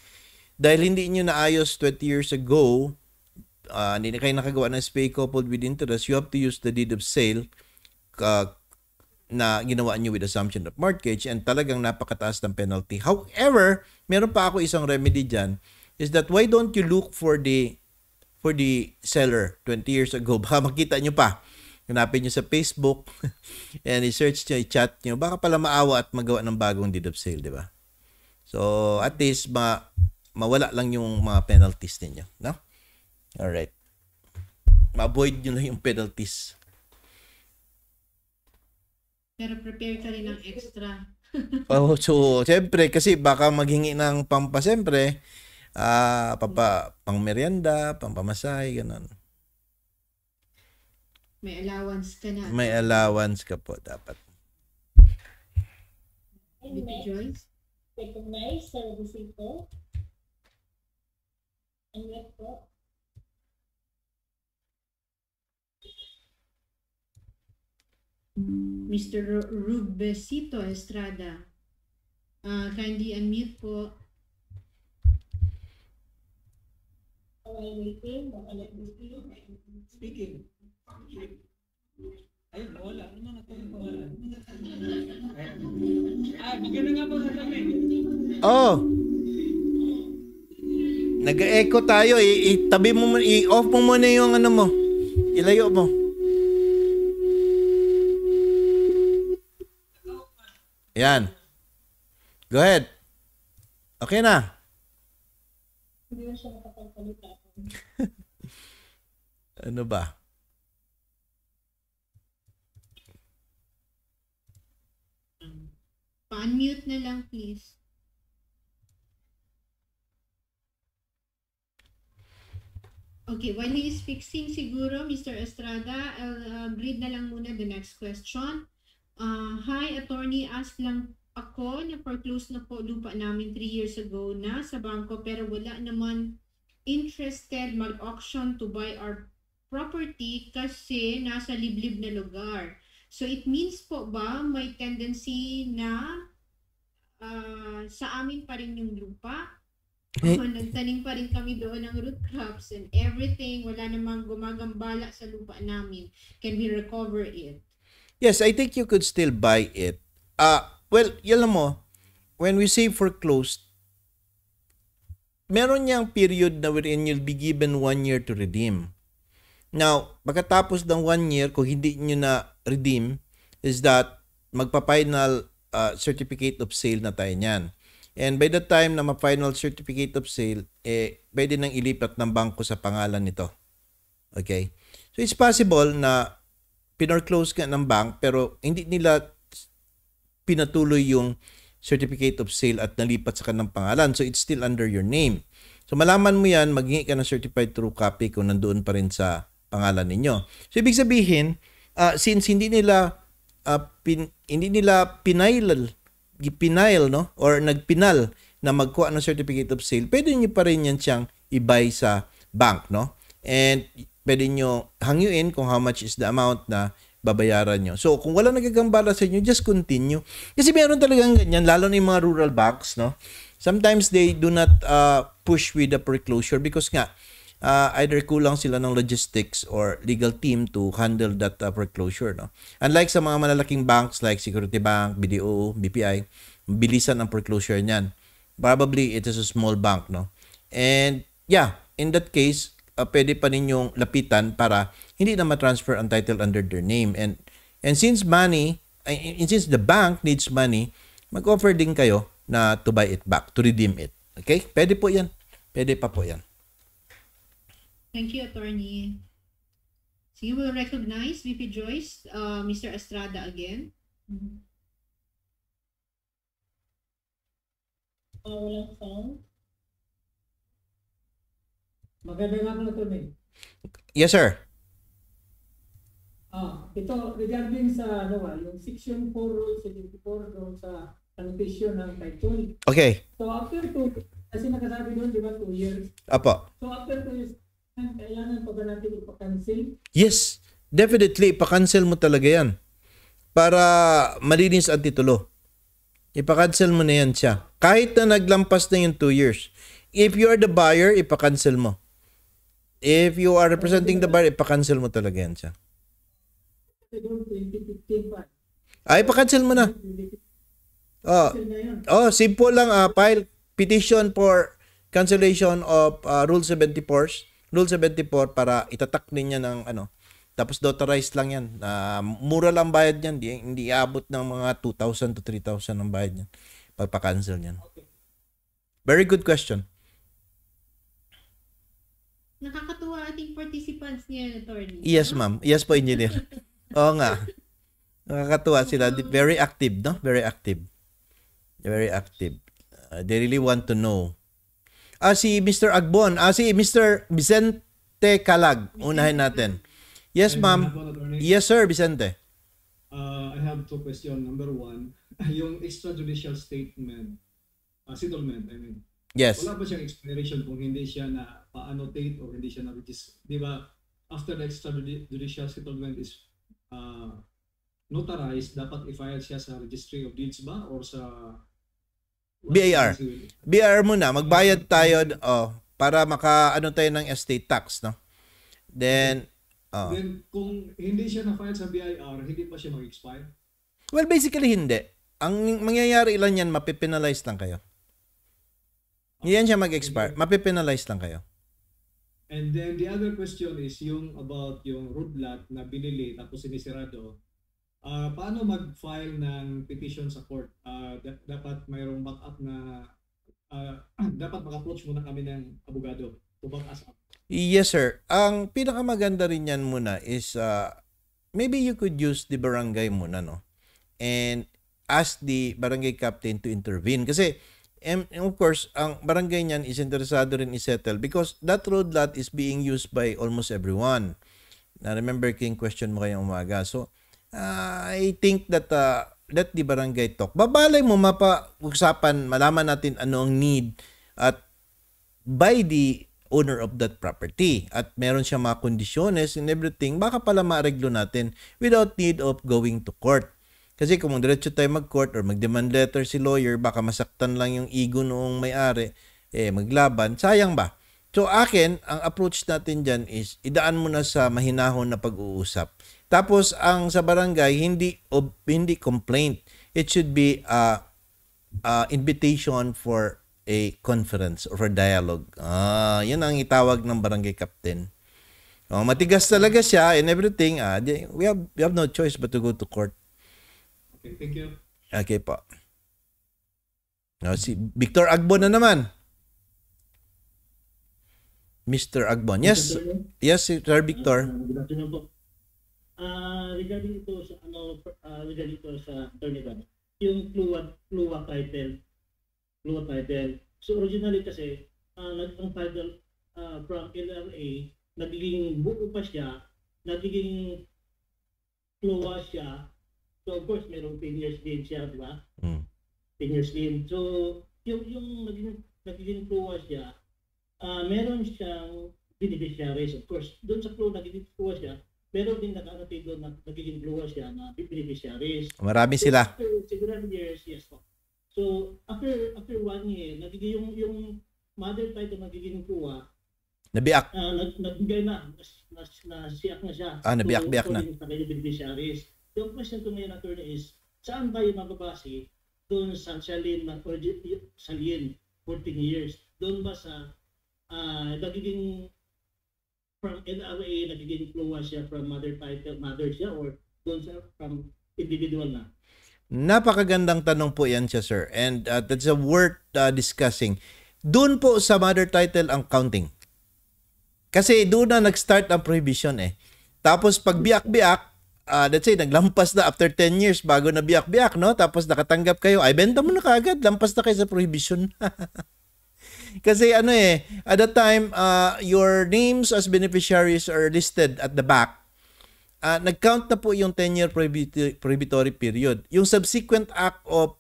Dahil hindi nyo naayos 20 years ago, uh, hindi na kayo nakagawa ng SPA coupled with interest, you have to use the deed of sale uh, na ginawa nyo with assumption of mortgage and talagang napakataas ng penalty. However, meron pa ako isang remedy dyan is that why don't you look for the for the seller 20 years ago. Baka makita nyo pa. Hanapin nyo sa Facebook and i-search nyo, i-chat nyo. Baka pala maawa at magawa ng bagong deed of sale, di ba? So, at least, ma mawala lang yung mga penalties ninyo. No? Alright. Ma-avoid nyo lang yung penalties. Pero prepare ka rin ng extra. oh, so, siyempre, kasi baka maghingi ng pampasempre, Ah, papa, pang merienda, pang pamasahe, ganun. May allowance ka na. May allowance ka po dapat. Maybe Joyce? Recognize sa receiver. Unmute po. Mr. Rubesito Estrada. Uh, kindly unmute po. Speaking. Ay, wala. Ano na tayong pangalan? Ah, bigyan na nga po sa tabi. Oh. Nag-echo tayo. I-tabi mo, muna. i-off mo muna yung ano mo. Ilayo mo. Yan. Go ahead. Okay na. Hindi na siya nakapagsalita. ano ba? Pa-unmute na lang please. Okay, while he is fixing siguro, Mr. Estrada, I'll uh, read na lang muna the next question. Uh, hi, attorney, ask lang ako na foreclose na po lupa namin 3 years ago na sa bangko pero wala naman interested mag-auction to buy our property kasi nasa liblib na lugar. So it means po ba may tendency na uh, sa amin pa rin yung lupa? Hey. Eh, so, nagtanim pa rin kami doon ng root crops and everything. Wala namang gumagambala sa lupa namin. Can we recover it? Yes, I think you could still buy it. Uh, well, yun mo, when we say foreclosed, meron niyang period na wherein you'll be given one year to redeem. Now, pagkatapos ng one year, kung hindi niyo na redeem, is that magpa-final uh, certificate of sale na tayo niyan. And by the time na ma-final certificate of sale, eh, pwede nang ilipat ng bangko sa pangalan nito. Okay? So it's possible na pinor-close ka ng bank pero hindi nila pinatuloy yung certificate of sale at nalipat sa kanang pangalan. So it's still under your name. So malaman mo yan, maghingi ka ng certified true copy kung nandoon pa rin sa pangalan ninyo. So ibig sabihin, uh, since hindi nila uh, pin, hindi nila pinail gipinail no or nagpinal na magkuha ng certificate of sale, pwede niyo pa rin yan siyang ibay sa bank no. And pwede niyo hangyuin kung how much is the amount na babayaran nyo. So, kung wala nagagambala sa inyo, just continue. Kasi meron talagang ganyan, lalo na yung mga rural banks, no? Sometimes they do not uh, push with the foreclosure because nga, uh, either kulang sila ng logistics or legal team to handle that uh, foreclosure, no? Unlike sa mga malalaking banks like Security Bank, BDO, BPI, bilisan ang foreclosure niyan. Probably, it is a small bank, no? And, yeah, in that case, uh, pwede pa ninyong lapitan para hindi na ma-transfer ang title under their name. And, and since money, and since the bank needs money, mag-offer din kayo na to buy it back, to redeem it. Okay? Pwede po yan. Pwede pa po yan. Thank you, Attorney. So you will recognize VP Joyce, uh, Mr. Estrada again. Mm-hmm. Uh, walang sound. Magandang hapon, Atty. Yes, sir. Ah, ito regarding sa ano ba, yung section 4 Rule 74 doon sa confession ng title. Okay. So after 2 kasi nakasabi doon di ba 2 years. Apo. So after 2 years kailangan pa ba natin ipa-cancel? Yes. Definitely ipa-cancel mo talaga 'yan. Para malinis ang titulo. Ipa-cancel mo na 'yan siya. Kahit na naglampas na yung 2 years. If you are the buyer, ipa-cancel mo if you are representing the bar, ipa-cancel mo talaga yan siya. Ay, ipa-cancel mo na. Oh, oh simple lang. Uh, file petition for cancellation of uh, Rule 74. Rule 74 para itatak niya ng ano. Tapos notarized lang yan. Uh, mura lang bayad niyan. Di, hindi abot ng mga 2,000 to 3,000 ang bayad niyan. Pagpa-cancel niyan. Very good question. Nakakatuwa ating participants niya, attorney. Yes, ma'am. Yes po, engineer. Oo nga. Nakakatuwa sila. Very active, no? Very active. Very active. Uh, they really want to know. Ah, si Mr. Agbon. Ah, si Mr. Vicente Calag. Unahin natin. Yes, ma'am. Yes, sir, Vicente. Uh, I have two questions. Number one, yung extrajudicial statement, uh, settlement, I mean, Yes. Wala ba siyang explanation kung hindi siya na pa-annotate or hindi siya na which di ba, after the extrajudicial settlement is uh, notarized, dapat i-file siya sa registry of deeds ba or sa BAR. BAR muna, magbayad tayo oh, para maka ano tayo ng estate tax, no? Then oh. Then kung hindi siya na-file sa BIR, hindi pa siya mag-expire? Well, basically hindi. Ang mangyayari ilan yan, mapipenalize lang kayo. Yan siya mag-expire. Mapipenalize lang kayo. And then the other question is yung about yung road lot na binili tapos sinisirado. Uh, paano mag-file ng petition sa court? Uh, da- dapat mayroong backup na uh, dapat mag-approach muna kami ng abogado to back Yes sir. Ang pinakamaganda rin yan muna is uh, maybe you could use the barangay muna no. And ask the barangay captain to intervene kasi and of course, ang barangay niyan is interesado rin isettle because that road lot is being used by almost everyone. Na remember king question mo kayang umaga. So, uh, I think that uh, let the barangay talk. Babalay mo mapag-usapan, malaman natin ano ang need at by the owner of that property at meron siya mga conditions and everything, baka pala maareglo natin without need of going to court. Kasi kung diretso tayo mag-court or mag-demand letter si lawyer, baka masaktan lang yung ego noong may-ari, eh maglaban, sayang ba? So akin, ang approach natin dyan is idaan mo na sa mahinahon na pag-uusap. Tapos ang sa barangay, hindi, ob, hindi complaint. It should be uh, uh, invitation for a conference or for dialogue. Ah, yan ang itawag ng barangay captain. Oh, matigas talaga siya and everything. Ah, we have we have no choice but to go to court. Thank you. Okay po. No, si Victor Agbon na naman. Mr. Agbon. Yes. Yes, Sir Victor. Ah, good Uh, regarding ito sa ano uh, regarding ito sa tournament yung Clua Clua title, Clua title. So originally kasi uh, nag ang title uh, from LRA nagiging buo pa siya, nagiging Clua siya So of course, merong 10 years din siya, di ba? Mm. 10 years din. So yung, yung magiging, magiging CLOA siya, uh, meron siyang beneficiaries. Of course, doon sa CLOA, nagiging CLOA siya, meron din nakarapid doon na nagiging CLOA siya na beneficiaries. Marami so, sila. After several years, yes po. So after after one year, nagiging yung, yung mother title magiging CLOA, Nabiak. Uh, nag, nagbigay na. Nas, nas, nasiyak na siya. Ah, nabiak-biak so, na. Sa kanya beneficiaries. Yung question ko ngayon, attorney, is saan ba yung mababase doon sa Salin, Salin 14 years? Doon ba sa uh, nagiging from NRA, nagiging influence siya from mother title, mother siya or doon sa from individual na? Napakagandang tanong po yan siya, sir. And uh, that's a worth uh, discussing. Doon po sa mother title ang counting. Kasi doon na nag-start ang prohibition eh. Tapos pag biak-biak, uh, let's say, naglampas na after 10 years bago na biyak-biyak, no? Tapos nakatanggap kayo, ay benta mo na kaagad, lampas na kayo sa prohibition. Kasi ano eh, at that time, uh, your names as beneficiaries are listed at the back. Uh, nag-count na po yung 10-year prohibitory period. Yung subsequent act of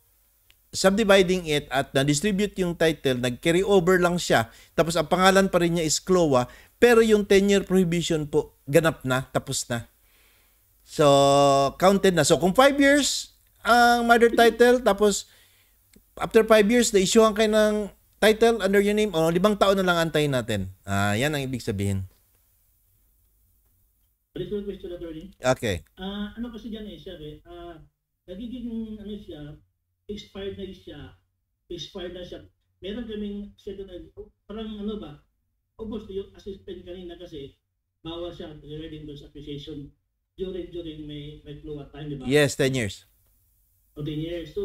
subdividing it at na-distribute yung title, nag-carry over lang siya. Tapos ang pangalan pa rin niya is CLOA, pero yung 10-year prohibition po, ganap na, tapos na. So, counted na. So, kung 5 years ang mother title, tapos after 5 years, na ang kayo ng title under your name, o oh, libang taon na lang antayin natin. Ah, uh, yan ang ibig sabihin. Additional question, attorney. Okay. Uh, ano kasi dyan eh, sir, eh, uh, nagiging, ano siya, expired na siya, expired na siya. Meron kaming second, parang ano ba, obviously yung assistant kanina kasi, bawal siya regarding those appreciation during during may may flow at time, di ba? Yes, 10 years. So, 10 years. So,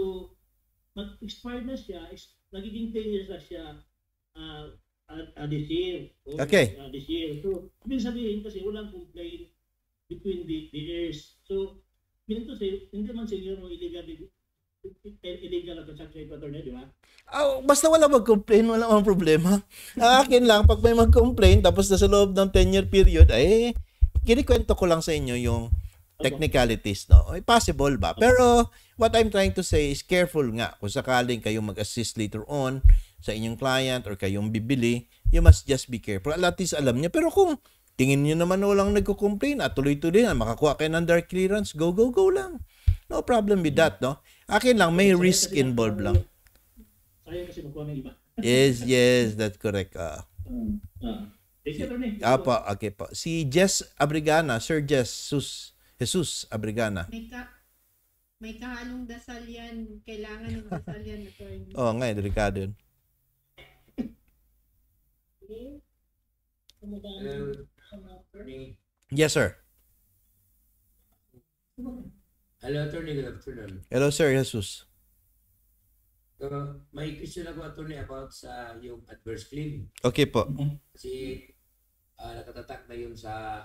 mag-expire na siya. Nagiging 10 years na siya uh, uh, this year. Or, okay. Uh, this year. So, ibig sabihin kasi walang complaint between the, the years. So, to say, hindi man siguro illegal illegal ang transaction pattern di ba? Oh, basta wala mag-complain, wala mang problema. Akin lang, pag may mag-complain, tapos nasa loob ng 10-year period, ay, eh, kinikwento ko lang sa inyo yung technicalities, no? Possible ba? Pero what I'm trying to say is careful nga kung sakaling kayong mag-assist later on sa inyong client or kayong bibili, you must just be careful. At least alam niya. Pero kung tingin niyo naman walang nagko-complain at tuloy-tuloy na makakuha kayo ng dark clearance, go, go, go lang. No problem with that, no? Akin lang, may risk involved lang. Sayang kasi magkuha ng iba. yes, yes, that's correct. Uh. Uh, Apo, okay po. Si Jess Abrigana, Sir Jess Sus, Jesus Abrigana. May, ka, may kahalong dasal yan. Kailangan ng dasal yan. Oo, oh, ngayon. Eh, delikado yun. yes, sir. Hello, Attorney. Good afternoon. Hello, Sir Jesus. Uh, may question ako attorney about sa yung adverse claim. Okay po. Mm-hmm. Kasi uh, nakatatak na yun sa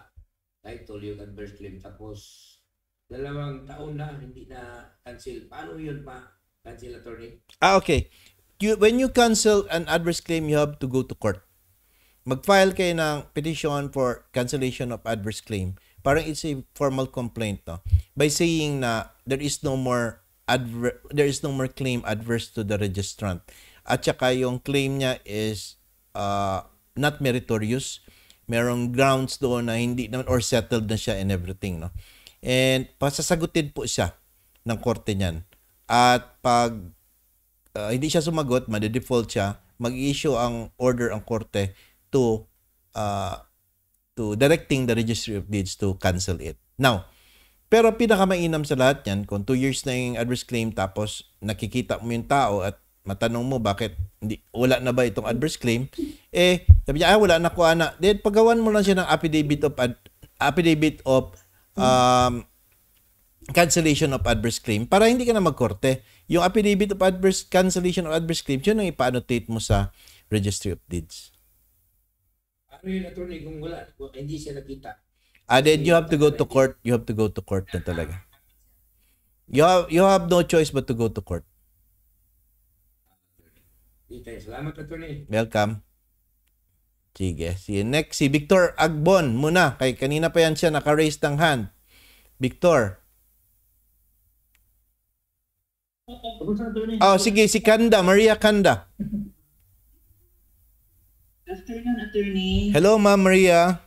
title yung adverse claim tapos dalawang taon na hindi na cancel. Paano yun pa cancel attorney? Ah okay. You, when you cancel an adverse claim, you have to go to court. Mag-file kayo ng petition for cancellation of adverse claim. Parang it's a formal complaint, no? By saying na there is no more adver- there is no more claim adverse to the registrant. At saka yung claim niya is uh, not meritorious. Merong grounds doon na hindi naman or settled na siya and everything. No? And pasasagutin po siya ng korte niyan. At pag uh, hindi siya sumagot, made-default siya, mag-issue ang order ang korte to uh, to directing the registry of deeds to cancel it. Now, pero pinakamainam sa lahat yan, kung 2 years na yung adverse claim tapos nakikita mo yung tao at matanong mo bakit hindi, wala na ba itong adverse claim, eh, sabi niya, ah, wala na ko anak. Then, paggawan mo lang siya ng affidavit of, ad, affidavit of um, cancellation of adverse claim para hindi ka na magkorte. Yung affidavit of adverse cancellation of adverse claim, yun ang ipa-annotate mo sa registry of deeds. Ano yun, attorney, kung wala, hindi siya nakita, And ah, then you have to go to court. You have to go to court na talaga. You have, you have no choice but to go to court. Salamat, Atty. Welcome. Sige. Si next, si Victor Agbon muna. Kay kanina pa yan siya naka-raise ng hand. Victor. Oh, sige. Si Kanda. Maria Kanda. Afternoon, attorney. Hello, Ma'am Maria.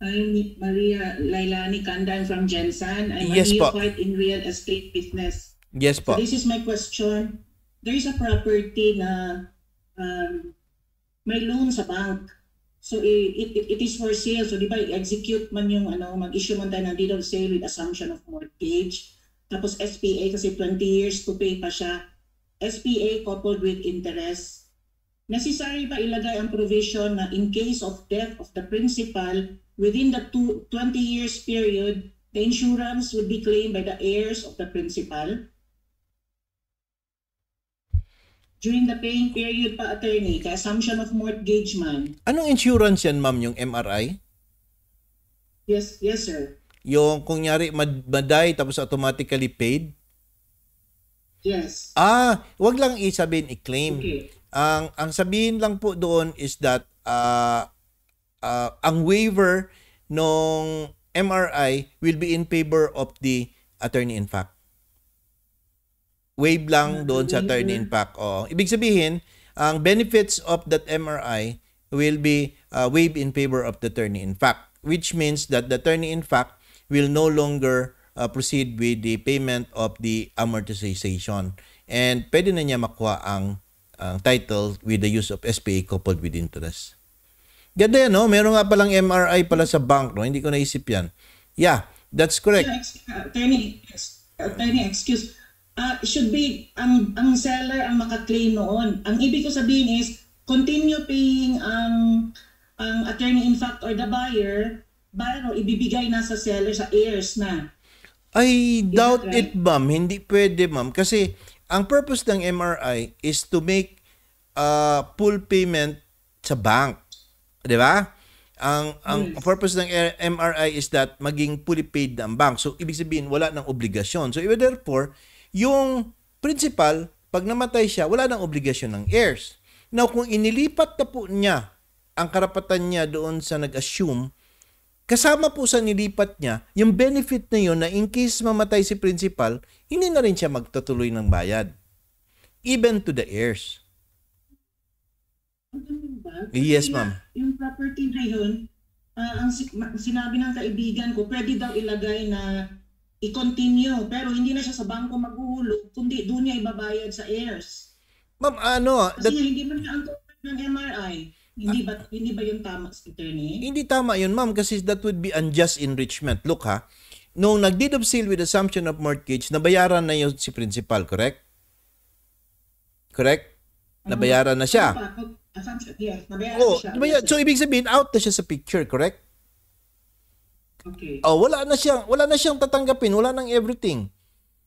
I'm Maria Lailani Kandan from Gensan. I'm yes, a neophyte in real estate business. Yes, po. this is my question. There is a property na um, may loan sa bank. So it, it, it is for sale. So di ba execute man yung ano, mag-issue man tayo ng deed of sale with assumption of mortgage. Tapos SPA kasi 20 years to pay pa siya. SPA coupled with interest. Necessary ba ilagay ang provision na in case of death of the principal, Within the two, 20 years period, the insurance would be claimed by the heirs of the principal. During the paying period pa, attorney, the assumption of mortgage man. Anong insurance yan, ma'am, yung MRI? Yes, yes, sir. Yung kung nyari maday tapos automatically paid? Yes. Ah, wag lang isabihin i-claim. Okay. Ang ang sabihin lang po doon is that uh, uh, ang waiver nung MRI will be in favor of the attorney in fact. Wave lang ah, doon sa attorney in fact. Oh, Ibig sabihin, ang benefits of that MRI will be uh, wave in favor of the attorney in fact, which means that the attorney in fact will no longer uh, proceed with the payment of the amortization. And pwede na niya makuha ang, ang title with the use of SPA coupled with interest. Ganda yan, no? Meron nga palang MRI pala sa bank, no? Hindi ko naisip yan. Yeah, that's correct. Attorney, attorney excuse. Uh, should be, ang, ang seller ang makaklaim noon. Ang ibig ko sabihin is, continue paying ang um, ang um, attorney in fact or the buyer, baro ibibigay na sa seller sa heirs na. I doubt right? it, ma'am. Hindi pwede, ma'am. Kasi ang purpose ng MRI is to make uh, full payment sa bank. 'Di ba? Ang ang yes. purpose ng MRI is that maging fully paid ang bank. So ibig sabihin wala nang obligasyon. So therefore, yung principal pag namatay siya, wala nang obligasyon ng heirs. Now kung inilipat na po niya ang karapatan niya doon sa nag-assume kasama po sa nilipat niya, yung benefit na yun na in case mamatay si principal, hindi na rin siya magtatuloy ng bayad. Even to the heirs ba? yes, ma'am. Yung property na yun, uh, ang sinabi ng kaibigan ko, pwede daw ilagay na i-continue pero hindi na siya sa bangko maghuhulog kundi doon niya ibabayad sa heirs. Ma'am, ano? Kasi that... hindi man siya ang ng MRI. Hindi ba, uh, hindi ba yung tama, attorney? Hindi tama yun, ma'am, kasi that would be unjust enrichment. Look, ha? Noong nag-deed of sale with assumption of mortgage, nabayaran na yun si principal, correct? Correct? Ano? Nabayaran na siya. Ano Assumption, oh, siya. Nabayaran. So, ibig sabihin, out na siya sa picture, correct? Okay. Oh, wala na siyang wala na siyang tatanggapin, wala nang everything.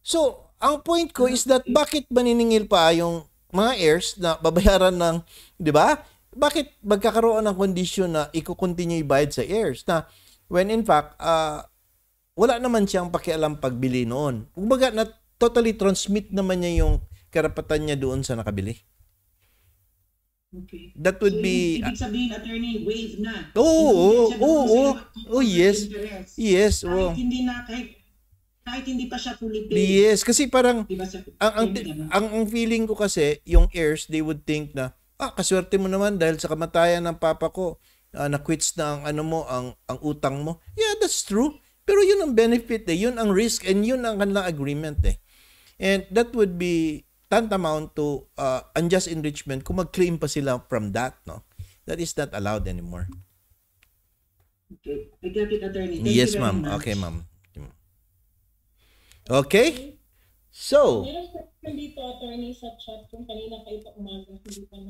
So, ang point ko is that bakit maniningil pa yung mga heirs na babayaran ng, 'di ba? Bakit magkakaroon ng kondisyon na iko-continue ibayad sa heirs na when in fact uh, wala naman siyang pakialam pagbili noon. Kumbaga na totally transmit naman niya yung karapatan niya doon sa nakabili. Okay. That would so, be ibig sabihin attorney wave na. Oo, oo, oo. Oh yes. Interest. Yes, oo. Oh. Hindi na kahit kahit hindi pa siya fully paid. Yes, kasi parang diba sa, ang, ang, ang ang feeling ko kasi yung heirs they would think na ah kaswerte mo naman dahil sa kamatayan ng papa ko uh, ah, na quits na ang ano mo ang ang utang mo. Yeah, that's true. Pero yun ang benefit eh, yun ang risk and yun ang kanilang agreement eh. And that would be tantamount to uh, unjust enrichment kung mag-claim pa sila from that, no? That is not allowed anymore. Okay. I get it, attorney. Thank yes, ma'am. Okay, ma'am. Okay? So, Meron dito, attorney, sa chat kung kanina kayo pa umaga.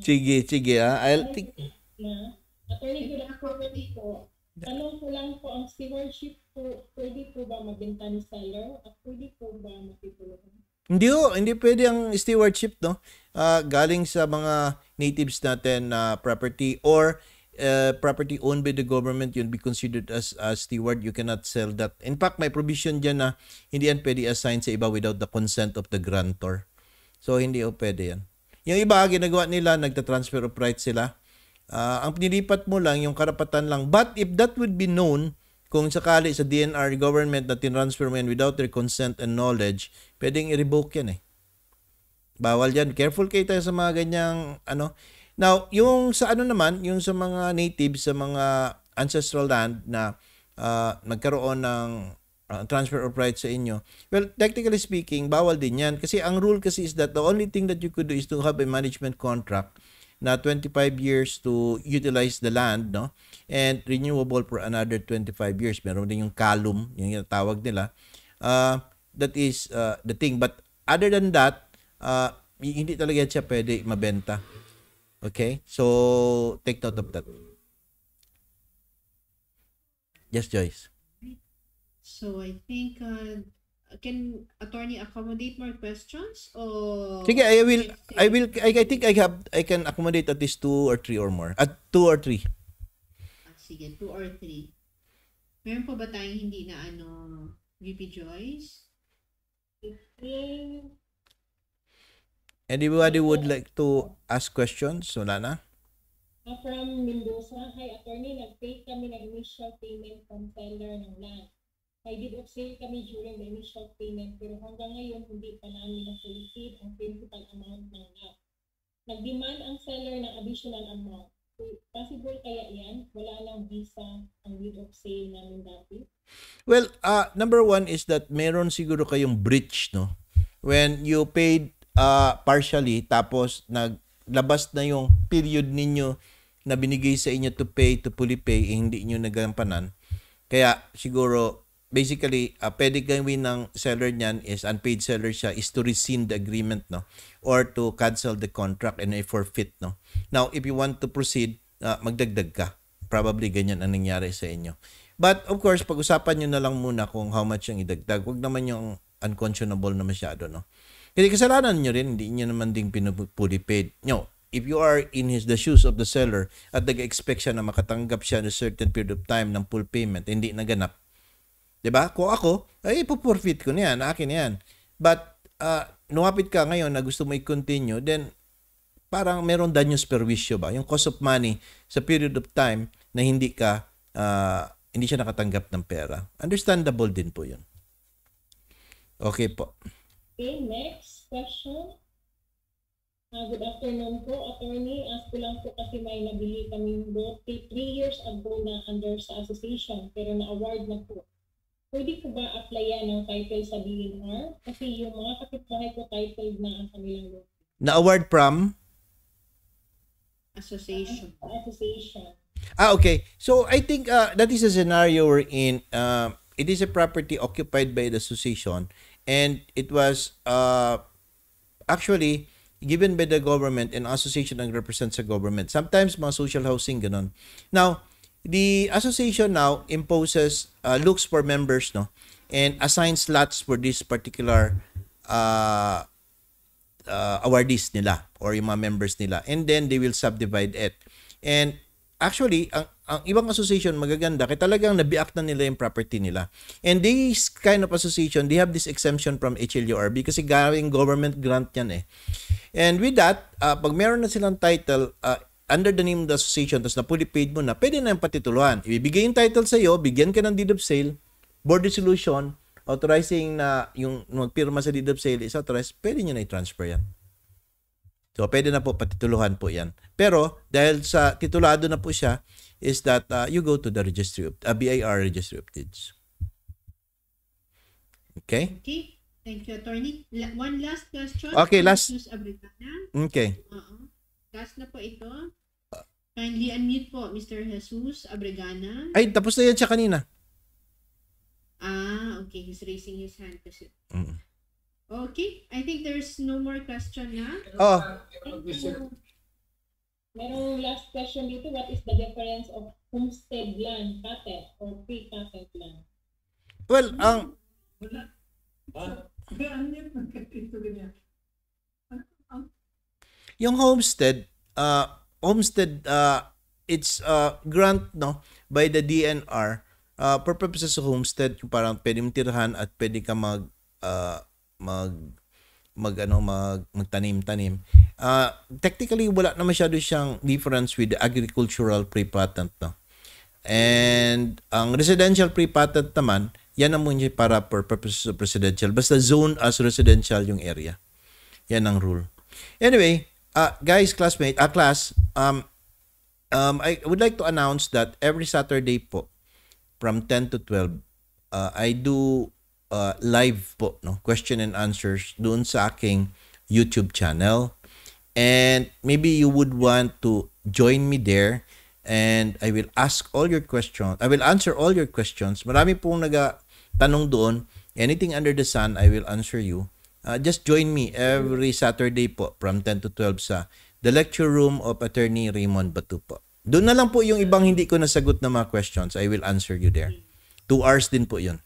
Sige, sige. Ah. I'll think... Na, attorney, good property po. Tanong ko lang po, ang stewardship po, pwede po ba mabenta ni seller? At pwede po ba matitulungan? Hindi ho, hindi pwede ang stewardship, no? Uh, galing sa mga natives natin na uh, property or uh, property owned by the government, you'll be considered as a steward. You cannot sell that. In fact, may provision dyan na hindi yan pwede assign sa iba without the consent of the grantor. So, hindi ho pwede yan. Yung iba, ginagawa nila, nagta-transfer of rights sila. Uh, ang pinilipat mo lang, yung karapatan lang. But if that would be known, kung sakali sa DNR government na tinransfer mo yan without their consent and knowledge, pwedeng i-revoke yan eh. Bawal yan. Careful kayo tayo sa mga ganyang ano. Now, yung sa ano naman, yung sa mga natives, sa mga ancestral land na uh, ah, magkaroon ng uh, transfer of rights sa inyo. Well, technically speaking, bawal din yan. Kasi ang rule kasi is that the only thing that you could do is to have a management contract na 25 years to utilize the land, no? and renewable for another 25 years. Meron din yung calum, yung tawag nila. Uh, that is uh, the thing. But other than that, uh, hindi talaga siya pwede mabenta. Okay? So, take note of that. Yes, Joyce. So, I think uh, can attorney accommodate more questions or Sige, I will I will I, I think I have I can accommodate at least two or three or more. At two or three. Sige, two or three. Meron po ba tayong hindi na ano, VP Joyce? Anybody would like to ask questions? Solana? na? From Mendoza, hi attorney, nag-take kami ng initial payment from seller ng land. Nag-give of kami during the initial payment pero hanggang ngayon hindi pa namin na-solicit ang principal amount ng land. Nag-demand ang seller ng additional amount. Possible kaya yan? Wala lang visa ang rate of sale namin dati? Well, uh, number one is that meron siguro kayong breach, no? When you paid uh, partially, tapos naglabas na yung period ninyo na binigay sa inyo to pay, to fully pay, eh, hindi nyo nagampanan. Kaya siguro basically, uh, pwede gawin ng seller niyan is unpaid seller siya is to rescind the agreement, no? Or to cancel the contract and a forfeit, no? Now, if you want to proceed, uh, magdagdag ka. Probably ganyan ang nangyari sa inyo. But of course, pag-usapan niyo na lang muna kung how much yung idagdag. Huwag naman yung unconscionable na masyado, no? Kasi kasalanan niyo rin, hindi niyo naman ding pinupuli paid. No, if you are in his the shoes of the seller at nag-expect siya na makatanggap siya in a certain period of time ng full payment, hindi naganap, 'Di ba? Kung ako, ay eh, ipo-forfeit ko na yan, akin yan. But uh, ah, numapit ka ngayon na gusto mo i-continue, then parang meron danos per wisyo ba? Yung cost of money sa period of time na hindi ka uh, hindi siya nakatanggap ng pera. Understandable din po 'yun. Okay po. Okay, next question. Uh, good afternoon po, attorney. Ask ko lang po kasi may nabili kami bote 3 years ago na under sa association pero na-award na po. Pwede ko ba applyan ng title sa BNR? Kasi yung mga kapitbahay ko titled na ang kanilang work. Na-award from? Association. Uh, association. Ah, okay. So, I think uh, that is a scenario we're in. Uh, it is a property occupied by the association and it was uh, actually given by the government and association ang represents sa government. Sometimes mga social housing, ganun. Now, the association now imposes uh, looks for members no and assigns slots for this particular uh, uh, awardees nila or yung mga members nila and then they will subdivide it and actually ang, ang ibang association magaganda kaya talagang nabiak na nila yung property nila and this kind of association they have this exemption from HLURB kasi galing government grant yan eh and with that uh, pag meron na silang title uh, under the name of the association, tapos napuli paid mo na, pwede na yung patituluan. Ibibigay yung title sa iyo, bigyan ka ng deed of sale, board resolution, authorizing na yung magpirma sa deed of sale is authorized, pwede nyo na i-transfer yan. So, pwede na po, patituluhan po yan. Pero, dahil sa titulado na po siya, is that uh, you go to the registry of, uh, BIR registry of deeds. Okay? Okay. Thank you, attorney. one last question. Okay, last. Okay. Uh-oh. Last na po ito. Kindly unmute po, Mr. Jesus Abregana. Ay, tapos na yan siya kanina. Ah, okay. He's raising his hand kasi. Mm. Okay. I think there's no more question na. Oh. Meron last question dito. What is the difference of homestead land, patent, or pre-patent land? Well, ang... Um, Wala. Ah? Yung homestead, uh, homestead uh, it's uh, grant no by the DNR uh, for purposes of homestead yung parang pwede mong tirahan at pwede ka mag uh, mag mag ano mag magtanim-tanim. Uh, technically wala na masyado siyang difference with the agricultural pre-patent no. And ang residential pre-patent naman, yan ang muna para for purposes of residential. Basta zone as residential yung area. Yan ang rule. Anyway, uh, guys, classmate, uh, class, um, um, I would like to announce that every Saturday po, from 10 to 12, uh, I do uh, live po, no? question and answers doon sa aking YouTube channel. And maybe you would want to join me there and I will ask all your questions. I will answer all your questions. Marami pong nagatanong doon. Anything under the sun, I will answer you. Uh, just join me every Saturday po from 10 to 12 sa The Lecture Room of Attorney Raymond Batu po. Doon na lang po yung ibang hindi ko nasagot na mga questions. I will answer you there. Two hours din po yun.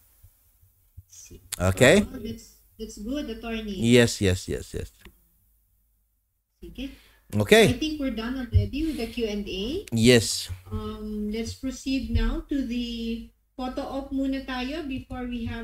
Okay? Oh, that's, good, attorney. Yes, yes, yes, yes. Sige. Okay. I think we're done already with the Q&A. Yes. Um, let's proceed now to the photo op muna tayo before we have